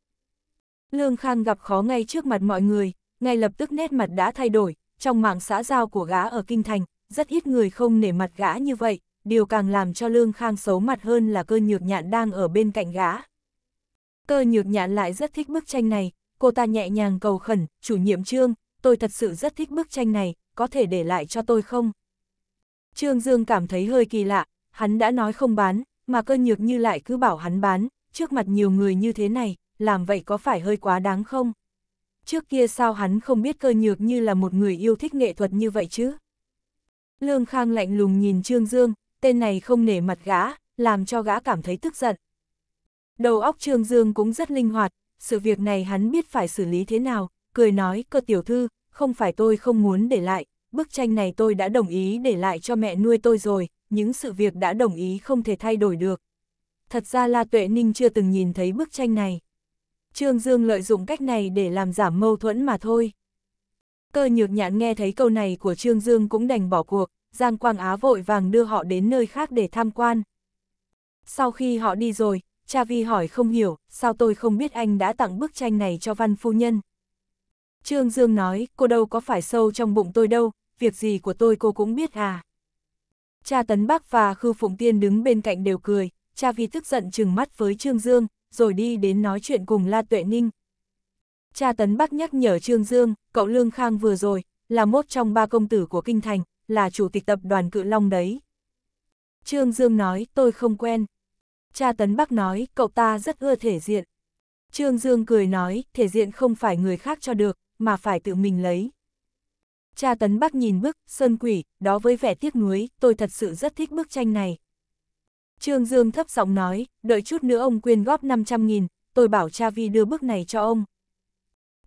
Lương Khang gặp khó ngay trước mặt mọi người, ngay lập tức nét mặt đã thay đổi, trong mạng xã giao của gã ở Kinh Thành, rất ít người không nể mặt gã như vậy, điều càng làm cho Lương Khang xấu mặt hơn là cơn nhược nhạn đang ở bên cạnh gã. Cơ nhược nhạn lại rất thích bức tranh này, cô ta nhẹ nhàng cầu khẩn, chủ nhiệm trương, tôi thật sự rất thích bức tranh này, có thể để lại cho tôi không? Trương Dương cảm thấy hơi kỳ lạ, hắn đã nói không bán, mà cơ nhược như lại cứ bảo hắn bán, trước mặt nhiều người như thế này, làm vậy có phải hơi quá đáng không? Trước kia sao hắn không biết cơ nhược như là một người yêu thích nghệ thuật như vậy chứ? Lương Khang lạnh lùng nhìn Trương Dương, tên này không nể mặt gã, làm cho gã cảm thấy tức giận. Đầu óc Trương Dương cũng rất linh hoạt, sự việc này hắn biết phải xử lý thế nào, cười nói cơ tiểu thư, không phải tôi không muốn để lại, bức tranh này tôi đã đồng ý để lại cho mẹ nuôi tôi rồi, những sự việc đã đồng ý không thể thay đổi được. Thật ra La Tuệ Ninh chưa từng nhìn thấy bức tranh này. Trương Dương lợi dụng cách này để làm giảm mâu thuẫn mà thôi. Cơ nhược nhạn nghe thấy câu này của Trương Dương cũng đành bỏ cuộc, Giang Quang Á vội vàng đưa họ đến nơi khác để tham quan. Sau khi họ đi rồi, cha vi hỏi không hiểu, sao tôi không biết anh đã tặng bức tranh này cho văn phu nhân. Trương Dương nói, cô đâu có phải sâu trong bụng tôi đâu, việc gì của tôi cô cũng biết à. Cha Tấn Bắc và Khư Phụng Tiên đứng bên cạnh đều cười, cha vi tức giận chừng mắt với Trương Dương, rồi đi đến nói chuyện cùng La Tuệ Ninh. Cha Tấn Bắc nhắc nhở Trương Dương, cậu Lương Khang vừa rồi, là mốt trong ba công tử của Kinh Thành, là chủ tịch tập đoàn Cự Long đấy. Trương Dương nói, tôi không quen, cha Tấn Bắc nói, cậu ta rất ưa thể diện. Trương Dương cười nói, thể diện không phải người khác cho được, mà phải tự mình lấy. Cha Tấn Bắc nhìn bức, sơn quỷ, đó với vẻ tiếc nuối, tôi thật sự rất thích bức tranh này. Trương Dương thấp giọng nói, đợi chút nữa ông quyên góp 500.000, tôi bảo cha Vi đưa bức này cho ông.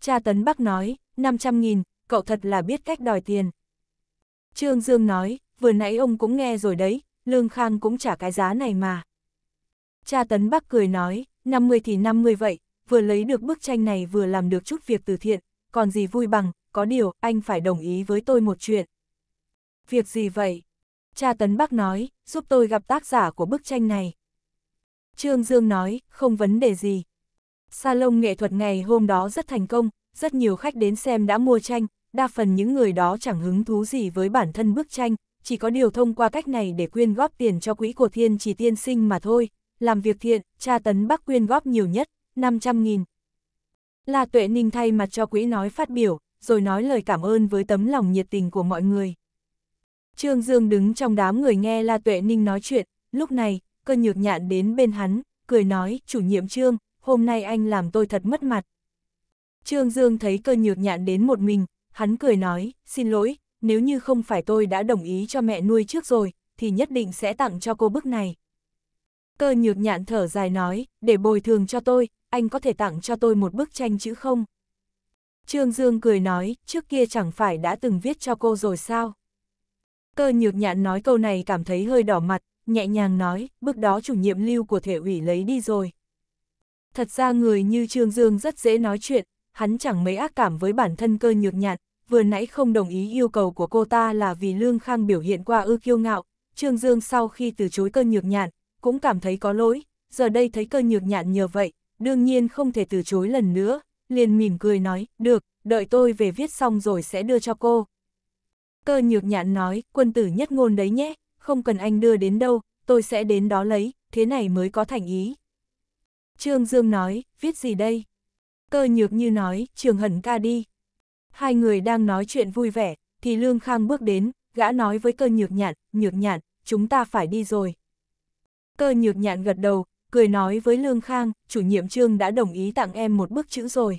Cha Tấn Bắc nói, 500.000, cậu thật là biết cách đòi tiền. Trương Dương nói, vừa nãy ông cũng nghe rồi đấy, Lương Khang cũng trả cái giá này mà. Cha Tấn Bắc cười nói, 50 thì 50 vậy, vừa lấy được bức tranh này vừa làm được chút việc từ thiện, còn gì vui bằng, có điều, anh phải đồng ý với tôi một chuyện. Việc gì vậy? Cha Tấn Bắc nói, giúp tôi gặp tác giả của bức tranh này. Trương Dương nói, không vấn đề gì. Salon nghệ thuật ngày hôm đó rất thành công, rất nhiều khách đến xem đã mua tranh, đa phần những người đó chẳng hứng thú gì với bản thân bức tranh, chỉ có điều thông qua cách này để quyên góp tiền cho quỹ của thiên trì tiên sinh mà thôi, làm việc thiện, tra tấn Bắc quyên góp nhiều nhất, 500.000. La Tuệ Ninh thay mặt cho quỹ nói phát biểu, rồi nói lời cảm ơn với tấm lòng nhiệt tình của mọi người. Trương Dương đứng trong đám người nghe La Tuệ Ninh nói chuyện, lúc này, cơn nhược nhạn đến bên hắn, cười nói, chủ nhiệm Trương, hôm nay anh làm tôi thật mất mặt. Trương Dương thấy cơn nhược nhạn đến một mình, hắn cười nói, xin lỗi, nếu như không phải tôi đã đồng ý cho mẹ nuôi trước rồi, thì nhất định sẽ tặng cho cô bức này. Cơ nhược nhạn thở dài nói, để bồi thường cho tôi, anh có thể tặng cho tôi một bức tranh chữ không? Trương Dương cười nói, trước kia chẳng phải đã từng viết cho cô rồi sao? Cơ nhược nhạn nói câu này cảm thấy hơi đỏ mặt, nhẹ nhàng nói, Bức đó chủ nhiệm lưu của thể ủy lấy đi rồi. Thật ra người như Trương Dương rất dễ nói chuyện, hắn chẳng mấy ác cảm với bản thân cơ nhược nhạn, vừa nãy không đồng ý yêu cầu của cô ta là vì Lương Khang biểu hiện qua ư kiêu ngạo. Trương Dương sau khi từ chối cơ nhược nhạn, cũng cảm thấy có lỗi, giờ đây thấy cơ nhược nhạn nhờ vậy, đương nhiên không thể từ chối lần nữa, liền mỉm cười nói, được, đợi tôi về viết xong rồi sẽ đưa cho cô. Cơ nhược nhạn nói, quân tử nhất ngôn đấy nhé, không cần anh đưa đến đâu, tôi sẽ đến đó lấy, thế này mới có thành ý. Trương Dương nói, viết gì đây? Cơ nhược như nói, trường hẩn ca đi. Hai người đang nói chuyện vui vẻ, thì Lương Khang bước đến, gã nói với cơ nhược nhạn, nhược nhạn, chúng ta phải đi rồi, Cơ nhược nhạn gật đầu, cười nói với Lương Khang, chủ nhiệm trương đã đồng ý tặng em một bức chữ rồi.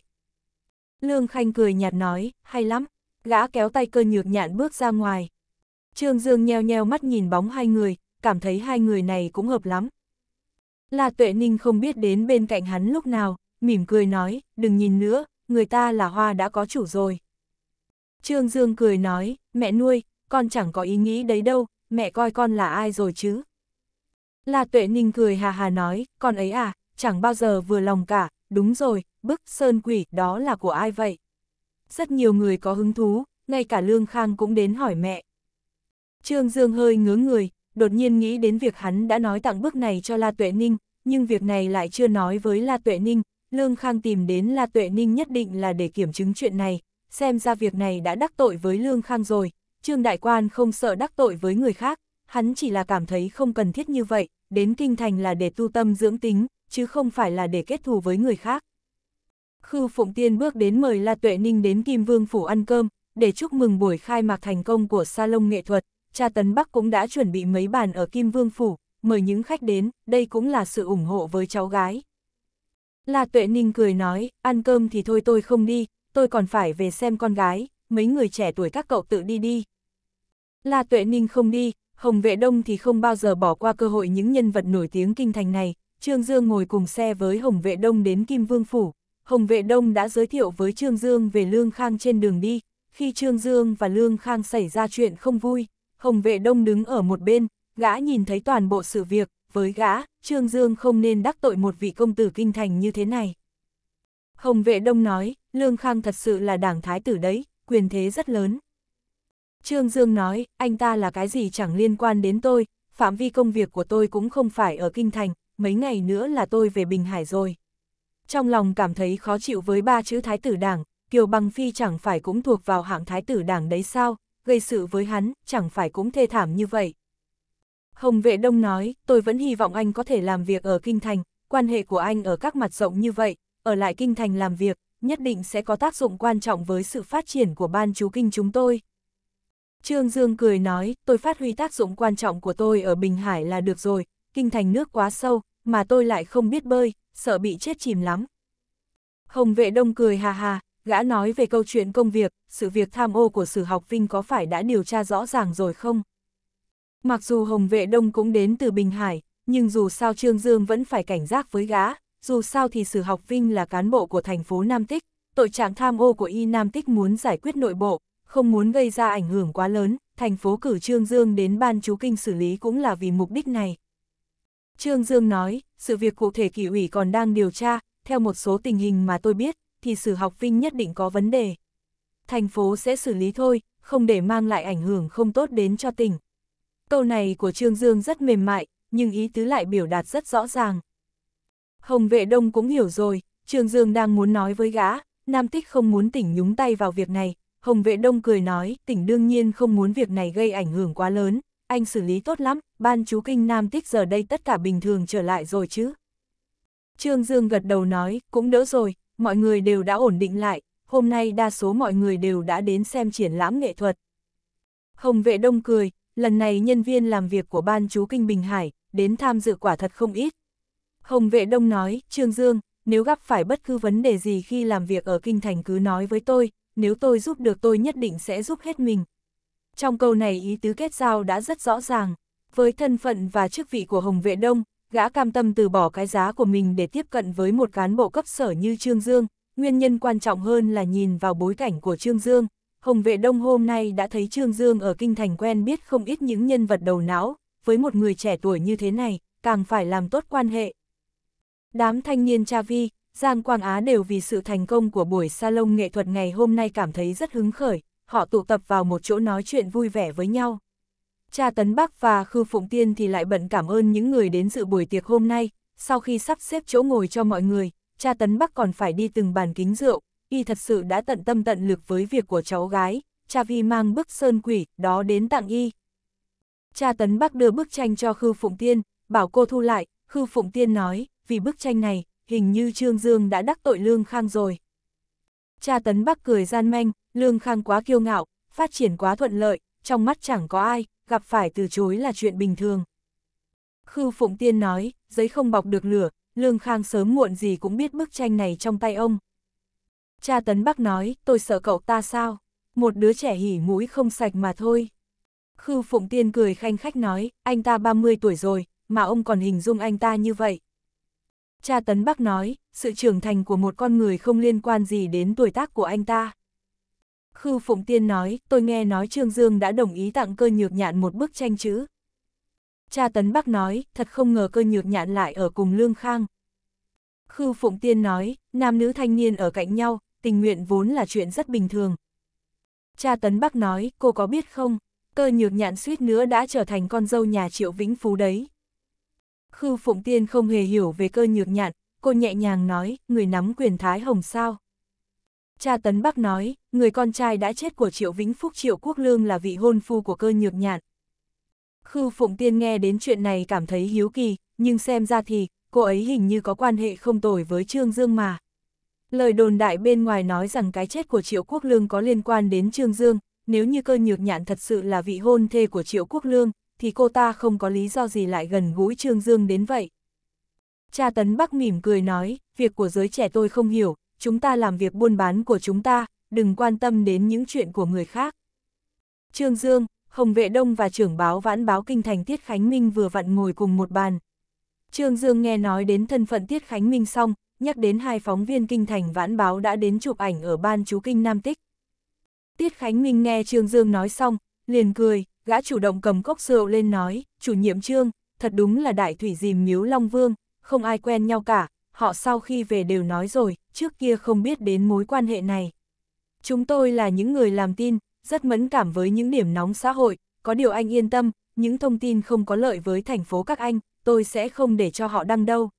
Lương Khanh cười nhạt nói, hay lắm, gã kéo tay cơ nhược nhạn bước ra ngoài. Trương Dương nheo nheo mắt nhìn bóng hai người, cảm thấy hai người này cũng hợp lắm. là Tuệ Ninh không biết đến bên cạnh hắn lúc nào, mỉm cười nói, đừng nhìn nữa, người ta là hoa đã có chủ rồi. Trương Dương cười nói, mẹ nuôi, con chẳng có ý nghĩ đấy đâu, mẹ coi con là ai rồi chứ. La Tuệ Ninh cười hà hà nói, con ấy à, chẳng bao giờ vừa lòng cả, đúng rồi, bức sơn quỷ đó là của ai vậy? Rất nhiều người có hứng thú, ngay cả Lương Khang cũng đến hỏi mẹ. Trương Dương hơi ngưỡng người, đột nhiên nghĩ đến việc hắn đã nói tặng bức này cho La Tuệ Ninh, nhưng việc này lại chưa nói với La Tuệ Ninh, Lương Khang tìm đến La Tuệ Ninh nhất định là để kiểm chứng chuyện này, xem ra việc này đã đắc tội với Lương Khang rồi, Trương Đại Quan không sợ đắc tội với người khác, hắn chỉ là cảm thấy không cần thiết như vậy, đến kinh thành là để tu tâm dưỡng tính, chứ không phải là để kết thù với người khác. Khư Phụng Tiên bước đến mời La Tuệ Ninh đến Kim Vương Phủ ăn cơm, để chúc mừng buổi khai mạc thành công của Salon Nghệ thuật, cha Tấn Bắc cũng đã chuẩn bị mấy bàn ở Kim Vương Phủ, mời những khách đến, đây cũng là sự ủng hộ với cháu gái. La Tuệ Ninh cười nói, ăn cơm thì thôi tôi không đi, tôi còn phải về xem con gái, mấy người trẻ tuổi các cậu tự đi đi. La Tuệ Ninh không đi, Hồng Vệ Đông thì không bao giờ bỏ qua cơ hội những nhân vật nổi tiếng kinh thành này, Trương Dương ngồi cùng xe với Hồng Vệ Đông đến Kim Vương Phủ. Hồng Vệ Đông đã giới thiệu với Trương Dương về Lương Khang trên đường đi, khi Trương Dương và Lương Khang xảy ra chuyện không vui, Hồng Vệ Đông đứng ở một bên, gã nhìn thấy toàn bộ sự việc, với gã, Trương Dương không nên đắc tội một vị công tử kinh thành như thế này. Hồng Vệ Đông nói, Lương Khang thật sự là đảng thái tử đấy, quyền thế rất lớn. Trương Dương nói, anh ta là cái gì chẳng liên quan đến tôi, phạm vi công việc của tôi cũng không phải ở Kinh Thành, mấy ngày nữa là tôi về Bình Hải rồi. Trong lòng cảm thấy khó chịu với ba chữ Thái tử Đảng, Kiều Bằng Phi chẳng phải cũng thuộc vào hạng Thái tử Đảng đấy sao, gây sự với hắn, chẳng phải cũng thê thảm như vậy. Hồng Vệ Đông nói, tôi vẫn hy vọng anh có thể làm việc ở Kinh Thành, quan hệ của anh ở các mặt rộng như vậy, ở lại Kinh Thành làm việc, nhất định sẽ có tác dụng quan trọng với sự phát triển của ban chú Kinh chúng tôi. Trương Dương cười nói, tôi phát huy tác dụng quan trọng của tôi ở Bình Hải là được rồi, kinh thành nước quá sâu, mà tôi lại không biết bơi, sợ bị chết chìm lắm. Hồng vệ đông cười hà hà, gã nói về câu chuyện công việc, sự việc tham ô của sử học Vinh có phải đã điều tra rõ ràng rồi không? Mặc dù Hồng vệ đông cũng đến từ Bình Hải, nhưng dù sao Trương Dương vẫn phải cảnh giác với gã, dù sao thì sử học Vinh là cán bộ của thành phố Nam Tích, tội trạng tham ô của Y Nam Tích muốn giải quyết nội bộ, không muốn gây ra ảnh hưởng quá lớn, thành phố cử Trương Dương đến ban chú kinh xử lý cũng là vì mục đích này. Trương Dương nói, sự việc cụ thể kỳ ủy còn đang điều tra, theo một số tình hình mà tôi biết, thì sử học vinh nhất định có vấn đề. Thành phố sẽ xử lý thôi, không để mang lại ảnh hưởng không tốt đến cho tỉnh. Câu này của Trương Dương rất mềm mại, nhưng ý tứ lại biểu đạt rất rõ ràng. Hồng vệ đông cũng hiểu rồi, Trương Dương đang muốn nói với gã, Nam Tích không muốn tỉnh nhúng tay vào việc này, Hồng vệ đông cười nói, tỉnh đương nhiên không muốn việc này gây ảnh hưởng quá lớn, anh xử lý tốt lắm, ban chú kinh Nam Tích giờ đây tất cả bình thường trở lại rồi chứ. Trương Dương gật đầu nói, cũng đỡ rồi, mọi người đều đã ổn định lại, hôm nay đa số mọi người đều đã đến xem triển lãm nghệ thuật. Hồng vệ đông cười, lần này nhân viên làm việc của ban chú kinh Bình Hải, đến tham dự quả thật không ít. Hồng vệ đông nói, Trương Dương, nếu gặp phải bất cứ vấn đề gì khi làm việc ở Kinh Thành cứ nói với tôi, nếu tôi giúp được tôi nhất định sẽ giúp hết mình. Trong câu này ý tứ kết giao đã rất rõ ràng. Với thân phận và chức vị của Hồng Vệ Đông, gã cam tâm từ bỏ cái giá của mình để tiếp cận với một cán bộ cấp sở như Trương Dương. Nguyên nhân quan trọng hơn là nhìn vào bối cảnh của Trương Dương. Hồng Vệ Đông hôm nay đã thấy Trương Dương ở Kinh Thành quen biết không ít những nhân vật đầu não. Với một người trẻ tuổi như thế này, càng phải làm tốt quan hệ. Đám thanh niên cha vi, Giang Quang Á đều vì sự thành công của buổi salon nghệ thuật ngày hôm nay cảm thấy rất hứng khởi, họ tụ tập vào một chỗ nói chuyện vui vẻ với nhau. Cha Tấn Bắc và Khư Phụng Tiên thì lại bận cảm ơn những người đến dự buổi tiệc hôm nay, sau khi sắp xếp chỗ ngồi cho mọi người, cha Tấn Bắc còn phải đi từng bàn kính rượu, y thật sự đã tận tâm tận lực với việc của cháu gái, cha Vi mang bức sơn quỷ đó đến tặng y. Cha Tấn Bắc đưa bức tranh cho Khư Phụng Tiên, bảo cô thu lại, Khư Phụng Tiên nói, vì bức tranh này, hình như Trương Dương đã đắc tội Lương Khang rồi. Cha Tấn Bắc cười gian manh, Lương Khang quá kiêu ngạo, phát triển quá thuận lợi, trong mắt chẳng có ai, gặp phải từ chối là chuyện bình thường. Khư Phụng Tiên nói, giấy không bọc được lửa, Lương Khang sớm muộn gì cũng biết bức tranh này trong tay ông. Cha Tấn Bắc nói, tôi sợ cậu ta sao? Một đứa trẻ hỉ mũi không sạch mà thôi. Khư Phụng Tiên cười khanh khách nói, anh ta 30 tuổi rồi, mà ông còn hình dung anh ta như vậy cha Tấn Bắc nói, sự trưởng thành của một con người không liên quan gì đến tuổi tác của anh ta. Khư Phụng Tiên nói, tôi nghe nói Trương Dương đã đồng ý tặng cơ nhược nhạn một bức tranh chữ. Cha Tấn Bắc nói, thật không ngờ cơ nhược nhạn lại ở cùng Lương Khang. Khư Phụng Tiên nói, nam nữ thanh niên ở cạnh nhau, tình nguyện vốn là chuyện rất bình thường. Cha Tấn Bắc nói, cô có biết không, cơ nhược nhạn suýt nữa đã trở thành con dâu nhà Triệu Vĩnh Phú đấy. Khư Phụng Tiên không hề hiểu về cơ nhược nhạn, cô nhẹ nhàng nói, người nắm quyền Thái Hồng sao. Cha Tấn Bắc nói, người con trai đã chết của Triệu Vĩnh Phúc Triệu Quốc Lương là vị hôn phu của cơ nhược nhạn. Khư Phụng Tiên nghe đến chuyện này cảm thấy hiếu kỳ, nhưng xem ra thì, cô ấy hình như có quan hệ không tồi với Trương Dương mà. Lời đồn đại bên ngoài nói rằng cái chết của Triệu Quốc Lương có liên quan đến Trương Dương, nếu như cơ nhược nhạn thật sự là vị hôn thê của Triệu Quốc Lương, thì cô ta không có lý do gì lại gần gũi Trương Dương đến vậy. Cha Tấn Bắc mỉm cười nói, việc của giới trẻ tôi không hiểu, chúng ta làm việc buôn bán của chúng ta, đừng quan tâm đến những chuyện của người khác. Trương Dương, Hồng Vệ Đông và trưởng báo vãn báo kinh thành Tiết Khánh Minh vừa vặn ngồi cùng một bàn. Trương Dương nghe nói đến thân phận Tiết Khánh Minh xong, nhắc đến hai phóng viên kinh thành vãn báo đã đến chụp ảnh ở ban chú kinh Nam Tích. Tiết Khánh Minh nghe Trương Dương nói xong, liền cười, gã chủ động cầm cốc rượu lên nói, chủ nhiệm trương, thật đúng là đại thủy dìm miếu Long Vương, không ai quen nhau cả, họ sau khi về đều nói rồi, trước kia không biết đến mối quan hệ này. Chúng tôi là những người làm tin, rất mẫn cảm với những điểm nóng xã hội, có điều anh yên tâm, những thông tin không có lợi với thành phố các anh, tôi sẽ không để cho họ đăng đâu.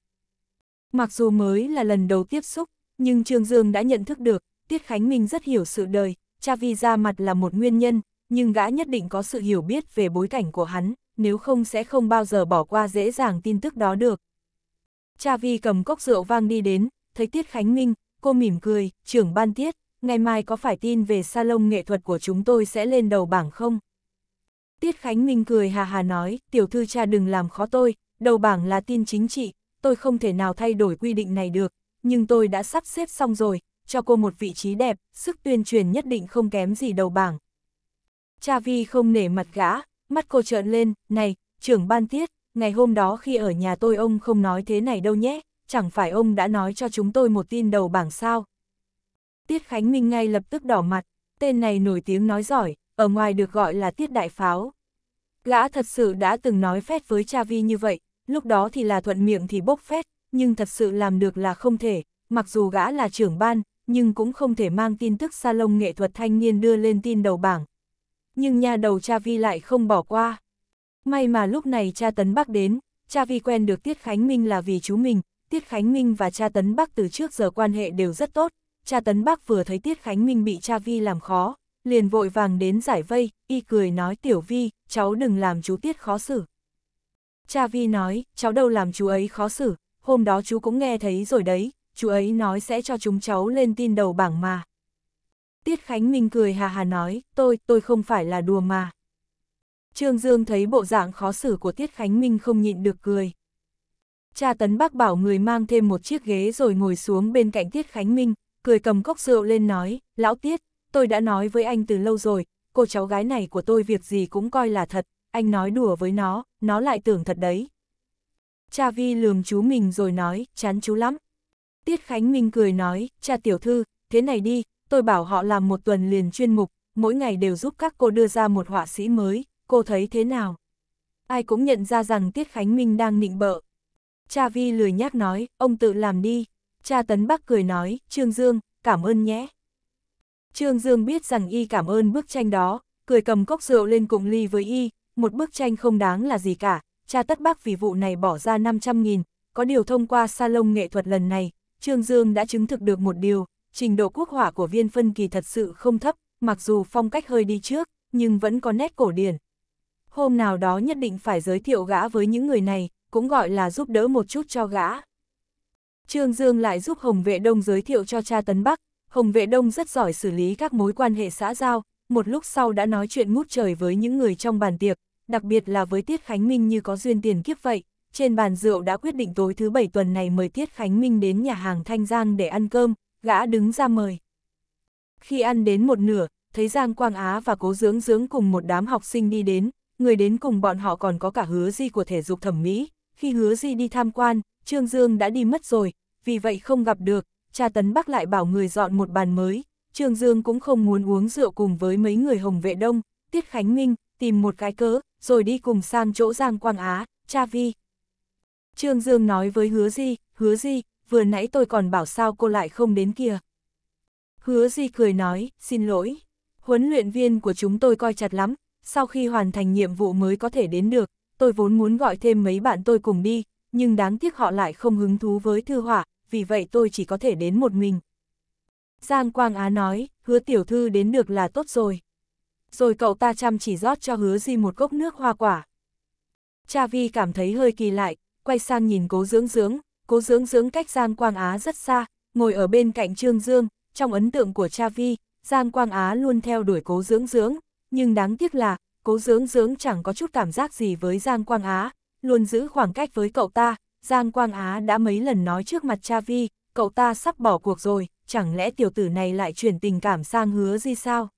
Mặc dù mới là lần đầu tiếp xúc, nhưng Trương Dương đã nhận thức được, Tiết Khánh Minh rất hiểu sự đời, cha vi ra mặt là một nguyên nhân, nhưng gã nhất định có sự hiểu biết về bối cảnh của hắn, nếu không sẽ không bao giờ bỏ qua dễ dàng tin tức đó được. Cha Vi cầm cốc rượu vang đi đến, thấy Tiết Khánh Minh, cô mỉm cười, trưởng ban tiết, ngày mai có phải tin về salon nghệ thuật của chúng tôi sẽ lên đầu bảng không? Tiết Khánh Minh cười hà hà nói, tiểu thư cha đừng làm khó tôi, đầu bảng là tin chính trị, tôi không thể nào thay đổi quy định này được, nhưng tôi đã sắp xếp xong rồi, cho cô một vị trí đẹp, sức tuyên truyền nhất định không kém gì đầu bảng, Cha Vi không nể mặt gã, mắt cô trợn lên, này, trưởng ban tiết, ngày hôm đó khi ở nhà tôi ông không nói thế này đâu nhé, chẳng phải ông đã nói cho chúng tôi một tin đầu bảng sao. Tiết Khánh Minh ngay lập tức đỏ mặt, tên này nổi tiếng nói giỏi, ở ngoài được gọi là Tiết Đại Pháo. Gã thật sự đã từng nói phét với Cha Vi như vậy, lúc đó thì là thuận miệng thì bốc phét, nhưng thật sự làm được là không thể, mặc dù gã là trưởng ban, nhưng cũng không thể mang tin tức salon nghệ thuật thanh niên đưa lên tin đầu bảng, nhưng nha đầu cha vi lại không bỏ qua. May mà lúc này cha Tấn Bắc đến, cha vi quen được Tiết Khánh Minh là vì chú mình, Tiết Khánh Minh và cha Tấn Bắc từ trước giờ quan hệ đều rất tốt, cha Tấn Bắc vừa thấy Tiết Khánh Minh bị cha vi làm khó, liền vội vàng đến giải vây, y cười nói tiểu vi, cháu đừng làm chú Tiết khó xử. Cha vi nói, cháu đâu làm chú ấy khó xử, hôm đó chú cũng nghe thấy rồi đấy, chú ấy nói sẽ cho chúng cháu lên tin đầu bảng mà. Tiết Khánh Minh cười hà hà nói, tôi, tôi không phải là đùa mà. Trương Dương thấy bộ dạng khó xử của Tiết Khánh Minh không nhịn được cười. Cha Tấn Bắc bảo người mang thêm một chiếc ghế rồi ngồi xuống bên cạnh Tiết Khánh Minh, cười cầm cốc rượu lên nói, lão Tiết, tôi đã nói với anh từ lâu rồi, cô cháu gái này của tôi việc gì cũng coi là thật, anh nói đùa với nó, nó lại tưởng thật đấy. Cha Vi lườm chú mình rồi nói, chán chú lắm. Tiết Khánh Minh cười nói, cha tiểu thư, thế này đi, tôi bảo họ làm một tuần liền chuyên mục, mỗi ngày đều giúp các cô đưa ra một họa sĩ mới, cô thấy thế nào? Ai cũng nhận ra rằng Tiết Khánh Minh đang nịnh bợ. Cha Vi lười nhác nói, ông tự làm đi. Cha Tấn Bắc cười nói, Trương Dương, cảm ơn nhé. Trương Dương biết rằng y cảm ơn bức tranh đó, cười cầm cốc rượu lên cùng ly với y, một bức tranh không đáng là gì cả, cha tất bác vì vụ này bỏ ra 500.000, có điều thông qua salon nghệ thuật lần này, Trương Dương đã chứng thực được một điều, trình độ quốc họa của viên phân kỳ thật sự không thấp, mặc dù phong cách hơi đi trước, nhưng vẫn có nét cổ điển. Hôm nào đó nhất định phải giới thiệu gã với những người này, cũng gọi là giúp đỡ một chút cho gã. Trương Dương lại giúp Hồng Vệ Đông giới thiệu cho cha Tấn Bắc, Hồng Vệ Đông rất giỏi xử lý các mối quan hệ xã giao, một lúc sau đã nói chuyện ngút trời với những người trong bàn tiệc, đặc biệt là với Tiết Khánh Minh như có duyên tiền kiếp vậy. Trên bàn rượu đã quyết định tối thứ bảy tuần này mời Tiết Khánh Minh đến nhà hàng Thanh Giang để ăn cơm, gã đứng ra mời. Khi ăn đến một nửa, thấy Giang Quang Á và Cố Dưỡng Dưỡng cùng một đám học sinh đi đến, người đến cùng bọn họ còn có cả hứa di của thể dục thẩm mỹ. Khi hứa di đi tham quan, Trương Dương đã đi mất rồi, vì vậy không gặp được, cha Tấn Bắc lại bảo người dọn một bàn mới. Trương Dương cũng không muốn uống rượu cùng với mấy người Hồng Vệ Đông, Tiết Khánh Minh, tìm một cái cớ, rồi đi cùng sang chỗ Giang Quang Á, cha Vi. Trương Dương nói với hứa di, hứa di, vừa nãy tôi còn bảo sao cô lại không đến kia. Hứa Di cười nói, xin lỗi, huấn luyện viên của chúng tôi coi chặt lắm, sau khi hoàn thành nhiệm vụ mới có thể đến được, tôi vốn muốn gọi thêm mấy bạn tôi cùng đi, nhưng đáng tiếc họ lại không hứng thú với thư hỏa, vì vậy tôi chỉ có thể đến một mình. Giang Quang Á nói, hứa tiểu thư đến được là tốt rồi. Rồi cậu ta chăm chỉ rót cho hứa Di một cốc nước hoa quả. Cha Vi cảm thấy hơi kỳ lại, quay sang nhìn cố dưỡng dưỡng, cố dưỡng dưỡng cách Giang Quang Á rất xa, ngồi ở bên cạnh Trương Dương, trong ấn tượng của cha Vi, Giang Quang Á luôn theo đuổi cố dưỡng dưỡng, nhưng đáng tiếc là, cố dưỡng dưỡng chẳng có chút cảm giác gì với Giang Quang Á, luôn giữ khoảng cách với cậu ta, Giang Quang Á đã mấy lần nói trước mặt cha Vi, cậu ta sắp bỏ cuộc rồi, chẳng lẽ tiểu tử này lại chuyển tình cảm sang hứa gì sao?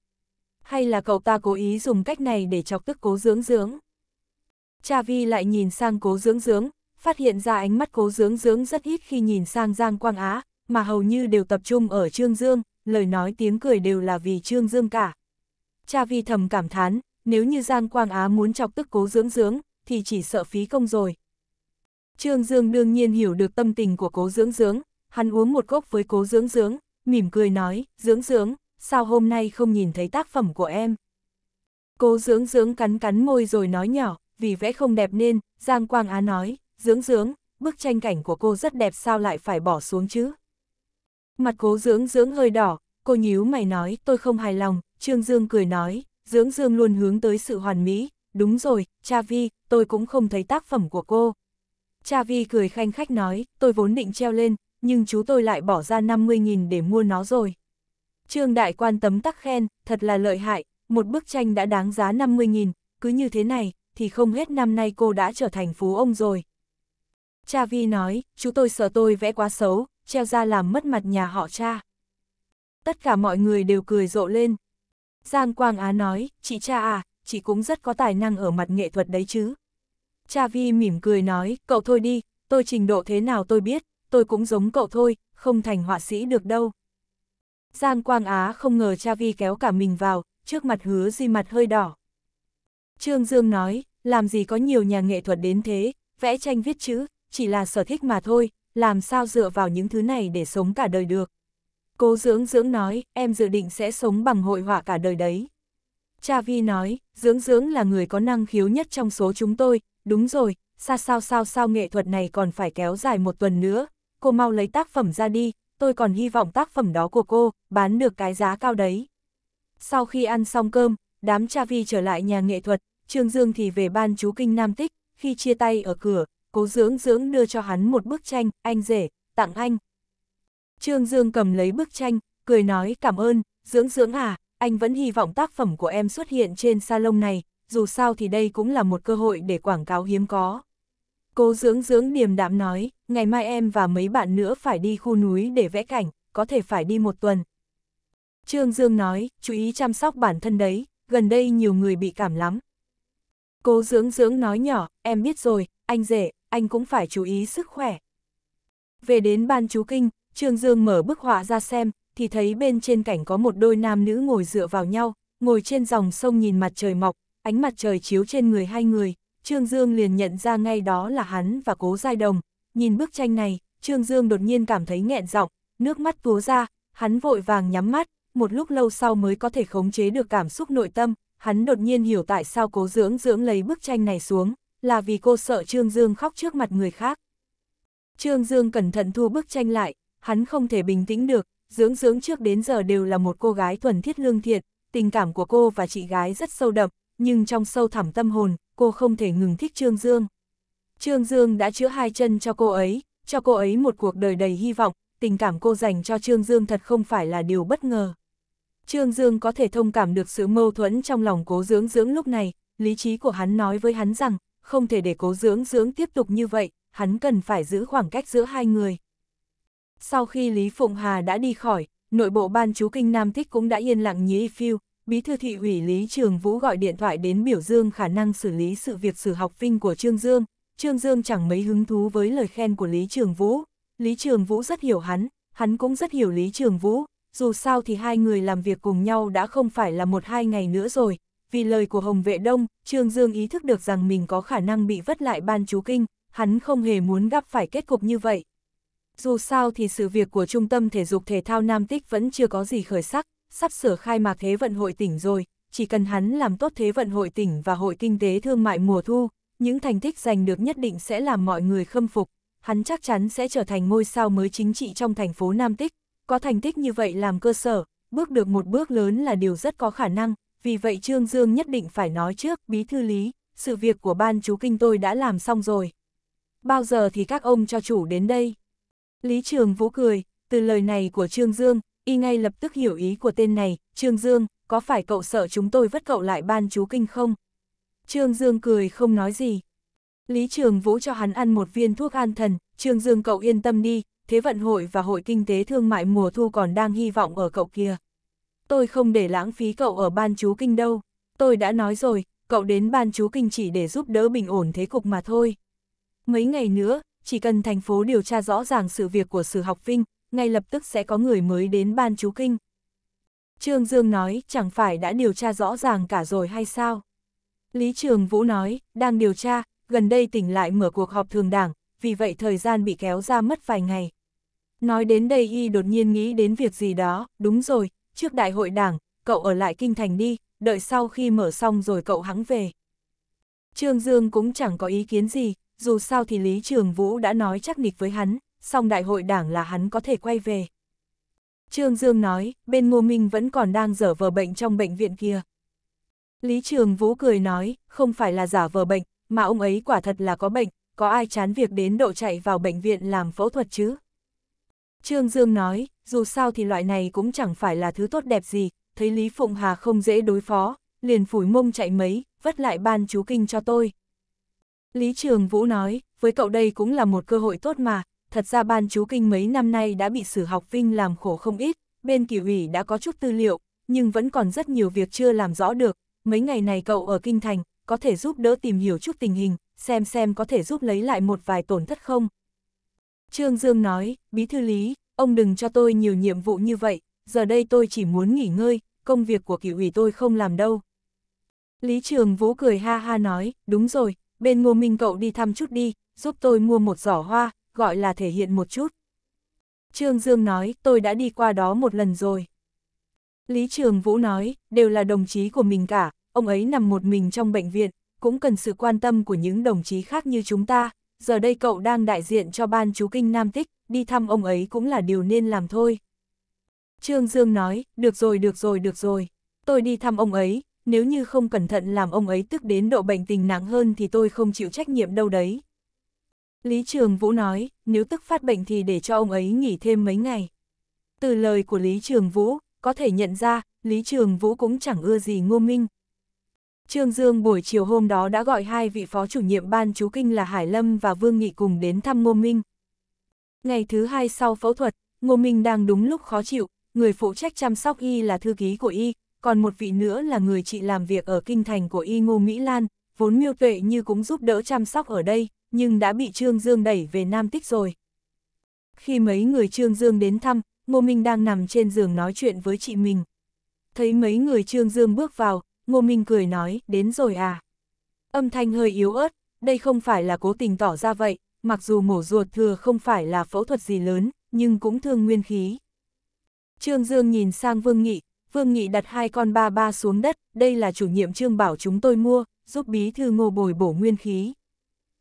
Hay là cậu ta cố ý dùng cách này để chọc tức cố dưỡng dưỡng? Cha Vi lại nhìn sang cố dưỡng dưỡng, phát hiện ra ánh mắt cố dưỡng dưỡng rất ít khi nhìn sang Giang Quang Á, mà hầu như đều tập trung ở Trương Dương, lời nói tiếng cười đều là vì Trương Dương cả. Cha vi thầm cảm thán, nếu như Giang Quang Á muốn chọc tức cố dưỡng dưỡng, thì chỉ sợ phí công rồi. Trương Dương đương nhiên hiểu được tâm tình của cố dưỡng dưỡng, hắn uống một cốc với cố dưỡng dưỡng, mỉm cười nói, dưỡng dưỡng, sao hôm nay không nhìn thấy tác phẩm của em. Cố dưỡng dưỡng cắn cắn môi rồi nói nhỏ, vì vẽ không đẹp nên, Giang Quang Á nói, dưỡng dưỡng, bức tranh cảnh của cô rất đẹp sao lại phải bỏ xuống chứ. Mặt cố dưỡng dưỡng hơi đỏ, cô nhíu mày nói tôi không hài lòng, Trương Dương cười nói, dưỡng Dưỡng luôn hướng tới sự hoàn mỹ, đúng rồi, cha vi, tôi cũng không thấy tác phẩm của cô. Cha vi cười khanh khách nói, tôi vốn định treo lên, nhưng chú tôi lại bỏ ra 50.000 để mua nó rồi. Trương Đại quan tấm tắc khen, thật là lợi hại, một bức tranh đã đáng giá 50.000, cứ như thế này, thì không hết năm nay cô đã trở thành phú ông rồi. Cha Vi nói, chú tôi sợ tôi vẽ quá xấu, treo ra làm mất mặt nhà họ cha. Tất cả mọi người đều cười rộ lên. Giang Quang Á nói, chị cha à, chị cũng rất có tài năng ở mặt nghệ thuật đấy chứ. Cha Vi mỉm cười nói, cậu thôi đi, tôi trình độ thế nào tôi biết, tôi cũng giống cậu thôi, không thành họa sĩ được đâu. Giang Quang Á không ngờ Cha Vi kéo cả mình vào, trước mặt hứa di mặt hơi đỏ. Trương Dương nói, làm gì có nhiều nhà nghệ thuật đến thế, vẽ tranh viết chữ, chỉ là sở thích mà thôi, làm sao dựa vào những thứ này để sống cả đời được. Cố dưỡng dưỡng nói, em dự định sẽ sống bằng hội họa cả đời đấy. Cha Vi nói, dưỡng dưỡng là người có năng khiếu nhất trong số chúng tôi, đúng rồi, sao sao sao sao nghệ thuật này còn phải kéo dài một tuần nữa, cô mau lấy tác phẩm ra đi, tôi còn hy vọng tác phẩm đó của cô, bán được cái giá cao đấy. Sau khi ăn xong cơm, đám cha vi trở lại nhà nghệ thuật, Trương Dương thì về ban chú kinh Nam Tích, khi chia tay ở cửa, cố dưỡng dưỡng đưa cho hắn một bức tranh, anh rể, tặng anh. Trương Dương cầm lấy bức tranh, cười nói cảm ơn, dưỡng dưỡng à, anh vẫn hy vọng tác phẩm của em xuất hiện trên salon này, dù sao thì đây cũng là một cơ hội để quảng cáo hiếm có. Cố dưỡng dưỡng điềm đạm nói, ngày mai em và mấy bạn nữa phải đi khu núi để vẽ cảnh, có thể phải đi một tuần. Trương Dương nói, chú ý chăm sóc bản thân đấy, gần đây nhiều người bị cảm lắm. Cố dưỡng dưỡng nói nhỏ, em biết rồi, anh rể, anh cũng phải chú ý sức khỏe. Về đến ban chú kinh, Trương Dương mở bức họa ra xem, thì thấy bên trên cảnh có một đôi nam nữ ngồi dựa vào nhau, ngồi trên dòng sông nhìn mặt trời mọc, ánh mặt trời chiếu trên người hai người, Trương Dương liền nhận ra ngay đó là hắn và Cố Giai Đồng. Nhìn bức tranh này, Trương Dương đột nhiên cảm thấy nghẹn giọng, nước mắt túa ra, hắn vội vàng nhắm mắt, một lúc lâu sau mới có thể khống chế được cảm xúc nội tâm, hắn đột nhiên hiểu tại sao Cố Dưỡng dưỡng lấy bức tranh này xuống, là vì cô sợ Trương Dương khóc trước mặt người khác. Trương Dương cẩn thận thu bức tranh lại, hắn không thể bình tĩnh được, dưỡng dưỡng trước đến giờ đều là một cô gái thuần thiết lương thiện, tình cảm của cô và chị gái rất sâu đậm, nhưng trong sâu thẳm tâm hồn, cô không thể ngừng thích Trương Dương. Trương Dương đã chữa hai chân cho cô ấy, cho cô ấy một cuộc đời đầy hy vọng, tình cảm cô dành cho Trương Dương thật không phải là điều bất ngờ. Trương Dương có thể thông cảm được sự mâu thuẫn trong lòng cố dưỡng dưỡng lúc này, lý trí của hắn nói với hắn rằng, không thể để cố dưỡng dưỡng tiếp tục như vậy, hắn cần phải giữ khoảng cách giữa hai người. Sau khi Lý Phụng Hà đã đi khỏi, nội bộ ban chú kinh Nam Thích cũng đã yên lặng như phiêu, bí thư thị ủy Lý Trường Vũ gọi điện thoại đến biểu dương khả năng xử lý sự việc xử học vinh của Trương Dương. Trương Dương chẳng mấy hứng thú với lời khen của Lý Trường Vũ. Lý Trường Vũ rất hiểu hắn, hắn cũng rất hiểu Lý Trường Vũ, dù sao thì hai người làm việc cùng nhau đã không phải là một hai ngày nữa rồi, vì lời của Hồng Vệ Đông, Trương Dương ý thức được rằng mình có khả năng bị vất lại ban chú kinh, hắn không hề muốn gặp phải kết cục như vậy. Dù sao thì sự việc của Trung tâm Thể dục Thể thao Nam Tích vẫn chưa có gì khởi sắc, sắp sửa khai mạc Thế vận hội tỉnh rồi, chỉ cần hắn làm tốt Thế vận hội tỉnh và Hội Kinh tế Thương mại mùa thu, những thành tích giành được nhất định sẽ làm mọi người khâm phục, hắn chắc chắn sẽ trở thành ngôi sao mới chính trị trong thành phố Nam Tích, có thành tích như vậy làm cơ sở, bước được một bước lớn là điều rất có khả năng, vì vậy Trương Dương nhất định phải nói trước, bí thư lý, sự việc của ban chú kinh tôi đã làm xong rồi. Bao giờ thì các ông cho chủ đến đây? Lý Trường Vũ cười, từ lời này của Trương Dương, y ngay lập tức hiểu ý của tên này, Trương Dương, có phải cậu sợ chúng tôi vất cậu lại ban chú kinh không? Trương Dương cười không nói gì. Lý Trường Vũ cho hắn ăn một viên thuốc an thần, Trương Dương cậu yên tâm đi, Thế vận hội và hội kinh tế thương mại mùa thu còn đang hy vọng ở cậu kia tôi không để lãng phí cậu ở ban chú kinh đâu, tôi đã nói rồi, cậu đến ban chú kinh chỉ để giúp đỡ bình ổn thế cục mà thôi. Mấy ngày nữa, chỉ cần thành phố điều tra rõ ràng sự việc của sử học vinh, ngay lập tức sẽ có người mới đến ban chú kinh. Trương Dương nói, chẳng phải đã điều tra rõ ràng cả rồi hay sao? Lý Trường Vũ nói, đang điều tra, gần đây tỉnh lại mở cuộc họp thường đảng, vì vậy thời gian bị kéo ra mất vài ngày. Nói đến đây y đột nhiên nghĩ đến việc gì đó, đúng rồi, trước đại hội đảng, cậu ở lại kinh thành đi, đợi sau khi mở xong rồi cậu hắng về. Trương Dương cũng chẳng có ý kiến gì, dù sao thì Lý Trường Vũ đã nói chắc nịch với hắn, xong đại hội đảng là hắn có thể quay về. Trương Dương nói, bên Ngô Minh vẫn còn đang dở vờ bệnh trong bệnh viện kia. Lý Trường Vũ cười nói, không phải là giả vờ bệnh, mà ông ấy quả thật là có bệnh, có ai chán việc đến độ chạy vào bệnh viện làm phẫu thuật chứ? Trương Dương nói, dù sao thì loại này cũng chẳng phải là thứ tốt đẹp gì, thấy Lý Phụng Hà không dễ đối phó, liền phủi mông chạy mấy, vất lại ban chú kinh cho tôi. Lý Trường Vũ nói, với cậu đây cũng là một cơ hội tốt mà, thật ra ban chú kinh mấy năm nay đã bị sử học vinh làm khổ không ít, bên kỷ ủy đã có chút tư liệu, nhưng vẫn còn rất nhiều việc chưa làm rõ được, mấy ngày này cậu ở Kinh Thành, có thể giúp đỡ tìm hiểu chút tình hình, xem xem có thể giúp lấy lại một vài tổn thất không, Trương Dương nói, Bí Thư Lý, ông đừng cho tôi nhiều nhiệm vụ như vậy, giờ đây tôi chỉ muốn nghỉ ngơi, công việc của kỷ ủy tôi không làm đâu. Lý Trường Vũ cười ha ha nói, đúng rồi, bên Ngô Minh cậu đi thăm chút đi, giúp tôi mua một giỏ hoa, gọi là thể hiện một chút. Trương Dương nói, tôi đã đi qua đó một lần rồi. Lý Trường Vũ nói, đều là đồng chí của mình cả, ông ấy nằm một mình trong bệnh viện, cũng cần sự quan tâm của những đồng chí khác như chúng ta, giờ đây cậu đang đại diện cho ban chú kinh Nam Tích, đi thăm ông ấy cũng là điều nên làm thôi. Trương Dương nói, được rồi được rồi được rồi, tôi đi thăm ông ấy, nếu như không cẩn thận làm ông ấy tức đến độ bệnh tình nặng hơn thì tôi không chịu trách nhiệm đâu đấy. Lý Trường Vũ nói, nếu tức phát bệnh thì để cho ông ấy nghỉ thêm mấy ngày. Từ lời của Lý Trường Vũ, có thể nhận ra, Lý Trường Vũ cũng chẳng ưa gì Ngô Minh, Trương Dương buổi chiều hôm đó đã gọi hai vị phó chủ nhiệm ban chú kinh là Hải Lâm và Vương Nghị cùng đến thăm Ngô Minh. Ngày thứ hai sau phẫu thuật, Ngô Minh đang đúng lúc khó chịu, người phụ trách chăm sóc y là thư ký của y, còn một vị nữa là người chị làm việc ở kinh thành của y Ngô Mỹ Lan, vốn miêu tuệ như cũng giúp đỡ chăm sóc ở đây, nhưng đã bị Trương Dương đẩy về Nam Tích rồi. Khi mấy người Trương Dương đến thăm, Ngô Minh đang nằm trên giường nói chuyện với chị mình. Thấy mấy người Trương Dương bước vào, Ngô Minh cười nói, đến rồi à. Âm thanh hơi yếu ớt, đây không phải là cố tình tỏ ra vậy, mặc dù mổ ruột thừa không phải là phẫu thuật gì lớn, nhưng cũng thương nguyên khí. Trương Dương nhìn sang Vương Nghị, Vương Nghị đặt hai con ba ba xuống đất, đây là chủ nhiệm Trương Bảo chúng tôi mua, giúp bí thư ngô bồi bổ nguyên khí.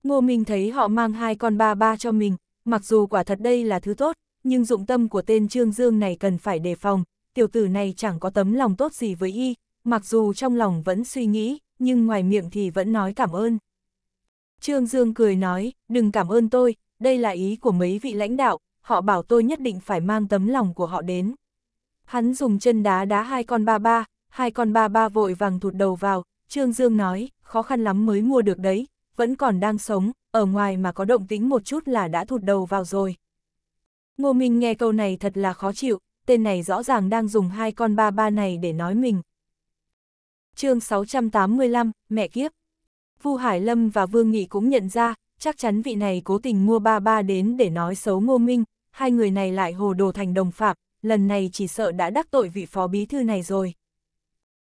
Ngô Minh thấy họ mang hai con ba ba cho mình, mặc dù quả thật đây là thứ tốt, nhưng dụng tâm của tên Trương Dương này cần phải đề phòng, tiểu tử này chẳng có tấm lòng tốt gì với y, mặc dù trong lòng vẫn suy nghĩ, nhưng ngoài miệng thì vẫn nói cảm ơn. Trương Dương cười nói, đừng cảm ơn tôi, đây là ý của mấy vị lãnh đạo, họ bảo tôi nhất định phải mang tấm lòng của họ đến. Hắn dùng chân đá đá hai con ba ba, hai con ba ba vội vàng thụt đầu vào, Trương Dương nói, khó khăn lắm mới mua được đấy, vẫn còn đang sống, ở ngoài mà có động tính một chút là đã thụt đầu vào rồi. Ngô Minh nghe câu này thật là khó chịu, tên này rõ ràng đang dùng hai con ba ba này để nói mình, chương 685, mẹ kiếp. Vu Hải Lâm và Vương Nghị cũng nhận ra, chắc chắn vị này cố tình mua ba ba đến để nói xấu ngô minh, hai người này lại hồ đồ thành đồng phạm, lần này chỉ sợ đã đắc tội vị phó bí thư này rồi.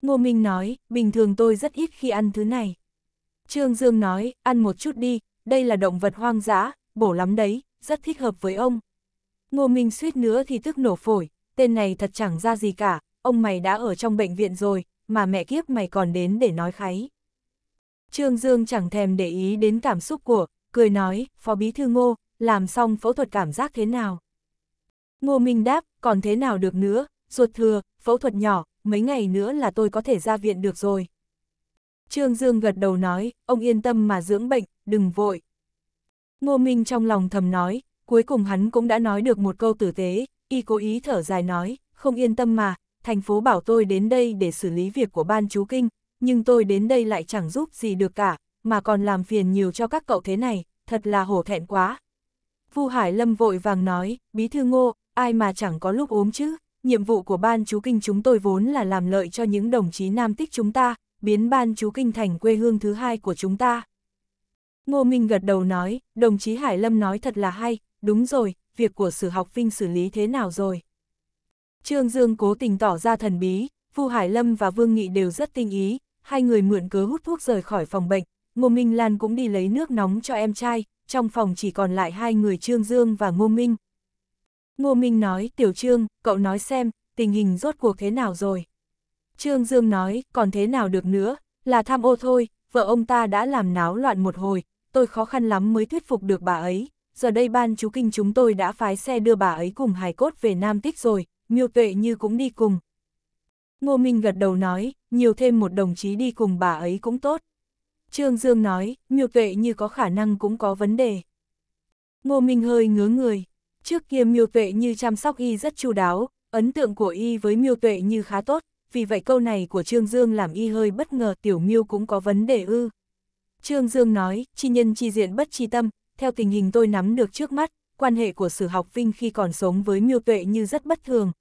Ngô Minh nói, bình thường tôi rất ít khi ăn thứ này. Trương Dương nói, ăn một chút đi, đây là động vật hoang dã, bổ lắm đấy, rất thích hợp với ông. Ngô Minh suýt nữa thì tức nổ phổi, tên này thật chẳng ra gì cả, ông mày đã ở trong bệnh viện rồi, mà mẹ kiếp mày còn đến để nói kháy. Trương Dương chẳng thèm để ý đến cảm xúc của, cười nói, phó bí thư ngô, làm xong phẫu thuật cảm giác thế nào? Ngô Minh đáp, còn thế nào được nữa, ruột thừa, phẫu thuật nhỏ, mấy ngày nữa là tôi có thể ra viện được rồi. Trương Dương gật đầu nói, ông yên tâm mà dưỡng bệnh, đừng vội. Ngô Minh trong lòng thầm nói, cuối cùng hắn cũng đã nói được một câu tử tế, y cố ý thở dài nói, không yên tâm mà, thành phố bảo tôi đến đây để xử lý việc của ban chú kinh, nhưng tôi đến đây lại chẳng giúp gì được cả, mà còn làm phiền nhiều cho các cậu thế này, thật là hổ thẹn quá. Vu Hải Lâm vội vàng nói, bí thư ngô, ai mà chẳng có lúc ốm chứ, nhiệm vụ của ban chú kinh chúng tôi vốn là làm lợi cho những đồng chí nam tích chúng ta, biến ban chú kinh thành quê hương thứ hai của chúng ta. Ngô Minh gật đầu nói, đồng chí Hải Lâm nói thật là hay, đúng rồi, việc của sử học vinh xử lý thế nào rồi. Trương Dương cố tình tỏ ra thần bí, Vu Hải Lâm và Vương Nghị đều rất tinh ý, hai người mượn cớ hút thuốc rời khỏi phòng bệnh, Ngô Minh Lan cũng đi lấy nước nóng cho em trai, trong phòng chỉ còn lại hai người Trương Dương và Ngô Minh. Ngô Minh nói, Tiểu Trương, cậu nói xem, tình hình rốt cuộc thế nào rồi? Trương Dương nói, còn thế nào được nữa, là tham ô thôi, vợ ông ta đã làm náo loạn một hồi, tôi khó khăn lắm mới thuyết phục được bà ấy, giờ đây ban chú kinh chúng tôi đã phái xe đưa bà ấy cùng hài cốt về Nam Tích rồi, miêu tuệ như cũng đi cùng. Ngô Minh gật đầu nói, nhiều thêm một đồng chí đi cùng bà ấy cũng tốt. Trương Dương nói, miêu tuệ như có khả năng cũng có vấn đề. Ngô Minh hơi ngứa người, trước kia miêu tuệ như chăm sóc y rất chu đáo, ấn tượng của y với miêu tuệ như khá tốt, vì vậy câu này của Trương Dương làm y hơi bất ngờ tiểu miêu cũng có vấn đề ư. Trương Dương nói, chi nhân chi diện bất chi tâm, theo tình hình tôi nắm được trước mắt, quan hệ của sử học vinh khi còn sống với miêu tuệ như rất bất thường,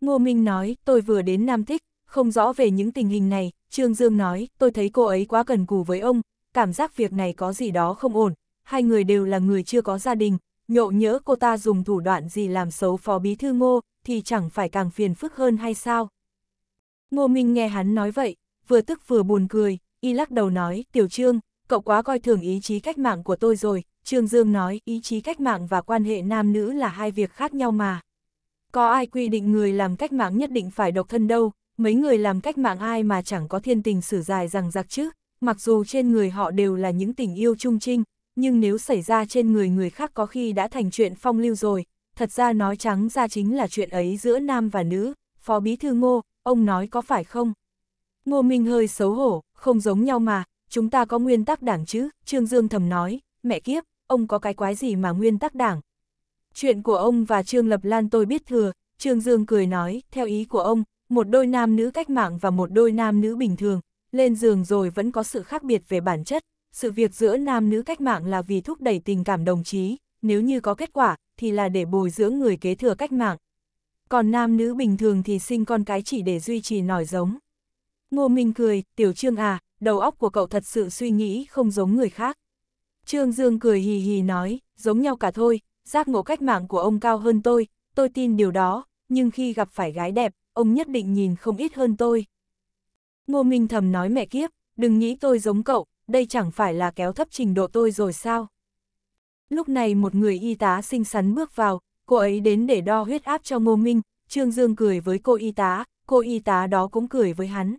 Ngô Minh nói, tôi vừa đến Nam Thích, không rõ về những tình hình này, Trương Dương nói, tôi thấy cô ấy quá cần cù với ông, cảm giác việc này có gì đó không ổn, hai người đều là người chưa có gia đình, nhộ nhỡ cô ta dùng thủ đoạn gì làm xấu phó bí thư ngô, thì chẳng phải càng phiền phức hơn hay sao? Ngô Minh nghe hắn nói vậy, vừa tức vừa buồn cười, y lắc đầu nói, tiểu trương, cậu quá coi thường ý chí cách mạng của tôi rồi, Trương Dương nói, ý chí cách mạng và quan hệ nam nữ là hai việc khác nhau mà. Có ai quy định người làm cách mạng nhất định phải độc thân đâu, mấy người làm cách mạng ai mà chẳng có thiên tình sử dài rằng giặc chứ, mặc dù trên người họ đều là những tình yêu trung trinh, nhưng nếu xảy ra trên người người khác có khi đã thành chuyện phong lưu rồi, thật ra nói trắng ra chính là chuyện ấy giữa nam và nữ, phó bí thư ngô, ông nói có phải không? Ngô Minh hơi xấu hổ, không giống nhau mà, chúng ta có nguyên tắc đảng chứ, Trương Dương thầm nói, mẹ kiếp, ông có cái quái gì mà nguyên tắc đảng, Chuyện của ông và Trương Lập Lan tôi biết thừa, Trương Dương cười nói, theo ý của ông, một đôi nam nữ cách mạng và một đôi nam nữ bình thường, lên giường rồi vẫn có sự khác biệt về bản chất, sự việc giữa nam nữ cách mạng là vì thúc đẩy tình cảm đồng chí, nếu như có kết quả, thì là để bồi dưỡng người kế thừa cách mạng. Còn nam nữ bình thường thì sinh con cái chỉ để duy trì nòi giống. Ngô Minh cười, tiểu trương à, đầu óc của cậu thật sự suy nghĩ không giống người khác. Trương Dương cười hì hì nói, giống nhau cả thôi, giác ngộ cách mạng của ông cao hơn tôi, tôi tin điều đó, nhưng khi gặp phải gái đẹp, ông nhất định nhìn không ít hơn tôi. Ngô Minh thầm nói mẹ kiếp, đừng nghĩ tôi giống cậu, đây chẳng phải là kéo thấp trình độ tôi rồi sao. Lúc này một người y tá xinh xắn bước vào, cô ấy đến để đo huyết áp cho Ngô Minh, Trương Dương cười với cô y tá, cô y tá đó cũng cười với hắn.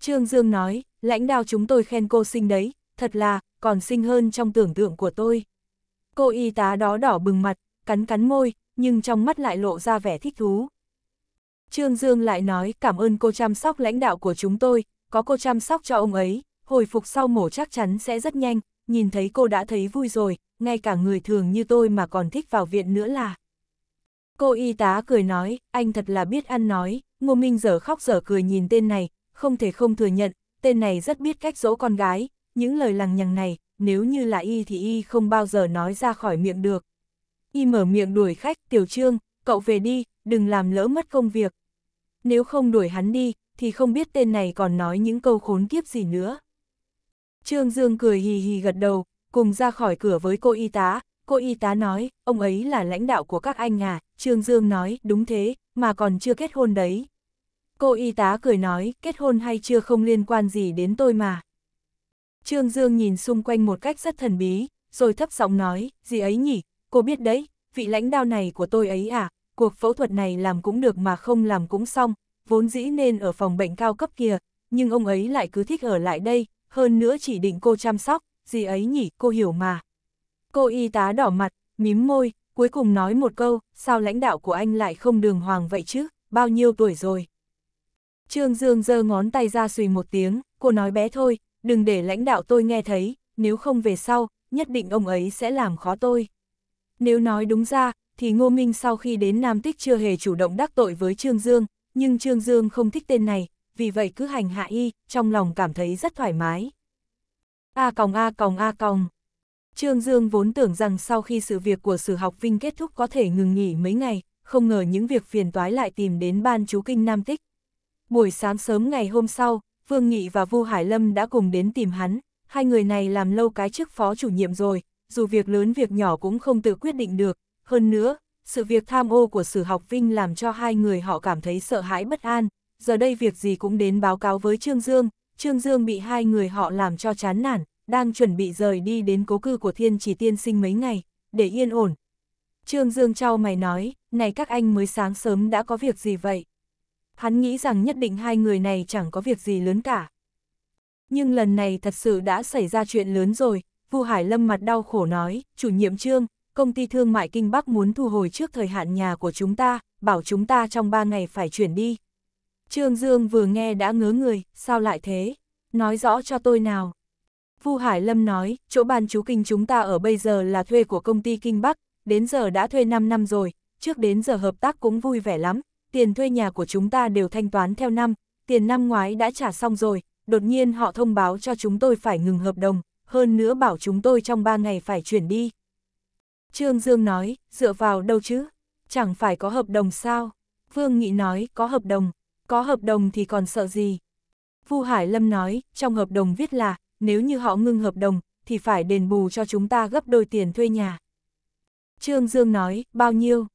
Trương Dương nói, lãnh đạo chúng tôi khen cô xinh đấy, thật là, còn xinh hơn trong tưởng tượng của tôi. Cô y tá đó đỏ bừng mặt, cắn cắn môi, nhưng trong mắt lại lộ ra vẻ thích thú. Trương Dương lại nói cảm ơn cô chăm sóc lãnh đạo của chúng tôi, có cô chăm sóc cho ông ấy, hồi phục sau mổ chắc chắn sẽ rất nhanh, nhìn thấy cô đã thấy vui rồi, ngay cả người thường như tôi mà còn thích vào viện nữa là. Cô y tá cười nói, anh thật là biết ăn nói, Ngô Minh giờ khóc giờ cười nhìn tên này, không thể không thừa nhận, tên này rất biết cách dỗ con gái, những lời lằng nhằng này, nếu như là y thì y không bao giờ nói ra khỏi miệng được. Y mở miệng đuổi khách, tiểu trương, cậu về đi, đừng làm lỡ mất công việc. Nếu không đuổi hắn đi, thì không biết tên này còn nói những câu khốn kiếp gì nữa. Trương Dương cười hì hì gật đầu, cùng ra khỏi cửa với cô y tá. Cô y tá nói, ông ấy là lãnh đạo của các anh à, Trương Dương nói, đúng thế, mà còn chưa kết hôn đấy. Cô y tá cười nói, kết hôn hay chưa không liên quan gì đến tôi mà. Trương Dương nhìn xung quanh một cách rất thần bí, rồi thấp giọng nói, gì ấy nhỉ, cô biết đấy, vị lãnh đạo này của tôi ấy à, cuộc phẫu thuật này làm cũng được mà không làm cũng xong, vốn dĩ nên ở phòng bệnh cao cấp kia, nhưng ông ấy lại cứ thích ở lại đây, hơn nữa chỉ định cô chăm sóc, gì ấy nhỉ, cô hiểu mà. Cô y tá đỏ mặt, mím môi, cuối cùng nói một câu, sao lãnh đạo của anh lại không đường hoàng vậy chứ, bao nhiêu tuổi rồi. Trương Dương giơ ngón tay ra xùy một tiếng, cô nói bé thôi, đừng để lãnh đạo tôi nghe thấy, nếu không về sau, nhất định ông ấy sẽ làm khó tôi. Nếu nói đúng ra, thì Ngô Minh sau khi đến Nam Tích chưa hề chủ động đắc tội với Trương Dương, nhưng Trương Dương không thích tên này, vì vậy cứ hành hạ y, trong lòng cảm thấy rất thoải mái. A còng A còng A còng. Trương Dương vốn tưởng rằng sau khi sự việc của sử học Vinh kết thúc có thể ngừng nghỉ mấy ngày, không ngờ những việc phiền toái lại tìm đến ban chú kinh Nam Tích. Buổi sáng sớm ngày hôm sau, Vương Nghị và Vu Hải Lâm đã cùng đến tìm hắn, hai người này làm lâu cái chức phó chủ nhiệm rồi, dù việc lớn việc nhỏ cũng không tự quyết định được. Hơn nữa, sự việc tham ô của sử học vinh làm cho hai người họ cảm thấy sợ hãi bất an, giờ đây việc gì cũng đến báo cáo với Trương Dương, Trương Dương bị hai người họ làm cho chán nản, đang chuẩn bị rời đi đến cố cư của thiên chỉ tiên sinh mấy ngày, để yên ổn. Trương Dương trao mày nói, này các anh mới sáng sớm đã có việc gì vậy? hắn nghĩ rằng nhất định hai người này chẳng có việc gì lớn cả. Nhưng lần này thật sự đã xảy ra chuyện lớn rồi, Vu Hải Lâm mặt đau khổ nói, chủ nhiệm trương, công ty thương mại Kinh Bắc muốn thu hồi trước thời hạn nhà của chúng ta, bảo chúng ta trong ba ngày phải chuyển đi. Trương Dương vừa nghe đã ngớ người, sao lại thế? Nói rõ cho tôi nào. Vu Hải Lâm nói, chỗ ban chú kinh chúng ta ở bây giờ là thuê của công ty Kinh Bắc, đến giờ đã thuê 5 năm rồi, trước đến giờ hợp tác cũng vui vẻ lắm, tiền thuê nhà của chúng ta đều thanh toán theo năm, tiền năm ngoái đã trả xong rồi, đột nhiên họ thông báo cho chúng tôi phải ngừng hợp đồng, hơn nữa bảo chúng tôi trong 3 ngày phải chuyển đi. Trương Dương nói, dựa vào đâu chứ? Chẳng phải có hợp đồng sao? Vương Nghị nói, có hợp đồng. Có hợp đồng thì còn sợ gì? Vu Hải Lâm nói, trong hợp đồng viết là, nếu như họ ngưng hợp đồng, thì phải đền bù cho chúng ta gấp đôi tiền thuê nhà. Trương Dương nói, bao nhiêu?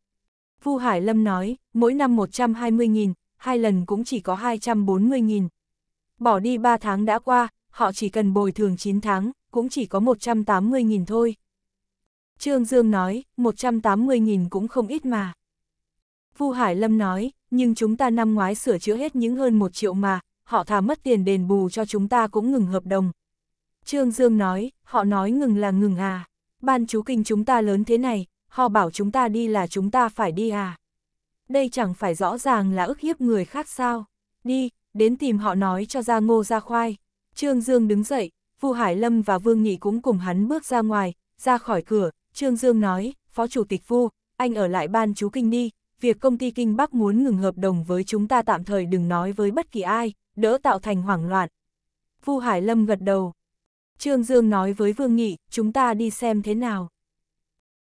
Phu Hải Lâm nói, mỗi năm 120.000, hai lần cũng chỉ có 240.000. Bỏ đi 3 tháng đã qua, họ chỉ cần bồi thường 9 tháng, cũng chỉ có 180.000 thôi. Trương Dương nói, 180.000 cũng không ít mà. Phu Hải Lâm nói, nhưng chúng ta năm ngoái sửa chữa hết những hơn 1 triệu mà, họ thà mất tiền đền bù cho chúng ta cũng ngừng hợp đồng. Trương Dương nói, họ nói ngừng là ngừng à, ban chú kinh chúng ta lớn thế này, họ bảo chúng ta đi là chúng ta phải đi à. Đây chẳng phải rõ ràng là ức hiếp người khác sao. Đi, đến tìm họ nói cho ra ngô ra khoai. Trương Dương đứng dậy, Vu Hải Lâm và Vương Nhị cũng cùng hắn bước ra ngoài, ra khỏi cửa. Trương Dương nói, Phó Chủ tịch Vu, anh ở lại ban chú kinh đi, việc công ty Kinh Bắc muốn ngừng hợp đồng với chúng ta tạm thời đừng nói với bất kỳ ai, đỡ tạo thành hoảng loạn. Vu Hải Lâm gật đầu. Trương Dương nói với Vương Nghị, chúng ta đi xem thế nào.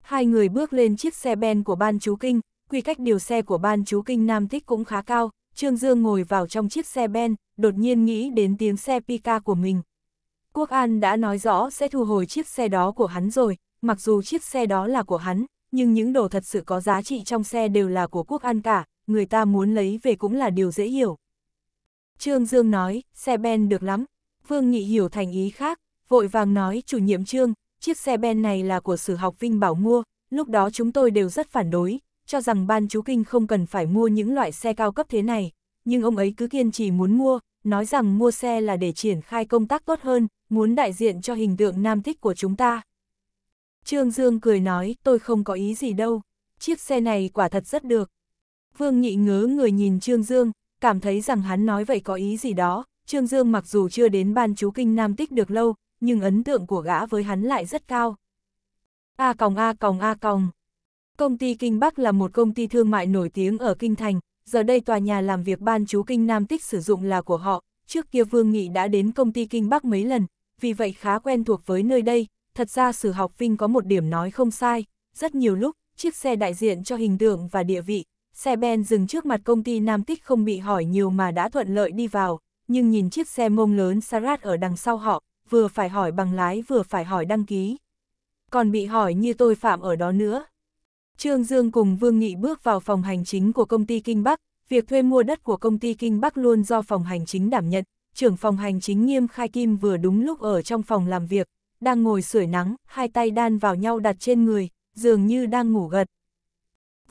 Hai người bước lên chiếc xe ben của ban chú kinh, quy cách điều xe của ban chú kinh Nam thích cũng khá cao, Trương Dương ngồi vào trong chiếc xe ben, đột nhiên nghĩ đến tiếng xe Pika của mình. Quốc An đã nói rõ sẽ thu hồi chiếc xe đó của hắn rồi, mặc dù chiếc xe đó là của hắn, nhưng những đồ thật sự có giá trị trong xe đều là của Quốc An cả, người ta muốn lấy về cũng là điều dễ hiểu. Trương Dương nói, xe ben được lắm, Vương Nghị hiểu thành ý khác, vội vàng nói chủ nhiệm Trương, chiếc xe ben này là của sử học Vinh Bảo mua, lúc đó chúng tôi đều rất phản đối, cho rằng ban chú kinh không cần phải mua những loại xe cao cấp thế này, nhưng ông ấy cứ kiên trì muốn mua, nói rằng mua xe là để triển khai công tác tốt hơn, muốn đại diện cho hình tượng nam thích của chúng ta. Trương Dương cười nói, tôi không có ý gì đâu, chiếc xe này quả thật rất được. Vương Nhị ngớ người nhìn Trương Dương, cảm thấy rằng hắn nói vậy có ý gì đó, Trương Dương mặc dù chưa đến ban chú kinh nam tích được lâu, nhưng ấn tượng của gã với hắn lại rất cao. A còng A còng A còng. Công ty Kinh Bắc là một công ty thương mại nổi tiếng ở Kinh Thành, giờ đây tòa nhà làm việc ban chú Kinh Nam Tích sử dụng là của họ, trước kia Vương Nghị đã đến công ty Kinh Bắc mấy lần, vì vậy khá quen thuộc với nơi đây, thật ra sử học Vinh có một điểm nói không sai, rất nhiều lúc, chiếc xe đại diện cho hình tượng và địa vị, xe Ben dừng trước mặt công ty Nam Tích không bị hỏi nhiều mà đã thuận lợi đi vào, nhưng nhìn chiếc xe mông lớn Sarat ở đằng sau họ, vừa phải hỏi bằng lái vừa phải hỏi đăng ký. Còn bị hỏi như tôi phạm ở đó nữa. Trương Dương cùng Vương Nghị bước vào phòng hành chính của công ty Kinh Bắc, việc thuê mua đất của công ty Kinh Bắc luôn do phòng hành chính đảm nhận, trưởng phòng hành chính nghiêm khai kim vừa đúng lúc ở trong phòng làm việc, đang ngồi sưởi nắng, hai tay đan vào nhau đặt trên người, dường như đang ngủ gật.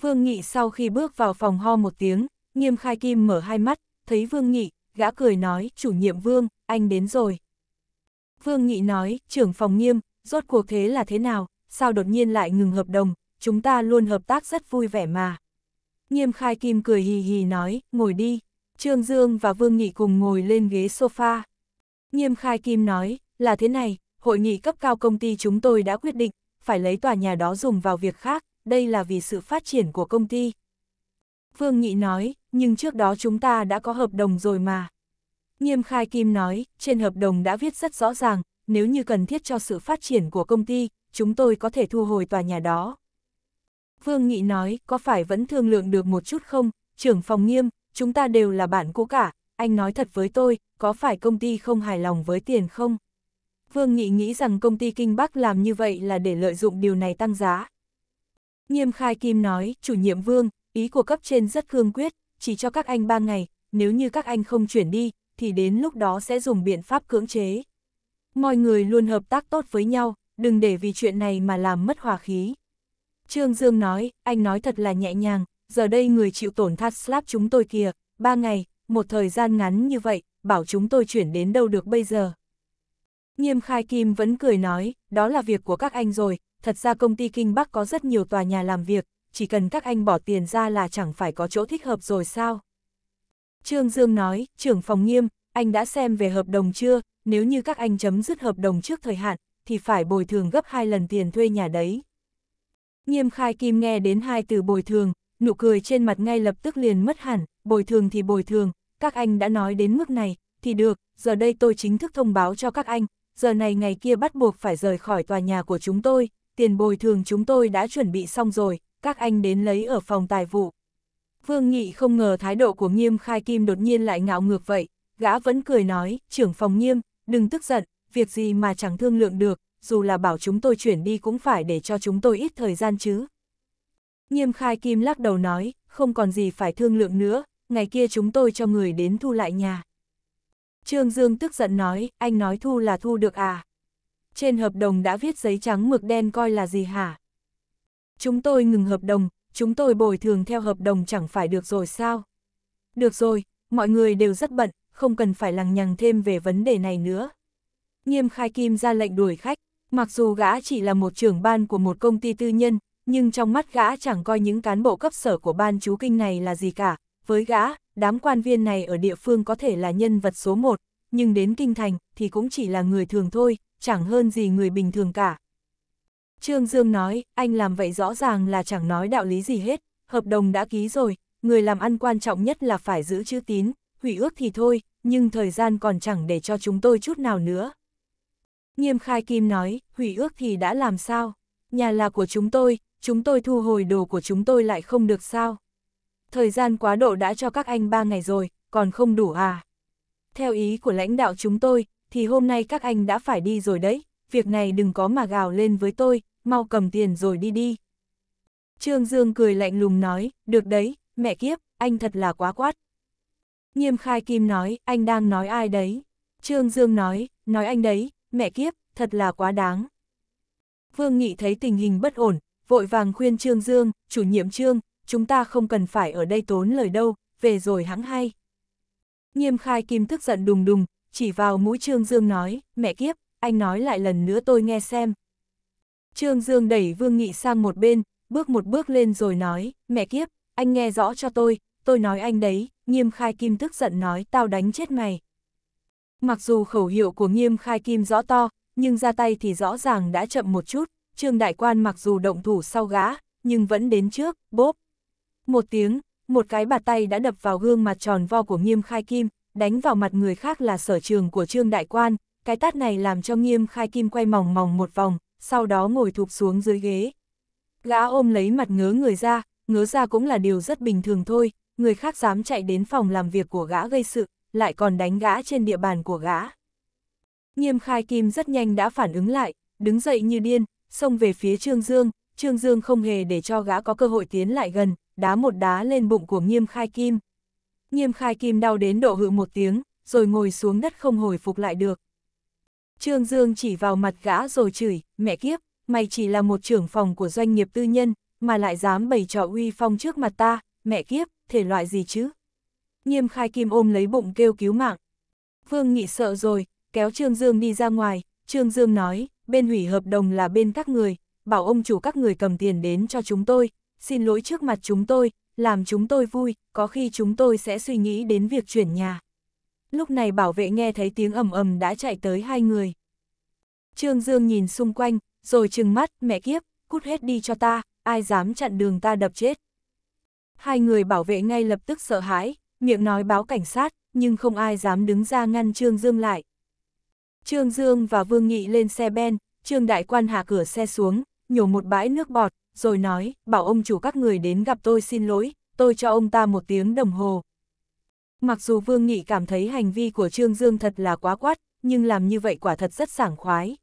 Vương Nghị sau khi bước vào phòng ho một tiếng, nghiêm khai kim mở hai mắt, thấy Vương Nghị, gã cười nói, chủ nhiệm Vương, anh đến rồi. Vương Nghị nói, trưởng phòng nghiêm, rốt cuộc thế là thế nào, sao đột nhiên lại ngừng hợp đồng, chúng ta luôn hợp tác rất vui vẻ mà. Nghiêm khai kim cười hì hì nói, ngồi đi. Trương Dương và Vương Nghị cùng ngồi lên ghế sofa. Nghiêm khai kim nói, là thế này, hội nghị cấp cao công ty chúng tôi đã quyết định, phải lấy tòa nhà đó dùng vào việc khác, đây là vì sự phát triển của công ty. Vương Nghị nói, nhưng trước đó chúng ta đã có hợp đồng rồi mà. Nghiêm Khai Kim nói, trên hợp đồng đã viết rất rõ ràng, nếu như cần thiết cho sự phát triển của công ty, chúng tôi có thể thu hồi tòa nhà đó. Vương Nghị nói, có phải vẫn thương lượng được một chút không, trưởng phòng nghiêm, chúng ta đều là bạn cũ cả, anh nói thật với tôi, có phải công ty không hài lòng với tiền không? Vương Nghị nghĩ rằng công ty Kinh Bắc làm như vậy là để lợi dụng điều này tăng giá. Nghiêm Khai Kim nói, chủ nhiệm Vương, ý của cấp trên rất cương quyết, chỉ cho các anh ba ngày, nếu như các anh không chuyển đi, thì đến lúc đó sẽ dùng biện pháp cưỡng chế. Mọi người luôn hợp tác tốt với nhau, đừng để vì chuyện này mà làm mất hòa khí. Trương Dương nói, anh nói thật là nhẹ nhàng, giờ đây người chịu tổn thắt slap chúng tôi kìa, ba ngày, một thời gian ngắn như vậy, bảo chúng tôi chuyển đến đâu được bây giờ. Nghiêm Khai Kim vẫn cười nói, đó là việc của các anh rồi, thật ra công ty Kinh Bắc có rất nhiều tòa nhà làm việc, chỉ cần các anh bỏ tiền ra là chẳng phải có chỗ thích hợp rồi sao. Trương Dương nói, trưởng phòng nghiêm, anh đã xem về hợp đồng chưa, nếu như các anh chấm dứt hợp đồng trước thời hạn, thì phải bồi thường gấp hai lần tiền thuê nhà đấy. Nghiêm khai kim nghe đến hai từ bồi thường, nụ cười trên mặt ngay lập tức liền mất hẳn, bồi thường thì bồi thường, các anh đã nói đến mức này, thì được, giờ đây tôi chính thức thông báo cho các anh, giờ này ngày kia bắt buộc phải rời khỏi tòa nhà của chúng tôi, tiền bồi thường chúng tôi đã chuẩn bị xong rồi, các anh đến lấy ở phòng tài vụ. Vương Nghị không ngờ thái độ của Nghiêm Khai Kim đột nhiên lại ngạo ngược vậy, gã vẫn cười nói, trưởng phòng Nghiêm, đừng tức giận, việc gì mà chẳng thương lượng được, dù là bảo chúng tôi chuyển đi cũng phải để cho chúng tôi ít thời gian chứ. Nghiêm Khai Kim lắc đầu nói, không còn gì phải thương lượng nữa, ngày kia chúng tôi cho người đến thu lại nhà. Trương Dương tức giận nói, anh nói thu là thu được à? Trên hợp đồng đã viết giấy trắng mực đen coi là gì hả? Chúng tôi ngừng hợp đồng, chúng tôi bồi thường theo hợp đồng chẳng phải được rồi sao? Được rồi, mọi người đều rất bận, không cần phải lằng nhằng thêm về vấn đề này nữa. Nghiêm Khai Kim ra lệnh đuổi khách, mặc dù gã chỉ là một trưởng ban của một công ty tư nhân, nhưng trong mắt gã chẳng coi những cán bộ cấp sở của ban chú kinh này là gì cả. Với gã, đám quan viên này ở địa phương có thể là nhân vật số một, nhưng đến kinh thành thì cũng chỉ là người thường thôi, chẳng hơn gì người bình thường cả. Trương Dương nói, anh làm vậy rõ ràng là chẳng nói đạo lý gì hết, hợp đồng đã ký rồi, người làm ăn quan trọng nhất là phải giữ chữ tín, hủy ước thì thôi, nhưng thời gian còn chẳng để cho chúng tôi chút nào nữa. Nghiêm Khai Kim nói, hủy ước thì đã làm sao? Nhà là của chúng tôi, chúng tôi thu hồi đồ của chúng tôi lại không được sao? Thời gian quá độ đã cho các anh ba ngày rồi, còn không đủ à? Theo ý của lãnh đạo chúng tôi, thì hôm nay các anh đã phải đi rồi đấy, việc này đừng có mà gào lên với tôi, mau cầm tiền rồi đi đi. Trương Dương cười lạnh lùng nói, được đấy, mẹ kiếp, anh thật là quá quát. Nghiêm khai kim nói, anh đang nói ai đấy. Trương Dương nói, nói anh đấy, mẹ kiếp, thật là quá đáng. Vương Nghị thấy tình hình bất ổn, vội vàng khuyên Trương Dương, chủ nhiệm Trương, chúng ta không cần phải ở đây tốn lời đâu, về rồi hãng hay. Nghiêm khai kim tức giận đùng đùng, chỉ vào mũi Trương Dương nói, mẹ kiếp, anh nói lại lần nữa tôi nghe xem, Trương Dương đẩy Vương Nghị sang một bên, bước một bước lên rồi nói, mẹ kiếp, anh nghe rõ cho tôi, tôi nói anh đấy, nghiêm khai kim tức giận nói tao đánh chết mày. Mặc dù khẩu hiệu của nghiêm khai kim rõ to, nhưng ra tay thì rõ ràng đã chậm một chút, Trương Đại Quan mặc dù động thủ sau gã, nhưng vẫn đến trước, bốp. Một tiếng, một cái bạt tay đã đập vào gương mặt tròn vo của nghiêm khai kim, đánh vào mặt người khác là sở trường của Trương Đại Quan, cái tát này làm cho nghiêm khai kim quay mòng mòng một vòng, sau đó ngồi thụp xuống dưới ghế. Gã ôm lấy mặt ngớ người ra, ngớ ra cũng là điều rất bình thường thôi, người khác dám chạy đến phòng làm việc của gã gây sự, lại còn đánh gã trên địa bàn của gã. Nghiêm khai kim rất nhanh đã phản ứng lại, đứng dậy như điên, xông về phía Trương Dương, Trương Dương không hề để cho gã có cơ hội tiến lại gần, đá một đá lên bụng của nghiêm khai kim. Nghiêm khai kim đau đến độ hự một tiếng, rồi ngồi xuống đất không hồi phục lại được. Trương Dương chỉ vào mặt gã rồi chửi, mẹ kiếp, mày chỉ là một trưởng phòng của doanh nghiệp tư nhân, mà lại dám bày trò uy phong trước mặt ta, mẹ kiếp, thể loại gì chứ? Nghiêm khai kim ôm lấy bụng kêu cứu mạng. Vương Nghị sợ rồi, kéo Trương Dương đi ra ngoài, Trương Dương nói, bên hủy hợp đồng là bên các người, bảo ông chủ các người cầm tiền đến cho chúng tôi, xin lỗi trước mặt chúng tôi, làm chúng tôi vui, có khi chúng tôi sẽ suy nghĩ đến việc chuyển nhà lúc này bảo vệ nghe thấy tiếng ầm ầm đã chạy tới hai người. Trương Dương nhìn xung quanh, rồi trừng mắt, mẹ kiếp, cút hết đi cho ta, ai dám chặn đường ta đập chết. Hai người bảo vệ ngay lập tức sợ hãi, miệng nói báo cảnh sát, nhưng không ai dám đứng ra ngăn Trương Dương lại. Trương Dương và Vương Nghị lên xe ben, Trương Đại Quan hạ cửa xe xuống, nhổ một bãi nước bọt, rồi nói, bảo ông chủ các người đến gặp tôi xin lỗi, tôi cho ông ta một tiếng đồng hồ, Mặc dù Vương Nghị cảm thấy hành vi của Trương Dương thật là quá quát, nhưng làm như vậy quả thật rất sảng khoái.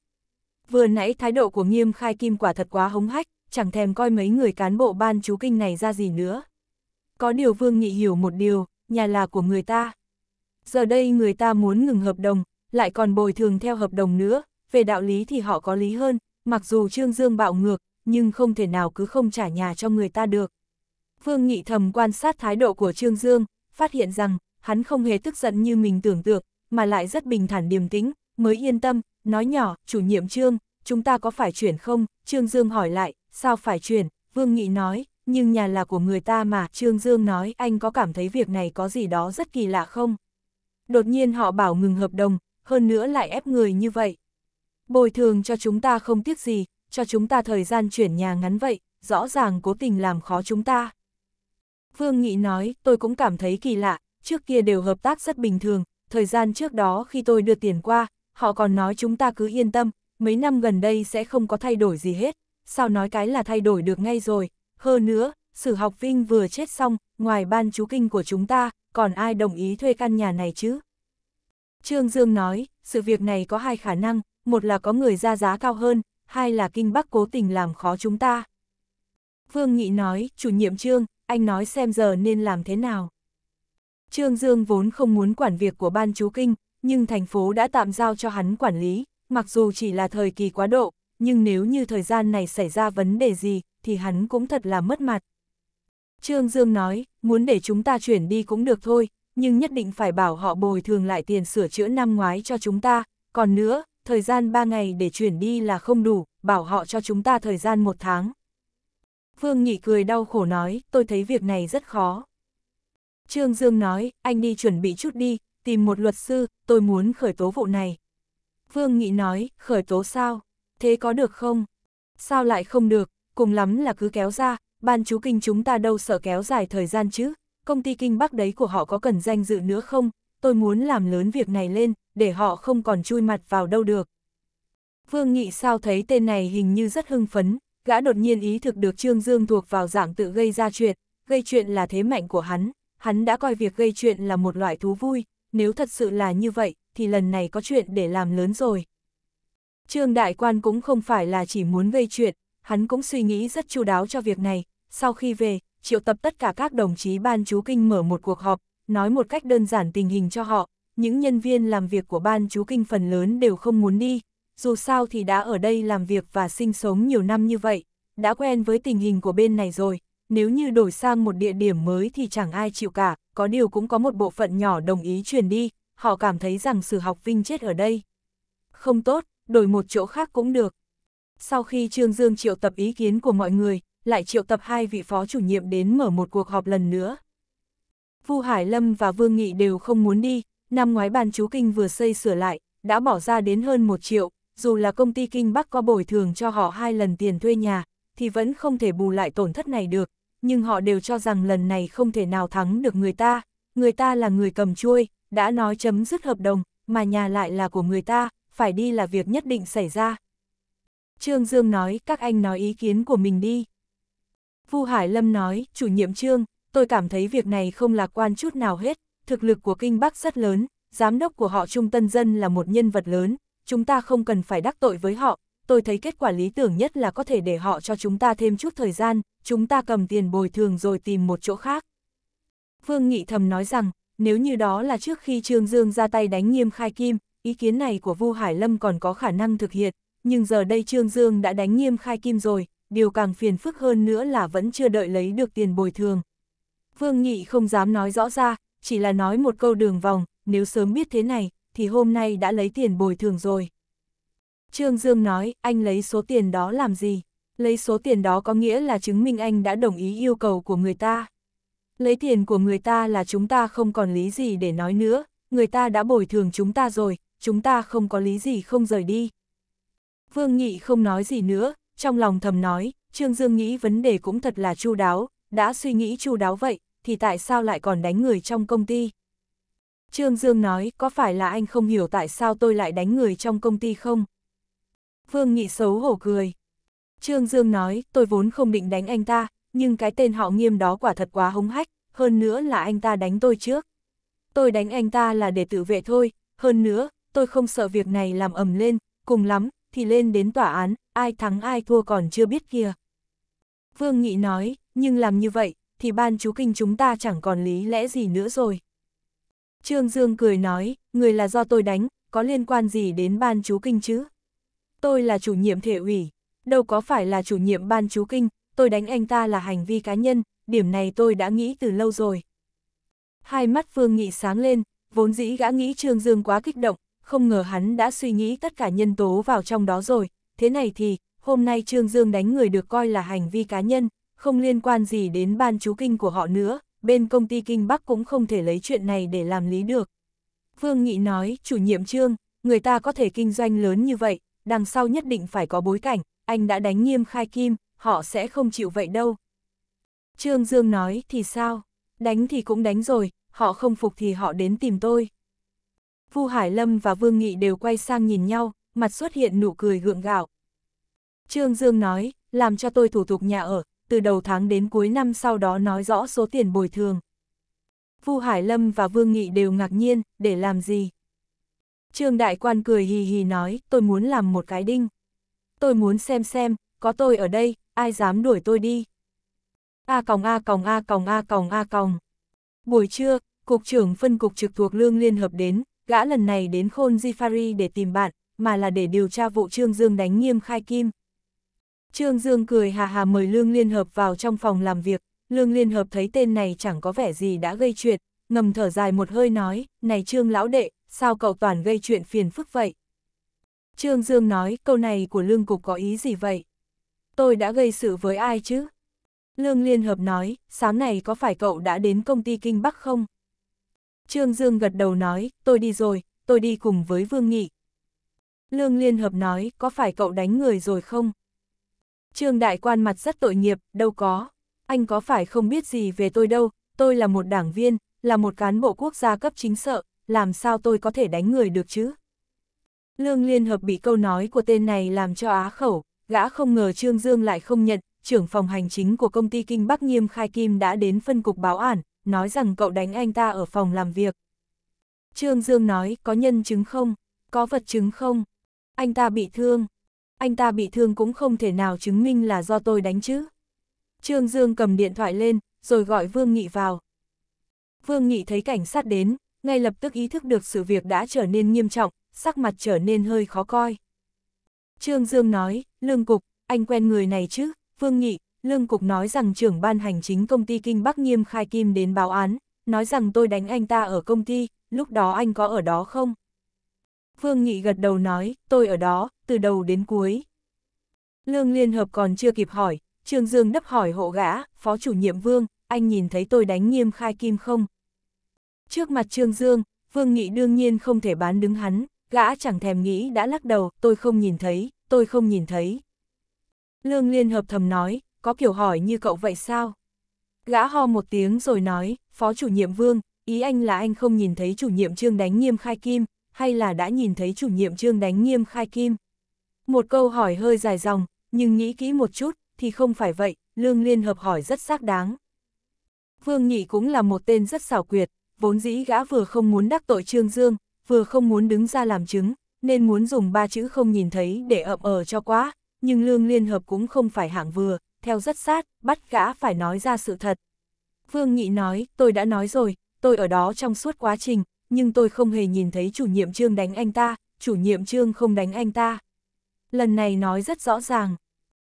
Vừa nãy thái độ của nghiêm khai kim quả thật quá hống hách, chẳng thèm coi mấy người cán bộ ban chú kinh này ra gì nữa. Có điều Vương Nghị hiểu một điều, nhà là của người ta. Giờ đây người ta muốn ngừng hợp đồng, lại còn bồi thường theo hợp đồng nữa, về đạo lý thì họ có lý hơn, mặc dù Trương Dương bạo ngược, nhưng không thể nào cứ không trả nhà cho người ta được. Vương Nghị thầm quan sát thái độ của Trương Dương, phát hiện rằng hắn không hề tức giận như mình tưởng tượng, mà lại rất bình thản điềm tĩnh, mới yên tâm, nói nhỏ, chủ nhiệm trương, chúng ta có phải chuyển không? Trương Dương hỏi lại, sao phải chuyển? Vương Nghị nói, nhưng nhà là của người ta mà, Trương Dương nói, anh có cảm thấy việc này có gì đó rất kỳ lạ không? Đột nhiên họ bảo ngừng hợp đồng, hơn nữa lại ép người như vậy. Bồi thường cho chúng ta không tiếc gì, cho chúng ta thời gian chuyển nhà ngắn vậy, rõ ràng cố tình làm khó chúng ta. Vương Nghị nói, tôi cũng cảm thấy kỳ lạ, trước kia đều hợp tác rất bình thường, thời gian trước đó khi tôi đưa tiền qua, họ còn nói chúng ta cứ yên tâm, mấy năm gần đây sẽ không có thay đổi gì hết, sao nói cái là thay đổi được ngay rồi, hơn nữa, sử học vinh vừa chết xong, ngoài ban chú kinh của chúng ta, còn ai đồng ý thuê căn nhà này chứ? Trương Dương nói, sự việc này có hai khả năng, một là có người ra giá cao hơn, hai là Kinh Bắc cố tình làm khó chúng ta. Vương Nghị nói, chủ nhiệm Trương, anh nói xem giờ nên làm thế nào. Trương Dương vốn không muốn quản việc của ban chú kinh, nhưng thành phố đã tạm giao cho hắn quản lý, mặc dù chỉ là thời kỳ quá độ, nhưng nếu như thời gian này xảy ra vấn đề gì, thì hắn cũng thật là mất mặt. Trương Dương nói, muốn để chúng ta chuyển đi cũng được thôi, nhưng nhất định phải bảo họ bồi thường lại tiền sửa chữa năm ngoái cho chúng ta, còn nữa, thời gian 3 ngày để chuyển đi là không đủ, bảo họ cho chúng ta thời gian một tháng. Vương Nghị cười đau khổ nói, tôi thấy việc này rất khó. Trương Dương nói, anh đi chuẩn bị chút đi, tìm một luật sư, tôi muốn khởi tố vụ này. Vương Nghị nói, khởi tố sao? Thế có được không? Sao lại không được, cùng lắm là cứ kéo ra, ban chú kinh chúng ta đâu sợ kéo dài thời gian chứ, công ty kinh bắc đấy của họ có cần danh dự nữa không, tôi muốn làm lớn việc này lên, để họ không còn chui mặt vào đâu được. Vương Nghị sao thấy tên này hình như rất hưng phấn, gã đột nhiên ý thực được Trương Dương thuộc vào dạng tự gây ra chuyện, gây chuyện là thế mạnh của hắn hắn đã coi việc gây chuyện là một loại thú vui, nếu thật sự là như vậy, thì lần này có chuyện để làm lớn rồi. Trương Đại Quan cũng không phải là chỉ muốn gây chuyện, hắn cũng suy nghĩ rất chu đáo cho việc này, sau khi về, triệu tập tất cả các đồng chí ban chú kinh mở một cuộc họp, nói một cách đơn giản tình hình cho họ, những nhân viên làm việc của ban chú kinh phần lớn đều không muốn đi, dù sao thì đã ở đây làm việc và sinh sống nhiều năm như vậy, đã quen với tình hình của bên này rồi, nếu như đổi sang một địa điểm mới thì chẳng ai chịu cả, có điều cũng có một bộ phận nhỏ đồng ý chuyển đi, họ cảm thấy rằng sử học vinh chết ở đây. Không tốt, đổi một chỗ khác cũng được. Sau khi Trương Dương triệu tập ý kiến của mọi người, lại triệu tập hai vị phó chủ nhiệm đến mở một cuộc họp lần nữa. Vu Hải Lâm và Vương Nghị đều không muốn đi, năm ngoái bàn chú kinh vừa xây sửa lại, đã bỏ ra đến hơn một triệu, dù là công ty kinh Bắc có bồi thường cho họ hai lần tiền thuê nhà, thì vẫn không thể bù lại tổn thất này được, nhưng họ đều cho rằng lần này không thể nào thắng được người ta, người ta là người cầm chuôi, đã nói chấm dứt hợp đồng, mà nhà lại là của người ta, phải đi là việc nhất định xảy ra. Trương Dương nói, các anh nói ý kiến của mình đi. Vu Hải Lâm nói, chủ nhiệm Trương, tôi cảm thấy việc này không lạc quan chút nào hết, thực lực của Kinh Bắc rất lớn, giám đốc của họ Trung Tân Dân là một nhân vật lớn, chúng ta không cần phải đắc tội với họ, tôi thấy kết quả lý tưởng nhất là có thể để họ cho chúng ta thêm chút thời gian, chúng ta cầm tiền bồi thường rồi tìm một chỗ khác. Vương Nghị thầm nói rằng, nếu như đó là trước khi Trương Dương ra tay đánh nghiêm khai kim, ý kiến này của Vu Hải Lâm còn có khả năng thực hiện, nhưng giờ đây Trương Dương đã đánh nghiêm khai kim rồi, điều càng phiền phức hơn nữa là vẫn chưa đợi lấy được tiền bồi thường. Vương Nghị không dám nói rõ ra, chỉ là nói một câu đường vòng, nếu sớm biết thế này, thì hôm nay đã lấy tiền bồi thường rồi. Trương Dương nói, anh lấy số tiền đó làm gì? Lấy số tiền đó có nghĩa là chứng minh anh đã đồng ý yêu cầu của người ta. Lấy tiền của người ta là chúng ta không còn lý gì để nói nữa, người ta đã bồi thường chúng ta rồi, chúng ta không có lý gì không rời đi. Vương Nghị không nói gì nữa, trong lòng thầm nói, Trương Dương nghĩ vấn đề cũng thật là chu đáo, đã suy nghĩ chu đáo vậy, thì tại sao lại còn đánh người trong công ty? Trương Dương nói, có phải là anh không hiểu tại sao tôi lại đánh người trong công ty không? Vương Nghị xấu hổ cười. Trương Dương nói, tôi vốn không định đánh anh ta, nhưng cái tên họ nghiêm đó quả thật quá hống hách, hơn nữa là anh ta đánh tôi trước. Tôi đánh anh ta là để tự vệ thôi, hơn nữa, tôi không sợ việc này làm ầm lên, cùng lắm, thì lên đến tòa án, ai thắng ai thua còn chưa biết kìa. Vương Nghị nói, nhưng làm như vậy, thì ban chú kinh chúng ta chẳng còn lý lẽ gì nữa rồi. Trương Dương cười nói, người là do tôi đánh, có liên quan gì đến ban chú kinh chứ? tôi là chủ nhiệm thể ủy, đâu có phải là chủ nhiệm ban chú kinh, tôi đánh anh ta là hành vi cá nhân, điểm này tôi đã nghĩ từ lâu rồi. Hai mắt Phương Nghị sáng lên, vốn dĩ gã nghĩ Trương Dương quá kích động, không ngờ hắn đã suy nghĩ tất cả nhân tố vào trong đó rồi, thế này thì, hôm nay Trương Dương đánh người được coi là hành vi cá nhân, không liên quan gì đến ban chú kinh của họ nữa, bên công ty Kinh Bắc cũng không thể lấy chuyện này để làm lý được. phương Nghị nói, chủ nhiệm Trương, người ta có thể kinh doanh lớn như vậy, đằng sau nhất định phải có bối cảnh, anh đã đánh nghiêm khai kim, họ sẽ không chịu vậy đâu. Trương Dương nói thì sao, đánh thì cũng đánh rồi, họ không phục thì họ đến tìm tôi. Vu Hải Lâm và Vương Nghị đều quay sang nhìn nhau, mặt xuất hiện nụ cười gượng gạo. Trương Dương nói, làm cho tôi thủ tục nhà ở, từ đầu tháng đến cuối năm sau đó nói rõ số tiền bồi thường. Vu Hải Lâm và Vương Nghị đều ngạc nhiên, để làm gì? Trương Đại Quan cười hì hì nói, tôi muốn làm một cái đinh. Tôi muốn xem xem, có tôi ở đây, ai dám đuổi tôi đi. A còng A còng A còng A còng A còng. Buổi trưa, Cục trưởng phân cục trực thuộc Lương Liên Hợp đến, gã lần này đến Khôn Jifari để tìm bạn, mà là để điều tra vụ Trương Dương đánh nghiêm khai kim. Trương Dương cười hà hà mời Lương Liên Hợp vào trong phòng làm việc, Lương Liên Hợp thấy tên này chẳng có vẻ gì đã gây chuyện, ngầm thở dài một hơi nói, này Trương lão đệ, sao cậu toàn gây chuyện phiền phức vậy? Trương Dương nói, câu này của Lương Cục có ý gì vậy? Tôi đã gây sự với ai chứ? Lương Liên Hợp nói, sáng này có phải cậu đã đến công ty Kinh Bắc không? Trương Dương gật đầu nói, tôi đi rồi, tôi đi cùng với Vương Nghị. Lương Liên Hợp nói, có phải cậu đánh người rồi không? Trương Đại Quan mặt rất tội nghiệp, đâu có. Anh có phải không biết gì về tôi đâu, tôi là một đảng viên, là một cán bộ quốc gia cấp chính sợ, làm sao tôi có thể đánh người được chứ? Lương Liên Hợp bị câu nói của tên này làm cho á khẩu, gã không ngờ Trương Dương lại không nhận, trưởng phòng hành chính của công ty Kinh Bắc Nghiêm Khai Kim đã đến phân cục báo án, nói rằng cậu đánh anh ta ở phòng làm việc. Trương Dương nói, có nhân chứng không? Có vật chứng không? Anh ta bị thương. Anh ta bị thương cũng không thể nào chứng minh là do tôi đánh chứ. Trương Dương cầm điện thoại lên, rồi gọi Vương Nghị vào. Vương Nghị thấy cảnh sát đến, ngay lập tức ý thức được sự việc đã trở nên nghiêm trọng, sắc mặt trở nên hơi khó coi. Trương Dương nói, Lương Cục, anh quen người này chứ, Vương Nghị, Lương Cục nói rằng trưởng ban hành chính công ty Kinh Bắc Nghiêm Khai Kim đến báo án, nói rằng tôi đánh anh ta ở công ty, lúc đó anh có ở đó không? Vương Nghị gật đầu nói, tôi ở đó, từ đầu đến cuối. Lương Liên Hợp còn chưa kịp hỏi, Trương Dương đấp hỏi hộ gã, phó chủ nhiệm Vương, anh nhìn thấy tôi đánh nghiêm khai kim không, Trước mặt Trương Dương, Vương Nghị đương nhiên không thể bán đứng hắn, gã chẳng thèm nghĩ đã lắc đầu, tôi không nhìn thấy, tôi không nhìn thấy. Lương Liên Hợp thầm nói, có kiểu hỏi như cậu vậy sao? Gã ho một tiếng rồi nói, Phó chủ nhiệm Vương, ý anh là anh không nhìn thấy chủ nhiệm Trương đánh nghiêm khai kim, hay là đã nhìn thấy chủ nhiệm Trương đánh nghiêm khai kim? Một câu hỏi hơi dài dòng, nhưng nghĩ kỹ một chút, thì không phải vậy, Lương Liên Hợp hỏi rất xác đáng. Vương Nghị cũng là một tên rất xảo quyệt, vốn dĩ gã vừa không muốn đắc tội Trương Dương, vừa không muốn đứng ra làm chứng, nên muốn dùng ba chữ không nhìn thấy để ậm ở ờ cho quá, nhưng lương liên hợp cũng không phải hạng vừa, theo rất sát, bắt gã phải nói ra sự thật. Vương Nghị nói, tôi đã nói rồi, tôi ở đó trong suốt quá trình, nhưng tôi không hề nhìn thấy chủ nhiệm Trương đánh anh ta, chủ nhiệm Trương không đánh anh ta. Lần này nói rất rõ ràng.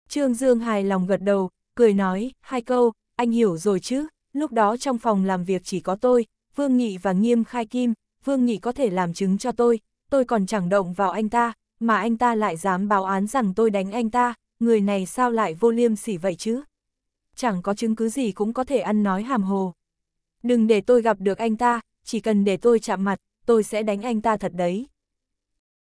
Trương Dương hài lòng gật đầu, cười nói, hai câu, anh hiểu rồi chứ, lúc đó trong phòng làm việc chỉ có tôi, Vương Nghị và Nghiêm Khai Kim, Vương Nghị có thể làm chứng cho tôi, tôi còn chẳng động vào anh ta, mà anh ta lại dám báo án rằng tôi đánh anh ta, người này sao lại vô liêm sỉ vậy chứ? Chẳng có chứng cứ gì cũng có thể ăn nói hàm hồ. Đừng để tôi gặp được anh ta, chỉ cần để tôi chạm mặt, tôi sẽ đánh anh ta thật đấy.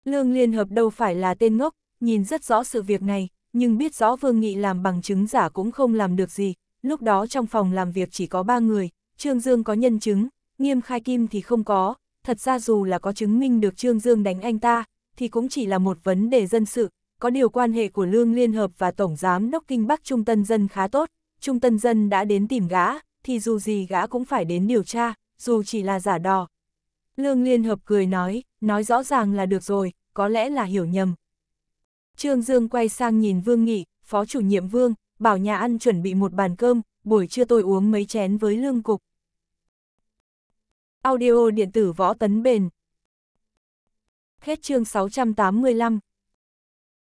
Lương Liên Hợp đâu phải là tên ngốc, nhìn rất rõ sự việc này, nhưng biết rõ Vương Nghị làm bằng chứng giả cũng không làm được gì. Lúc đó trong phòng làm việc chỉ có ba người, Trương Dương có nhân chứng, nghiêm khai kim thì không có, thật ra dù là có chứng minh được Trương Dương đánh anh ta, thì cũng chỉ là một vấn đề dân sự, có điều quan hệ của Lương Liên Hợp và Tổng Giám Đốc Kinh Bắc Trung Tân Dân khá tốt, Trung Tân Dân đã đến tìm gã, thì dù gì gã cũng phải đến điều tra, dù chỉ là giả đò. Lương Liên Hợp cười nói, nói rõ ràng là được rồi, có lẽ là hiểu nhầm. Trương Dương quay sang nhìn Vương Nghị, Phó chủ nhiệm Vương, bảo nhà ăn chuẩn bị một bàn cơm, buổi trưa tôi uống mấy chén với Lương Cục. Audio điện tử võ tấn bền. Hết chương 685